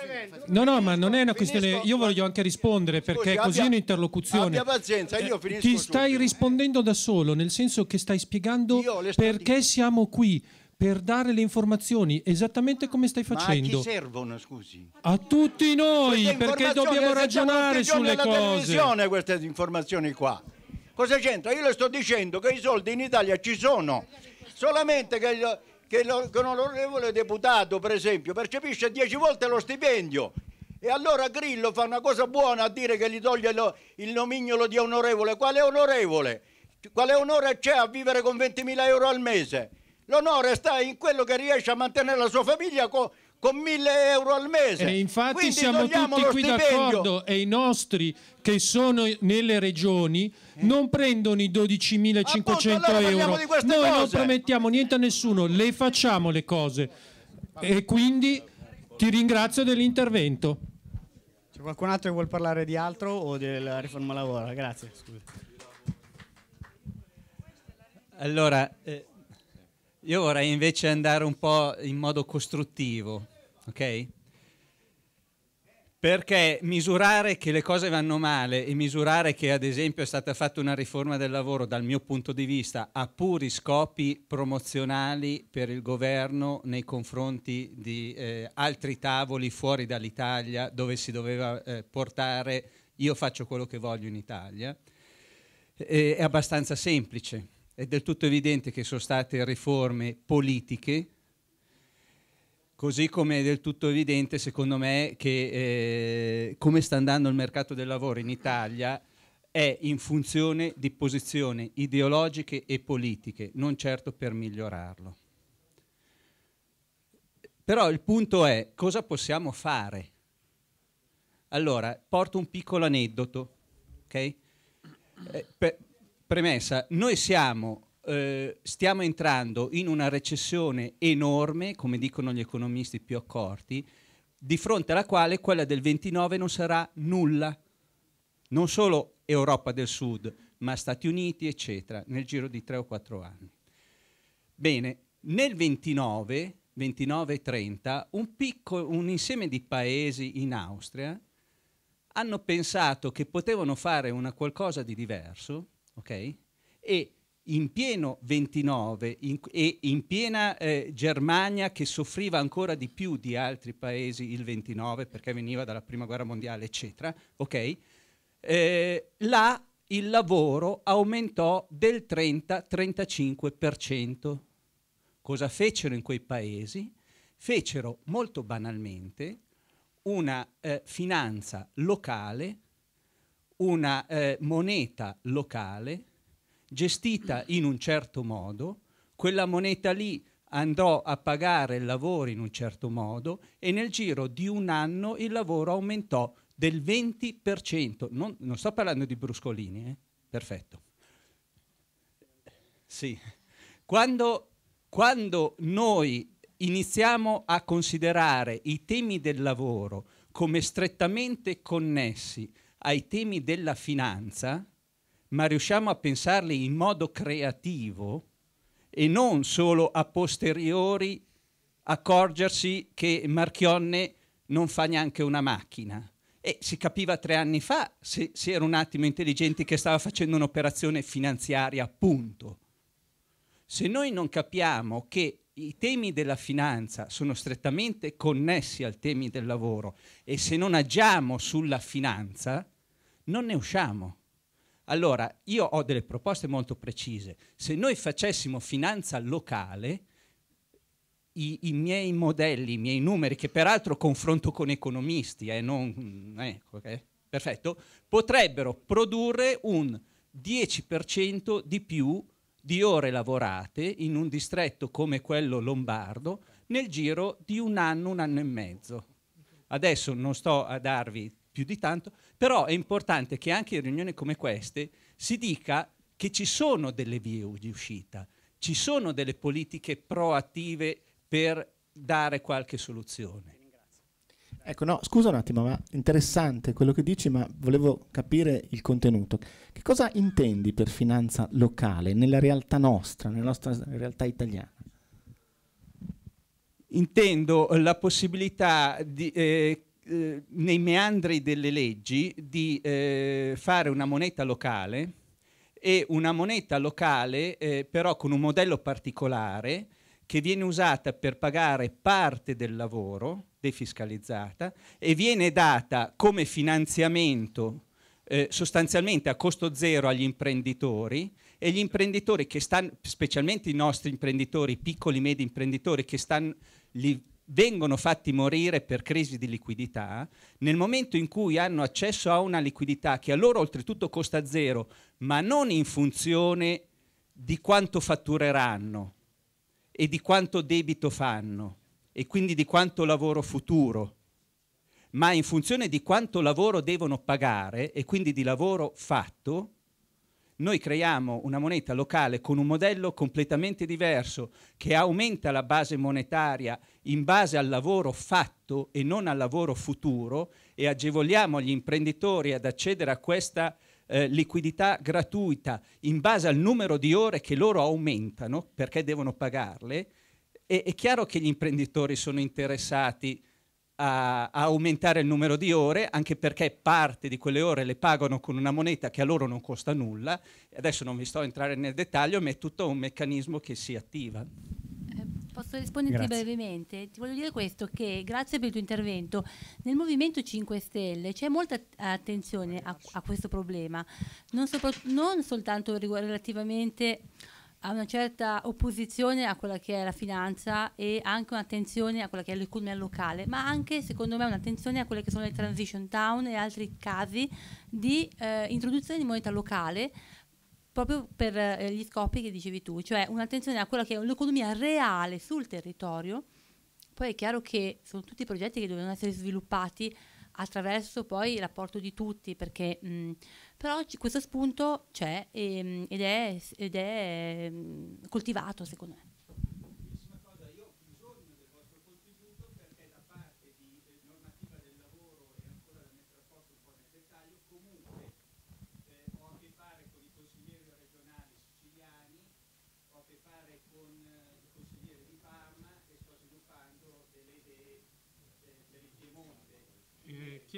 no, no, ma non è una finisco, questione. Io voglio anche rispondere perché scusi, così abbia, è un'interlocuzione. Abbia pazienza, eh, io finisco. Ti stai subito, rispondendo eh. da solo, nel senso che stai spiegando perché siamo qui per dare le informazioni esattamente come stai facendo. Ma a chi servono, scusi? A tutti noi, perché dobbiamo ragionare sulle cose. Ma che queste informazioni qua. Cosa c'entra? Io le sto dicendo che i soldi in Italia ci sono, solamente che che, lo, che un onorevole deputato, per esempio, percepisce dieci volte lo stipendio. E allora Grillo fa una cosa buona a dire che gli toglie lo, il nomignolo di onorevole. Quale onorevole? Quale onore c'è a vivere con 20.000 euro al mese? L'onore sta in quello che riesce a mantenere la sua famiglia con con 1000 euro al mese. E infatti Quindi siamo tutti qui d'accordo e i nostri che sono nelle regioni non prendono i 12.500 allora euro. Noi cose. non promettiamo niente a nessuno, le facciamo le cose. E quindi ti ringrazio dell'intervento. C'è qualcun altro che vuole parlare di altro o della riforma lavoro? Grazie. Scusa. Allora, eh, io vorrei invece andare un po' in modo costruttivo, ok? Perché misurare che le cose vanno male e misurare che ad esempio è stata fatta una riforma del lavoro dal mio punto di vista ha puri scopi promozionali per il governo nei confronti di eh, altri tavoli fuori dall'Italia dove si doveva eh, portare io faccio quello che voglio in Italia, eh, è abbastanza semplice è del tutto evidente che sono state riforme politiche, così come è del tutto evidente, secondo me, che eh, come sta andando il mercato del lavoro in Italia è in funzione di posizioni ideologiche e politiche, non certo per migliorarlo. Però il punto è cosa possiamo fare? Allora, porto un piccolo aneddoto, ok? Eh, per, premessa, noi siamo eh, stiamo entrando in una recessione enorme, come dicono gli economisti più accorti, di fronte alla quale quella del 29 non sarà nulla. Non solo Europa del Sud, ma Stati Uniti, eccetera, nel giro di 3 o 4 anni. Bene, nel 29, 29 e 30, un, piccolo, un insieme di paesi in Austria hanno pensato che potevano fare una qualcosa di diverso ok? E in pieno 29 in, e in piena eh, Germania che soffriva ancora di più di altri paesi il 29 perché veniva dalla prima guerra mondiale, eccetera, ok? Eh, là il lavoro aumentò del 30-35%. Cosa fecero in quei paesi? Fecero molto banalmente una eh, finanza locale una eh, moneta locale gestita in un certo modo, quella moneta lì andò a pagare il lavoro in un certo modo e nel giro di un anno il lavoro aumentò del 20%. Non, non sto parlando di bruscolini, eh? perfetto. Sì. Quando, quando noi iniziamo a considerare i temi del lavoro come strettamente connessi ai temi della finanza, ma riusciamo a pensarli in modo creativo e non solo a posteriori accorgersi che Marchionne non fa neanche una macchina. E si capiva tre anni fa, se si era un attimo intelligente, che stava facendo un'operazione finanziaria, appunto. Se noi non capiamo che i temi della finanza sono strettamente connessi al temi del lavoro e se non agiamo sulla finanza, non ne usciamo. Allora, io ho delle proposte molto precise. Se noi facessimo finanza locale, i, i miei modelli, i miei numeri, che peraltro confronto con economisti, eh, non, mm, eh, okay, perfetto, potrebbero produrre un 10% di più di ore lavorate in un distretto come quello lombardo nel giro di un anno, un anno e mezzo. Adesso non sto a darvi più di tanto, però è importante che anche in riunioni come queste si dica che ci sono delle vie di uscita, ci sono delle politiche proattive per dare qualche soluzione. Ecco, no, scusa un attimo, ma interessante quello che dici, ma volevo capire il contenuto. Che cosa intendi per finanza locale nella realtà nostra, nella nostra realtà italiana? Intendo la possibilità di, eh, eh, nei meandri delle leggi di eh, fare una moneta locale e una moneta locale eh, però con un modello particolare che viene usata per pagare parte del lavoro defiscalizzata e viene data come finanziamento eh, sostanzialmente a costo zero agli imprenditori e gli imprenditori che stanno, specialmente i nostri imprenditori, piccoli e medi imprenditori che stanno li, vengono fatti morire per crisi di liquidità, nel momento in cui hanno accesso a una liquidità che a loro oltretutto costa zero, ma non in funzione di quanto fattureranno e di quanto debito fanno e quindi di quanto lavoro futuro, ma in funzione di quanto lavoro devono pagare e quindi di lavoro fatto, noi creiamo una moneta locale con un modello completamente diverso che aumenta la base monetaria in base al lavoro fatto e non al lavoro futuro e agevoliamo gli imprenditori ad accedere a questa eh, liquidità gratuita in base al numero di ore che loro aumentano perché devono pagarle. E, è chiaro che gli imprenditori sono interessati a, aumentare il numero di ore, anche perché parte di quelle ore le pagano con una moneta che a loro non costa nulla. Adesso non vi sto a entrare nel dettaglio, ma è tutto un meccanismo che si attiva. Eh, posso risponderti grazie. brevemente? Ti voglio dire questo, che grazie per il tuo intervento. Nel Movimento 5 Stelle c'è molta attenzione a, a questo problema, non, sopra, non soltanto relativamente ha una certa opposizione a quella che è la finanza e anche un'attenzione a quella che è l'economia locale, ma anche secondo me un'attenzione a quelle che sono le transition town e altri casi di eh, introduzione di moneta locale proprio per eh, gli scopi che dicevi tu, cioè un'attenzione a quella che è l'economia reale sul territorio. Poi è chiaro che sono tutti progetti che devono essere sviluppati attraverso poi il rapporto di tutti, perché mh, però c- questo spunto c'è e, ehm, ed è, ed è coltivato secondo me.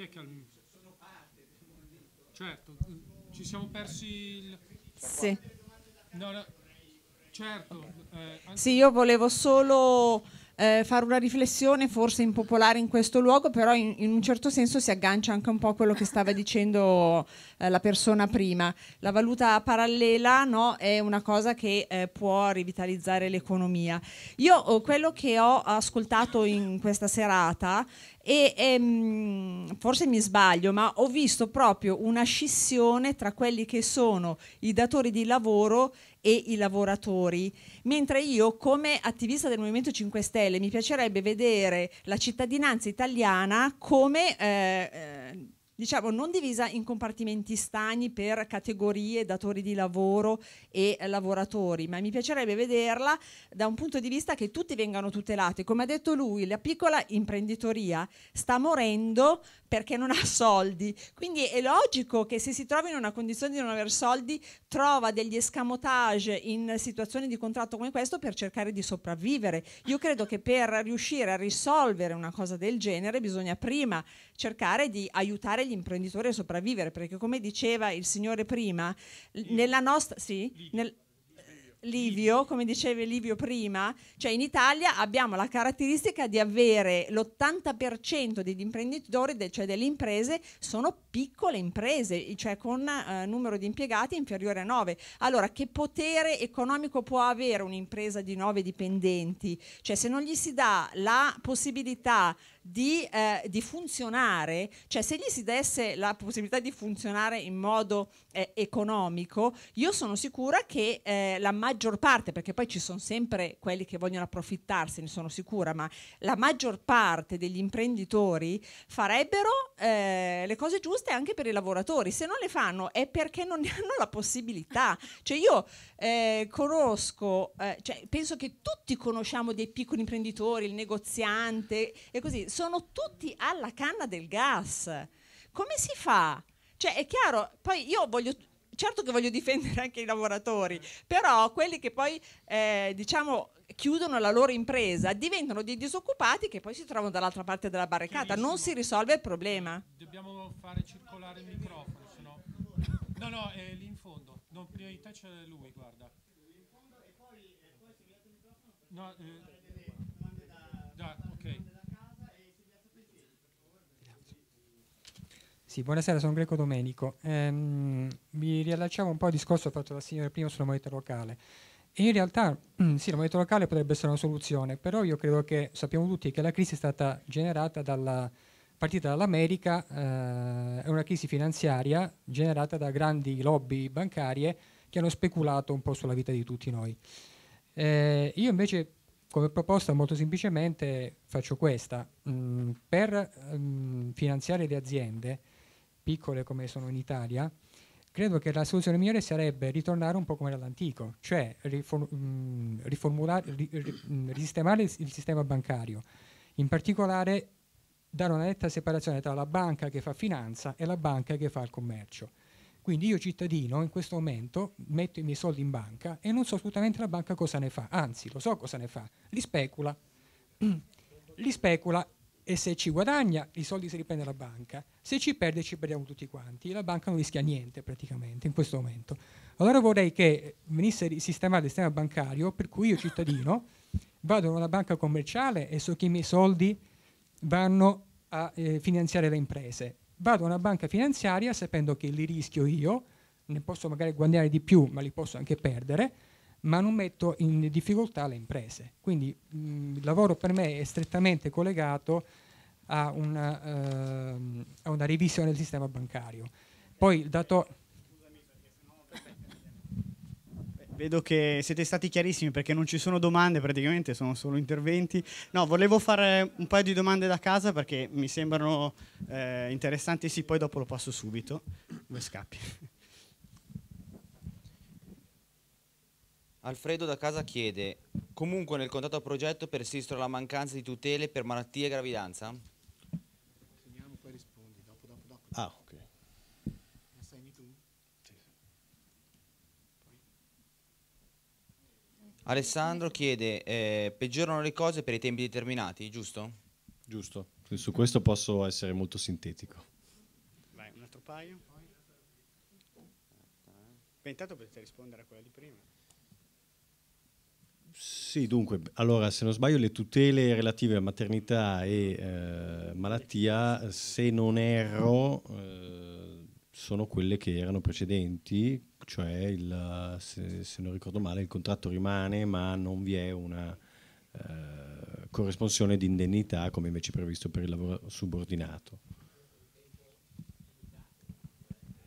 chi è che ha Sono parte del movimento. Certo, ci siamo persi il... Sì. No, no, certo. Eh, anche... Sì, io volevo solo eh, fare una riflessione forse impopolare in questo luogo, però in, in, un certo senso si aggancia anche un po' a quello che stava dicendo eh, la persona prima. La valuta parallela no, è una cosa che eh, può rivitalizzare l'economia. Io oh, quello che ho ascoltato in questa serata e ehm, forse mi sbaglio, ma ho visto proprio una scissione tra quelli che sono i datori di lavoro e i lavoratori, mentre io come attivista del Movimento 5 Stelle mi piacerebbe vedere la cittadinanza italiana come... Eh, eh diciamo non divisa in compartimenti stagni per categorie, datori di lavoro e lavoratori, ma mi piacerebbe vederla da un punto di vista che tutti vengano tutelati. Come ha detto lui, la piccola imprenditoria sta morendo perché non ha soldi, quindi è logico che se si trova in una condizione di non avere soldi trova degli escamotage in situazioni di contratto come questo per cercare di sopravvivere. Io credo che per riuscire a risolvere una cosa del genere bisogna prima cercare di aiutare gli gli imprenditori a sopravvivere, perché come diceva il signore prima, Livio. nella nostra... Sì, Livio. Nel, Livio, come diceva Livio prima, cioè in Italia abbiamo la caratteristica di avere l'80% degli imprenditori, de, cioè delle imprese, sono piccole imprese, cioè con eh, numero di impiegati inferiore a 9. Allora, che potere economico può avere un'impresa di 9 dipendenti? Cioè se non gli si dà la possibilità di, eh, di, funzionare, cioè se gli si desse la possibilità di funzionare in modo eh, economico, io sono sicura che eh, la maggior parte, perché poi ci sono sempre quelli che vogliono approfittarsi, ne sono sicura, ma la maggior parte degli imprenditori farebbero eh, le cose giuste anche per i lavoratori, se non le fanno è perché non ne hanno la possibilità. Cioè io eh, conosco, eh, cioè penso che tutti conosciamo dei piccoli imprenditori, il negoziante e così, sono tutti alla canna del gas. Come si fa? Cioè, è chiaro, poi io voglio certo che voglio difendere anche i lavoratori, però quelli che poi eh, diciamo chiudono la loro impresa diventano dei disoccupati che poi si trovano dall'altra parte della barricata, non si risolve il problema. Dobbiamo fare circolare il microfono, se no. No, no, è lì in fondo. Non prima di te c'è lui, guarda. No, eh, da. Sì, buonasera, sono Greco Domenico. Ehm, mi riallacciavo un po' al discorso fatto dal signore prima sulla moneta locale. E in realtà, sì, la moneta locale potrebbe essere una soluzione, però io credo che sappiamo tutti che la crisi è stata generata dalla partita dall'America, eh, è una crisi finanziaria generata da grandi lobby bancarie che hanno speculato un po' sulla vita di tutti noi. Eh, io invece come proposta molto semplicemente faccio questa. Mm, per mm, finanziare le aziende piccole come sono in Italia, credo che la soluzione migliore sarebbe ritornare un po' come all'antico, cioè riform mm, riformulare, ri, mm, risistemare il, il sistema bancario, in particolare dare una netta separazione tra la banca che fa finanza e la banca che fa il commercio. Quindi io cittadino in questo momento metto i miei soldi in banca e non so assolutamente la banca cosa ne fa, anzi lo so cosa ne fa, li specula, li specula e se ci guadagna i soldi si riprende la banca, se ci perde ci perdiamo tutti quanti, la banca non rischia niente praticamente in questo momento. Allora vorrei che venisse sistemato il sistema bancario per cui io cittadino vado in una banca commerciale e so che i miei soldi vanno a eh, finanziare le imprese. Vado a una banca finanziaria sapendo che li rischio io, ne posso magari guadagnare di più ma li posso anche perdere, ma non metto in difficoltà le imprese. Quindi mh, mm, il lavoro per me è strettamente collegato a una, uh, ehm, a una revisione del sistema bancario. Poi dato... Vedo che siete stati chiarissimi perché non ci sono domande, praticamente sono solo interventi. No, volevo fare un paio di domande da casa perché mi sembrano eh, interessanti, sì, poi dopo lo passo subito. Due scappi. Alfredo da casa chiede, comunque nel contratto a progetto persistono la mancanza di tutele per malattie e gravidanza? Segniamo, poi rispondi, dopo, dopo, dopo. Ah, ok. La segni tu? Sì. Alessandro chiede, eh, peggiorano le cose per i tempi determinati, giusto? Giusto, su questo posso essere molto sintetico. Vai, un altro paio. Beh, intanto potete rispondere a quella di prima. Sì, dunque, allora se non sbaglio le tutele relative a maternità e eh, malattia, se non erro, eh, sono quelle che erano precedenti, cioè il, se, se, non ricordo male il contratto rimane ma non vi è una eh, corrispondenza di indennità come invece previsto per il lavoro subordinato.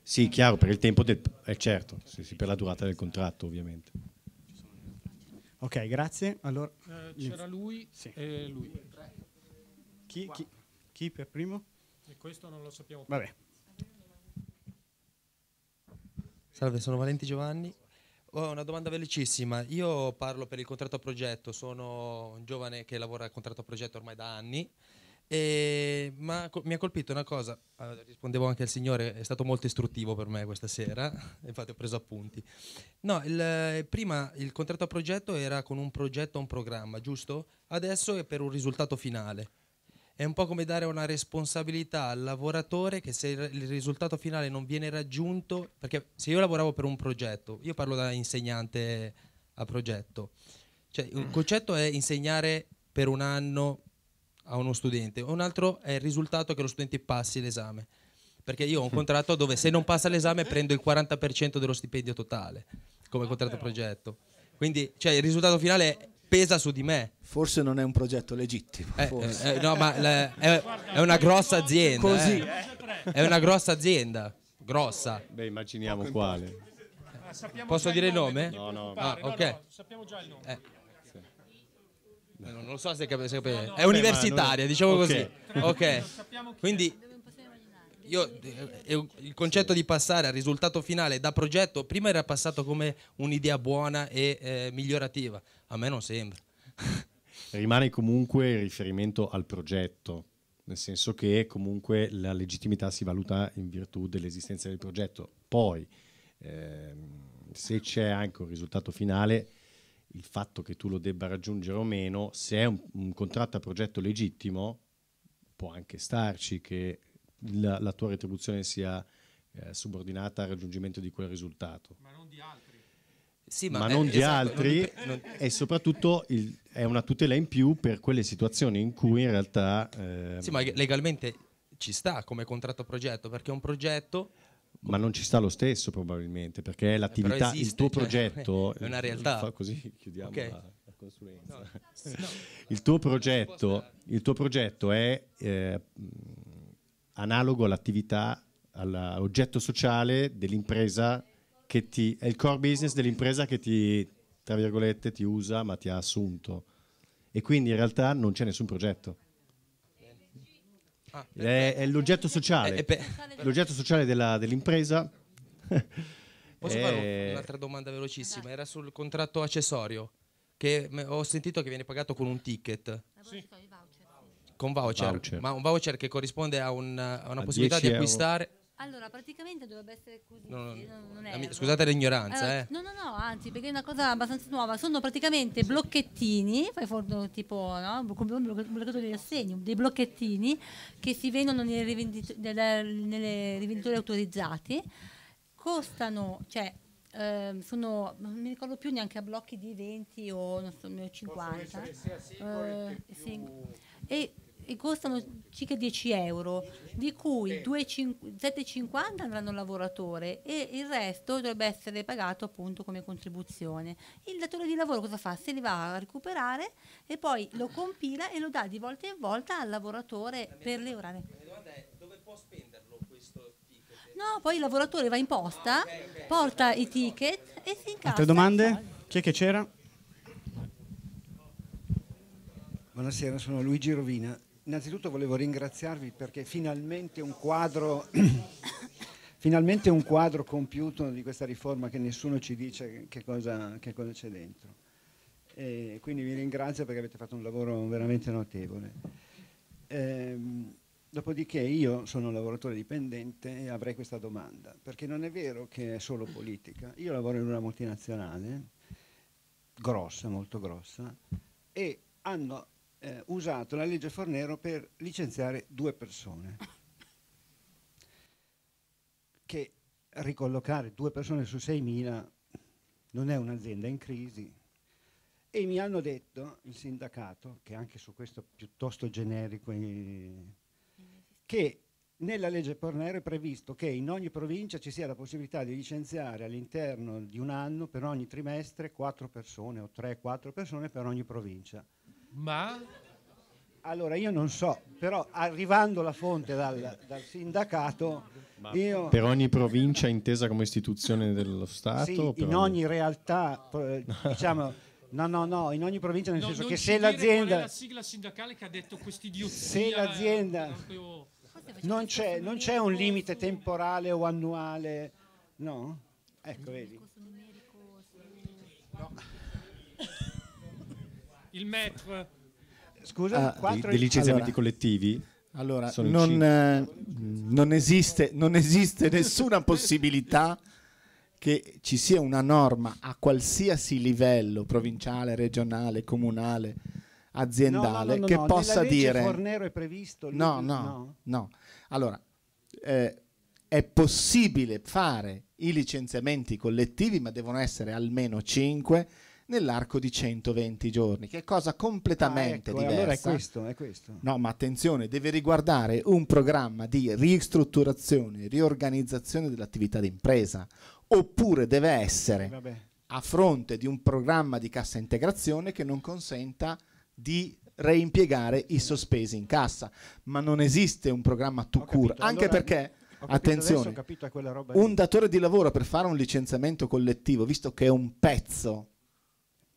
Sì, chiaro, per il tempo del... Eh, certo, sì, sì, per la durata del contratto ovviamente. Ok, grazie. Allora, eh, c'era lui sì. e lui. Chi, chi, chi, per primo? E questo non lo sappiamo. Vabbè. Salve, sono Valenti Giovanni. Oh, una domanda velocissima. Io parlo per il contratto a progetto, sono un giovane che lavora al contratto a progetto ormai da anni e, eh, ma co- mi ha colpito una cosa, allora, rispondevo anche al signore, è stato molto istruttivo per me questa sera, infatti ho preso appunti. No, il, eh, prima il contratto a progetto era con un progetto, un programma, giusto? Adesso è per un risultato finale. È un po' come dare una responsabilità al lavoratore che se il risultato finale non viene raggiunto, perché se io lavoravo per un progetto, io parlo da insegnante a progetto, cioè il mm. concetto è insegnare per un anno a uno studente, un altro è il risultato che lo studente passi l'esame. Perché io ho un mm. contratto dove se non passa l'esame prendo il 40% dello stipendio totale come ah, contratto progetto. Quindi cioè, il risultato finale pesa su di me. Forse non è un progetto legittimo. Eh, eh, no, ma la, è, è, una grossa azienda. Così. Eh. È una grossa azienda. Grossa. Beh, immaginiamo quale. Posso dire il nome? No, no. Ah, ok. No, no, sappiamo già il nome. Eh. Non lo so se capisco. Cap- no, no, è universitaria, diciamo okay. così. Ok. Quindi io, eh, il concetto sì. di passare al risultato finale da progetto prima era passato come un'idea buona e eh, migliorativa. A me non sembra. Rimane comunque il riferimento al progetto, nel senso che comunque la legittimità si valuta in virtù dell'esistenza del progetto. Poi, ehm, se c'è anche un risultato finale, il fatto che tu lo debba raggiungere o meno, se è un, un contratto a progetto legittimo, può anche starci che la, la tua retribuzione sia eh, subordinata al raggiungimento di quel risultato. Ma non di altri. Sì, ma, ma non eh, di esatto, altri non di, non... e soprattutto il, è una tutela in più per quelle situazioni in cui in realtà... Eh... sì, ma ehm, legalmente ci sta come contratto a progetto perché è un progetto ma non ci sta lo stesso probabilmente perché è eh, l'attività, esiste, il tuo cioè, progetto è una eh, realtà. così chiudiamo okay. la, la, consulenza. No, no. Il, tuo progetto, il, tuo progetto, è eh, analogo all'attività, all'oggetto sociale dell'impresa che ti è il core business dell'impresa che ti tra virgolette ti usa ma ti ha assunto e quindi in realtà non c'è nessun progetto Ah, è, è l'oggetto sociale, eh, eh l'oggetto sociale della, dell'impresa. Posso eh, fare un'altra domanda velocissima? Era sul contratto accessorio, che ho sentito che viene pagato con un ticket. Sì. Con voucher, voucher. ma un voucher che corrisponde a, un, a una a possibilità di acquistare... Euro allora, praticamente dovrebbe essere così. No, no, no, scusate l'ignoranza, allora, eh, eh. No, no, no, anzi, perché è una cosa abbastanza nuova. Sono praticamente blocchettini, fai forno tipo, no? Un bloccatore di assegno, dei blocchettini che si vendono nelle, rivendit- nelle rivenditori autorizzati. Costano, cioè, eh, sono, non mi ricordo più neanche a blocchi di 20 o so, 50. Possono essere sia singoli eh, sing- e e costano circa 10 euro, di cui 7,50 andranno al lavoratore e il resto dovrebbe essere pagato appunto come contribuzione. Il datore di lavoro cosa fa? Se li va a recuperare e poi lo compila e lo dà di volta in volta al lavoratore per le è dove può spenderlo questo ticket? No, poi il lavoratore va in posta, ah, okay, okay. porta i ticket e si incassa. Altre domande? Chi è che c'era? Buonasera, sono Luigi Rovina innanzitutto volevo ringraziarvi perché finalmente un, quadro, finalmente un quadro, compiuto di questa riforma che nessuno ci dice che cosa, che cosa c'è dentro. E quindi vi ringrazio perché avete fatto un lavoro veramente notevole. Ehm, dopodiché io sono un lavoratore dipendente e avrei questa domanda, perché non è vero che è solo politica. Io lavoro in una multinazionale, grossa, molto grossa, e hanno eh, usato la legge Fornero per licenziare due persone. Che ricollocare due persone su 6.000 non è un'azienda in crisi. E mi hanno detto, il sindacato, che anche su questo è piuttosto generico, eh, che nella legge Fornero è previsto che in ogni provincia ci sia la possibilità di licenziare all'interno di un anno per ogni trimestre quattro persone o 3 quattro persone per ogni provincia ma? Allora, io non so, però arrivando la fonte dal, dal sindacato... Io... Per ogni provincia intesa come istituzione dello Stato? Sì, in ogni, ogni realtà, diciamo... No, no, no, in ogni provincia, nel no, senso che se l'azienda... la sigla sindacale che ha detto questi idioti. Se l'azienda... Eh, proprio... Non, c'è, non c'è un limite temporale o annuale, no? Ecco, vedi. No il metro. Scusa, ah, dei, dei licenziamenti allora, collettivi? Allora, non, eh, non, esiste, non esiste nessuna possibilità che ci sia una norma a qualsiasi livello, provinciale, regionale, comunale, aziendale, no, no, no, che possa Nella dire... Fornero è previsto? Lui, no, no, no, Allora, eh, è possibile fare i licenziamenti collettivi, ma devono essere almeno 5 nell'arco di 120 giorni, che è cosa completamente ah, ecco, diversa. Allora è questo, è questo. No, ma attenzione, deve riguardare un programma di ristrutturazione, riorganizzazione dell'attività d'impresa, oppure deve essere Vabbè. a fronte di un programma di cassa integrazione che non consenta di reimpiegare i sospesi in cassa, ma non esiste un programma to cure, anche allora, perché attenzione, adesso, un datore di lavoro per fare un licenziamento collettivo, visto che è un pezzo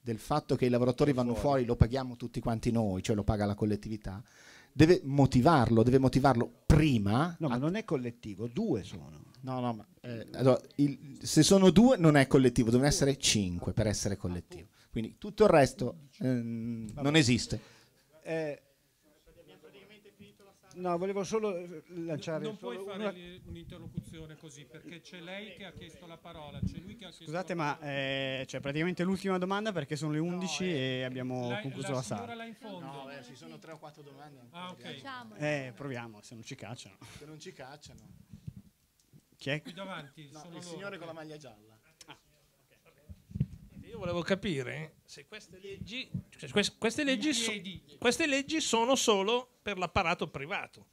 del fatto che i lavoratori vanno fuori. fuori, lo paghiamo tutti quanti noi, cioè lo paga la collettività, deve motivarlo, deve motivarlo prima. No, ma non è collettivo, due sono. No, no, ma, eh, allora, il, se sono due non è collettivo, devono essere cinque per essere collettivo. Quindi tutto il resto ehm, non esiste. Eh, No, volevo solo eh, lanciare... Non solo puoi fare una... un'interlocuzione così, perché c'è lei che ha chiesto la parola, c'è lui che ha chiesto Scusate, la parola. ma eh, c'è cioè, praticamente l'ultima domanda perché sono le 11 no, eh, e abbiamo la, concluso la, la sala. là in fondo. No, beh, ci sono 3 o 4 domande. Ancora. Ah, ok. Diciamo. Eh, proviamo, se non ci cacciano. Se non ci cacciano. Chi è? Qui davanti, no, il loro. signore con la maglia gialla. Io volevo capire se queste leggi, cioè queste, leggi so, queste leggi sono solo per l'apparato privato,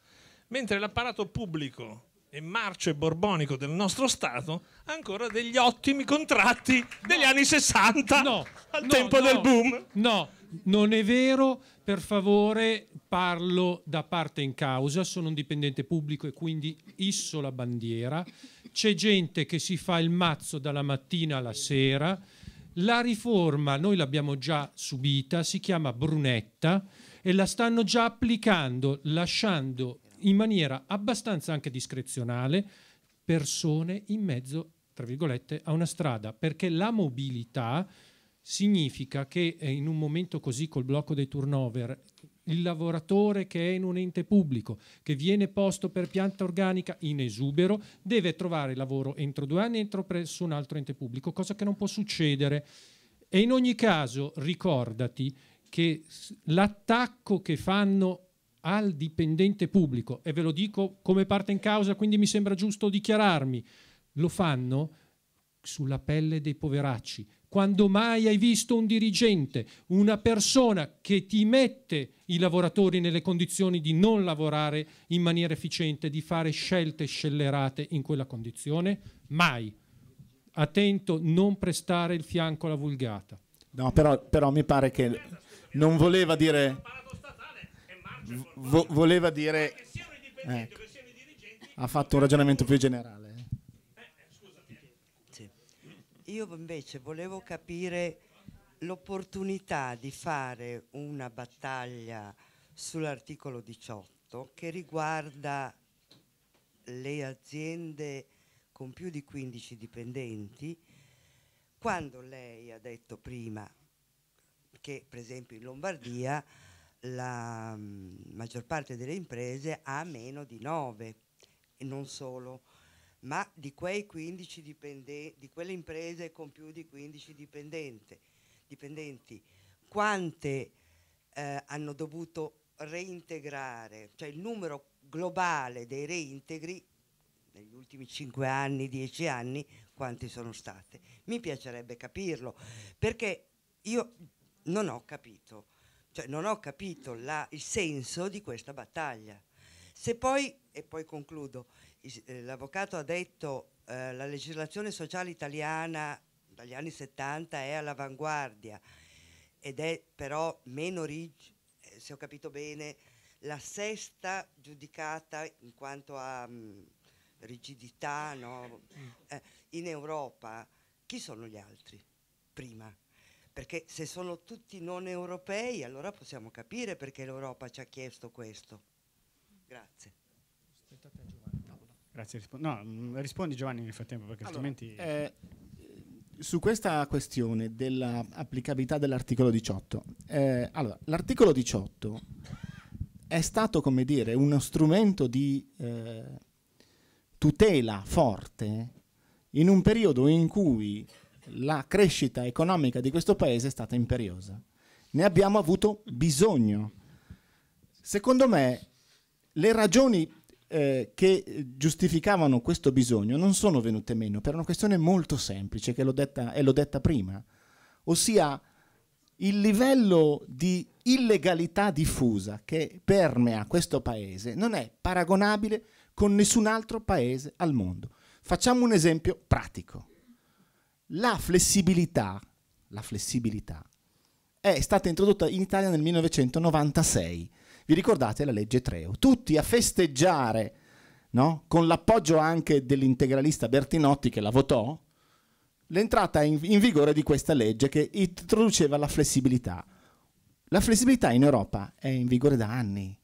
mentre l'apparato pubblico e marcio e borbonico del nostro Stato ha ancora degli ottimi contratti degli anni 60 no. al no, tempo del boom. No, non è vero, per favore parlo da parte in causa, sono un dipendente pubblico e quindi isso la bandiera. C'è gente che si fa il mazzo dalla mattina alla sera la riforma noi l'abbiamo già subita, si chiama Brunetta e la stanno già applicando, lasciando in maniera abbastanza anche discrezionale persone in mezzo, tra virgolette, a una strada, perché la mobilità significa che eh, in un momento così col blocco dei turnover il lavoratore che è in un ente pubblico, che viene posto per pianta organica in esubero, deve trovare lavoro entro due anni entro presso un altro ente pubblico, cosa che non può succedere. E in ogni caso ricordati che l'attacco che fanno al dipendente pubblico, e ve lo dico come parte in causa, quindi mi sembra giusto dichiararmi, lo fanno sulla pelle dei poveracci, quando mai hai visto un dirigente, una persona che ti mette i lavoratori nelle condizioni di non lavorare in maniera efficiente, di fare scelte scellerate in quella condizione? Mai. Attento, non prestare il fianco alla vulgata. No, però, però mi pare che non voleva dire... Vo voleva dire... Eh, ha fatto un ragionamento più generale. Io invece volevo capire l'opportunità di fare una battaglia sull'articolo 18 che riguarda le aziende con più di 15 dipendenti, quando lei ha detto prima che per esempio in Lombardia la mm, maggior parte delle imprese ha meno di 9 e non solo ma di, quei 15 di quelle imprese con più di 15 dipendenti, quante eh, hanno dovuto reintegrare, cioè il numero globale dei reintegri negli ultimi 5 anni, 10 anni, quanti sono state. Mi piacerebbe capirlo, perché io non ho capito, cioè non ho capito la, il senso di questa battaglia. Se poi, e poi concludo, eh, l'avvocato ha detto che eh, la legislazione sociale italiana dagli anni 70 è all'avanguardia ed è però meno rigida, eh, se ho capito bene, la sesta giudicata in quanto a mh, mm, rigidità no? eh, in Europa. Chi sono gli altri prima? Perché se sono tutti non europei allora possiamo capire perché l'Europa ci ha chiesto questo. Grazie. Grazie, rispondi. No, mm, rispondi Giovanni nel frattempo perché allora, altrimenti... Eh, su questa questione dell'applicabilità dell'articolo 18, eh, allora, l'articolo 18 è stato, come dire, uno strumento di eh, tutela forte in un periodo in cui la crescita economica di questo paese è stata imperiosa. Ne abbiamo avuto bisogno. Secondo me, le ragioni eh, che giustificavano questo bisogno non sono venute meno per una questione molto semplice, che l'ho detta, e l'ho detta prima, ossia il livello di illegalità diffusa che permea questo paese non è paragonabile con nessun altro paese al mondo. Facciamo un esempio pratico. La flessibilità, la flessibilità è stata introdotta in Italia nel 1996 vi ricordate la legge Treo? Tutti a festeggiare, no? con l'appoggio anche dell'integralista Bertinotti che la votò, l'entrata in, in vigore di questa legge che introduceva la flessibilità. La flessibilità in Europa è in vigore da anni.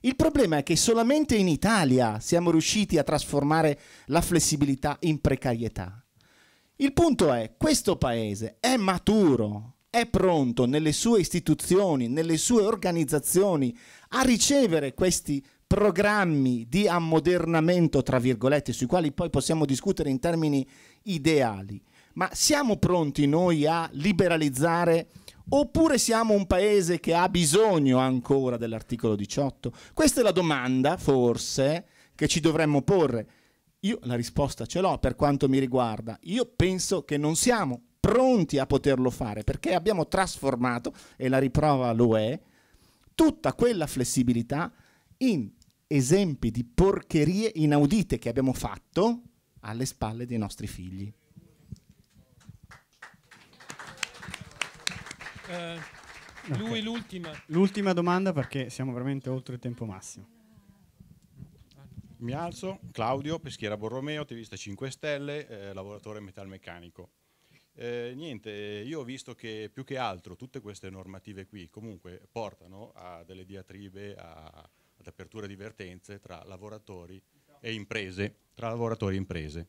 Il problema è che solamente in Italia siamo riusciti a trasformare la flessibilità in precarietà. Il punto è, questo paese è maturo, è pronto nelle sue istituzioni, nelle sue organizzazioni a ricevere questi programmi di ammodernamento, tra virgolette, sui quali poi possiamo discutere in termini ideali. Ma siamo pronti noi a liberalizzare oppure siamo un paese che ha bisogno ancora dell'articolo 18? Questa è la domanda, forse, che ci dovremmo porre. Io la risposta ce l'ho per quanto mi riguarda. Io penso che non siamo pronti a poterlo fare, perché abbiamo trasformato, e la riprova lo è, tutta quella flessibilità in esempi di porcherie inaudite che abbiamo fatto alle spalle dei nostri figli. Uh, lui okay. l'ultima. L'ultima domanda perché siamo veramente oltre il tempo massimo. Mi alzo, Claudio, Peschiera Borromeo, attivista 5 Stelle, eh, lavoratore metalmeccanico. Eh, niente, io ho visto che più che altro tutte queste normative qui comunque portano a delle diatribe, a, ad aperture di vertenze tra lavoratori e imprese, tra lavoratori e imprese,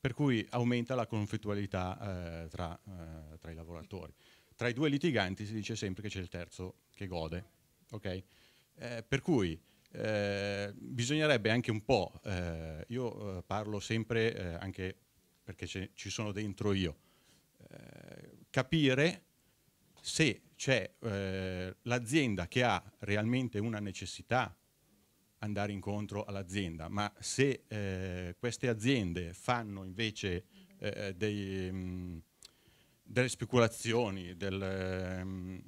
per cui aumenta la conflittualità eh, tra, eh, tra, i lavoratori. Tra i due litiganti si dice sempre che c'è il terzo che gode, okay? Eh, per cui eh, bisognerebbe anche un po', eh, io parlo sempre anche perché ci sono dentro io, eh, capire se c'è eh, l'azienda che ha realmente una necessità andare incontro all'azienda, ma se eh, queste aziende fanno invece eh, dei, mh, mm, delle speculazioni, del, mh, ehm,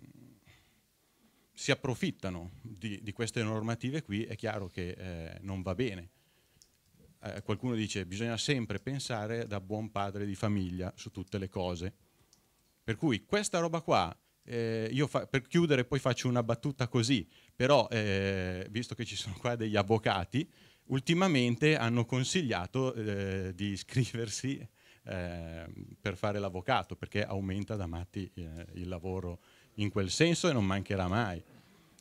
si approfittano di, di, queste normative qui, è chiaro che eh, non va bene eh, qualcuno dice bisogna sempre pensare da buon padre di famiglia su tutte le cose. Per cui questa roba qua, eh, io per chiudere poi faccio una battuta così, però eh, visto che ci sono qua degli avvocati, ultimamente hanno consigliato eh, di iscriversi eh, per fare l'avvocato, perché aumenta da matti eh, il lavoro in quel senso e non mancherà mai.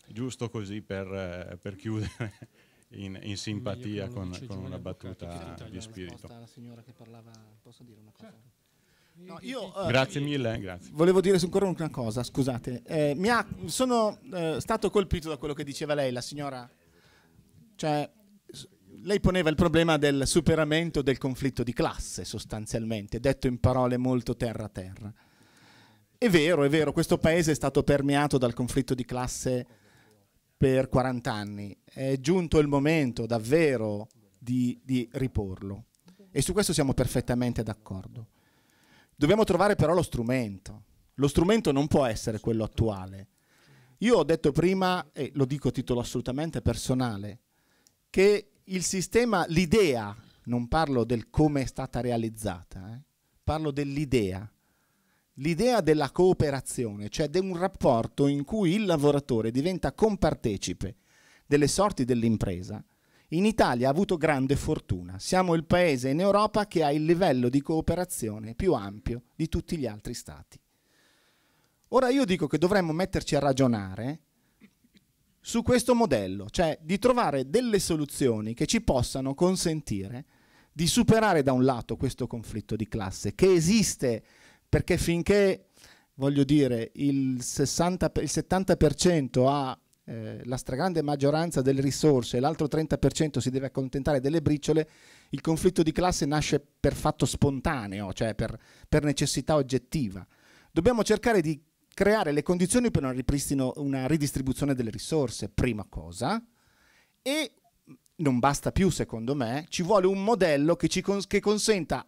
Giusto così per, per chiudere in, in simpatia con, con una battuta di spirito. Parlava, no, io, uh, grazie mille, grazie. Volevo dire ancora una cosa, scusate. Eh, ha, sono eh, stato colpito da quello che diceva lei, la signora. Cioè, lei poneva il problema del superamento del conflitto di classe, sostanzialmente, detto in parole molto terra-terra. È vero, è vero, questo paese è stato permeato dal conflitto di classe per 40 anni. È giunto il momento davvero di, di riporlo. E su questo siamo perfettamente d'accordo. Dobbiamo trovare però lo strumento. Lo strumento non può essere quello attuale. Io ho detto prima, e lo dico a titolo assolutamente personale, che il sistema, l'idea, non parlo del come è stata realizzata, eh, parlo dell'idea l'idea della cooperazione, cioè di un rapporto in cui il lavoratore diventa compartecipe delle sorti dell'impresa, in Italia ha avuto grande fortuna. Siamo il paese in Europa che ha il livello di cooperazione più ampio di tutti gli altri stati. Ora io dico che dovremmo metterci a ragionare su questo modello, cioè di trovare delle soluzioni che ci possano consentire di superare da un lato questo conflitto di classe che esiste perché finché, voglio dire, il, 60, il 70% ha eh, la stragrande maggioranza delle risorse e l'altro 30% si deve accontentare delle briciole, il conflitto di classe nasce per fatto spontaneo, cioè per, per necessità oggettiva. Dobbiamo cercare di creare le condizioni per una, una ridistribuzione delle risorse, prima cosa, e non basta più secondo me, ci vuole un modello che, ci cons che consenta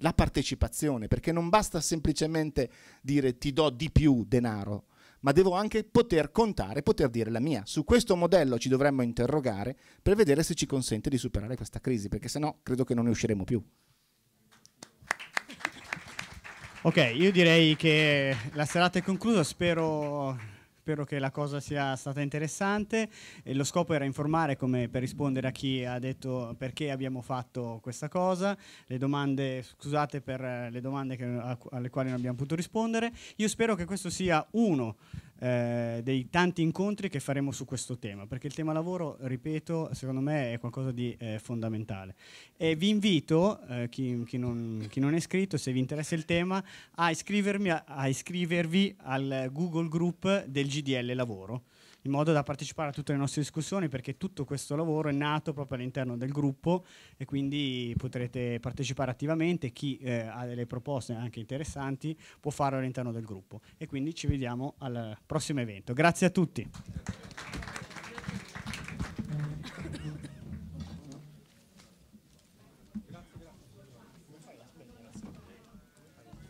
la partecipazione, perché non basta semplicemente dire ti do di più denaro, ma devo anche poter contare, poter dire la mia. Su questo modello ci dovremmo interrogare per vedere se ci consente di superare questa crisi, perché sennò credo che non ne usciremo più. Ok, io direi che la serata è conclusa, spero spero che la cosa sia stata interessante. E lo scopo era informare come per rispondere a chi ha detto perché abbiamo fatto questa cosa, le domande, scusate per le domande che, alle quali non abbiamo potuto rispondere. Io spero che questo sia uno eh, dei tanti incontri che faremo su questo tema, perché il tema lavoro, ripeto, secondo me è qualcosa di eh, fondamentale. E vi invito, eh, chi, chi, non, chi, non, è iscritto, se vi interessa il tema, a, a, a iscrivervi al Google Group del GDL Lavoro in modo da partecipare a tutte le nostre discussioni perché tutto questo lavoro è nato proprio all'interno del gruppo e quindi potrete partecipare attivamente, chi eh, ha delle proposte anche interessanti può farlo all'interno del gruppo e quindi ci vediamo al prossimo evento. Grazie a tutti.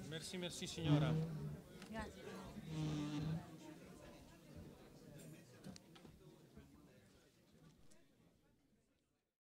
Merci, merci signora.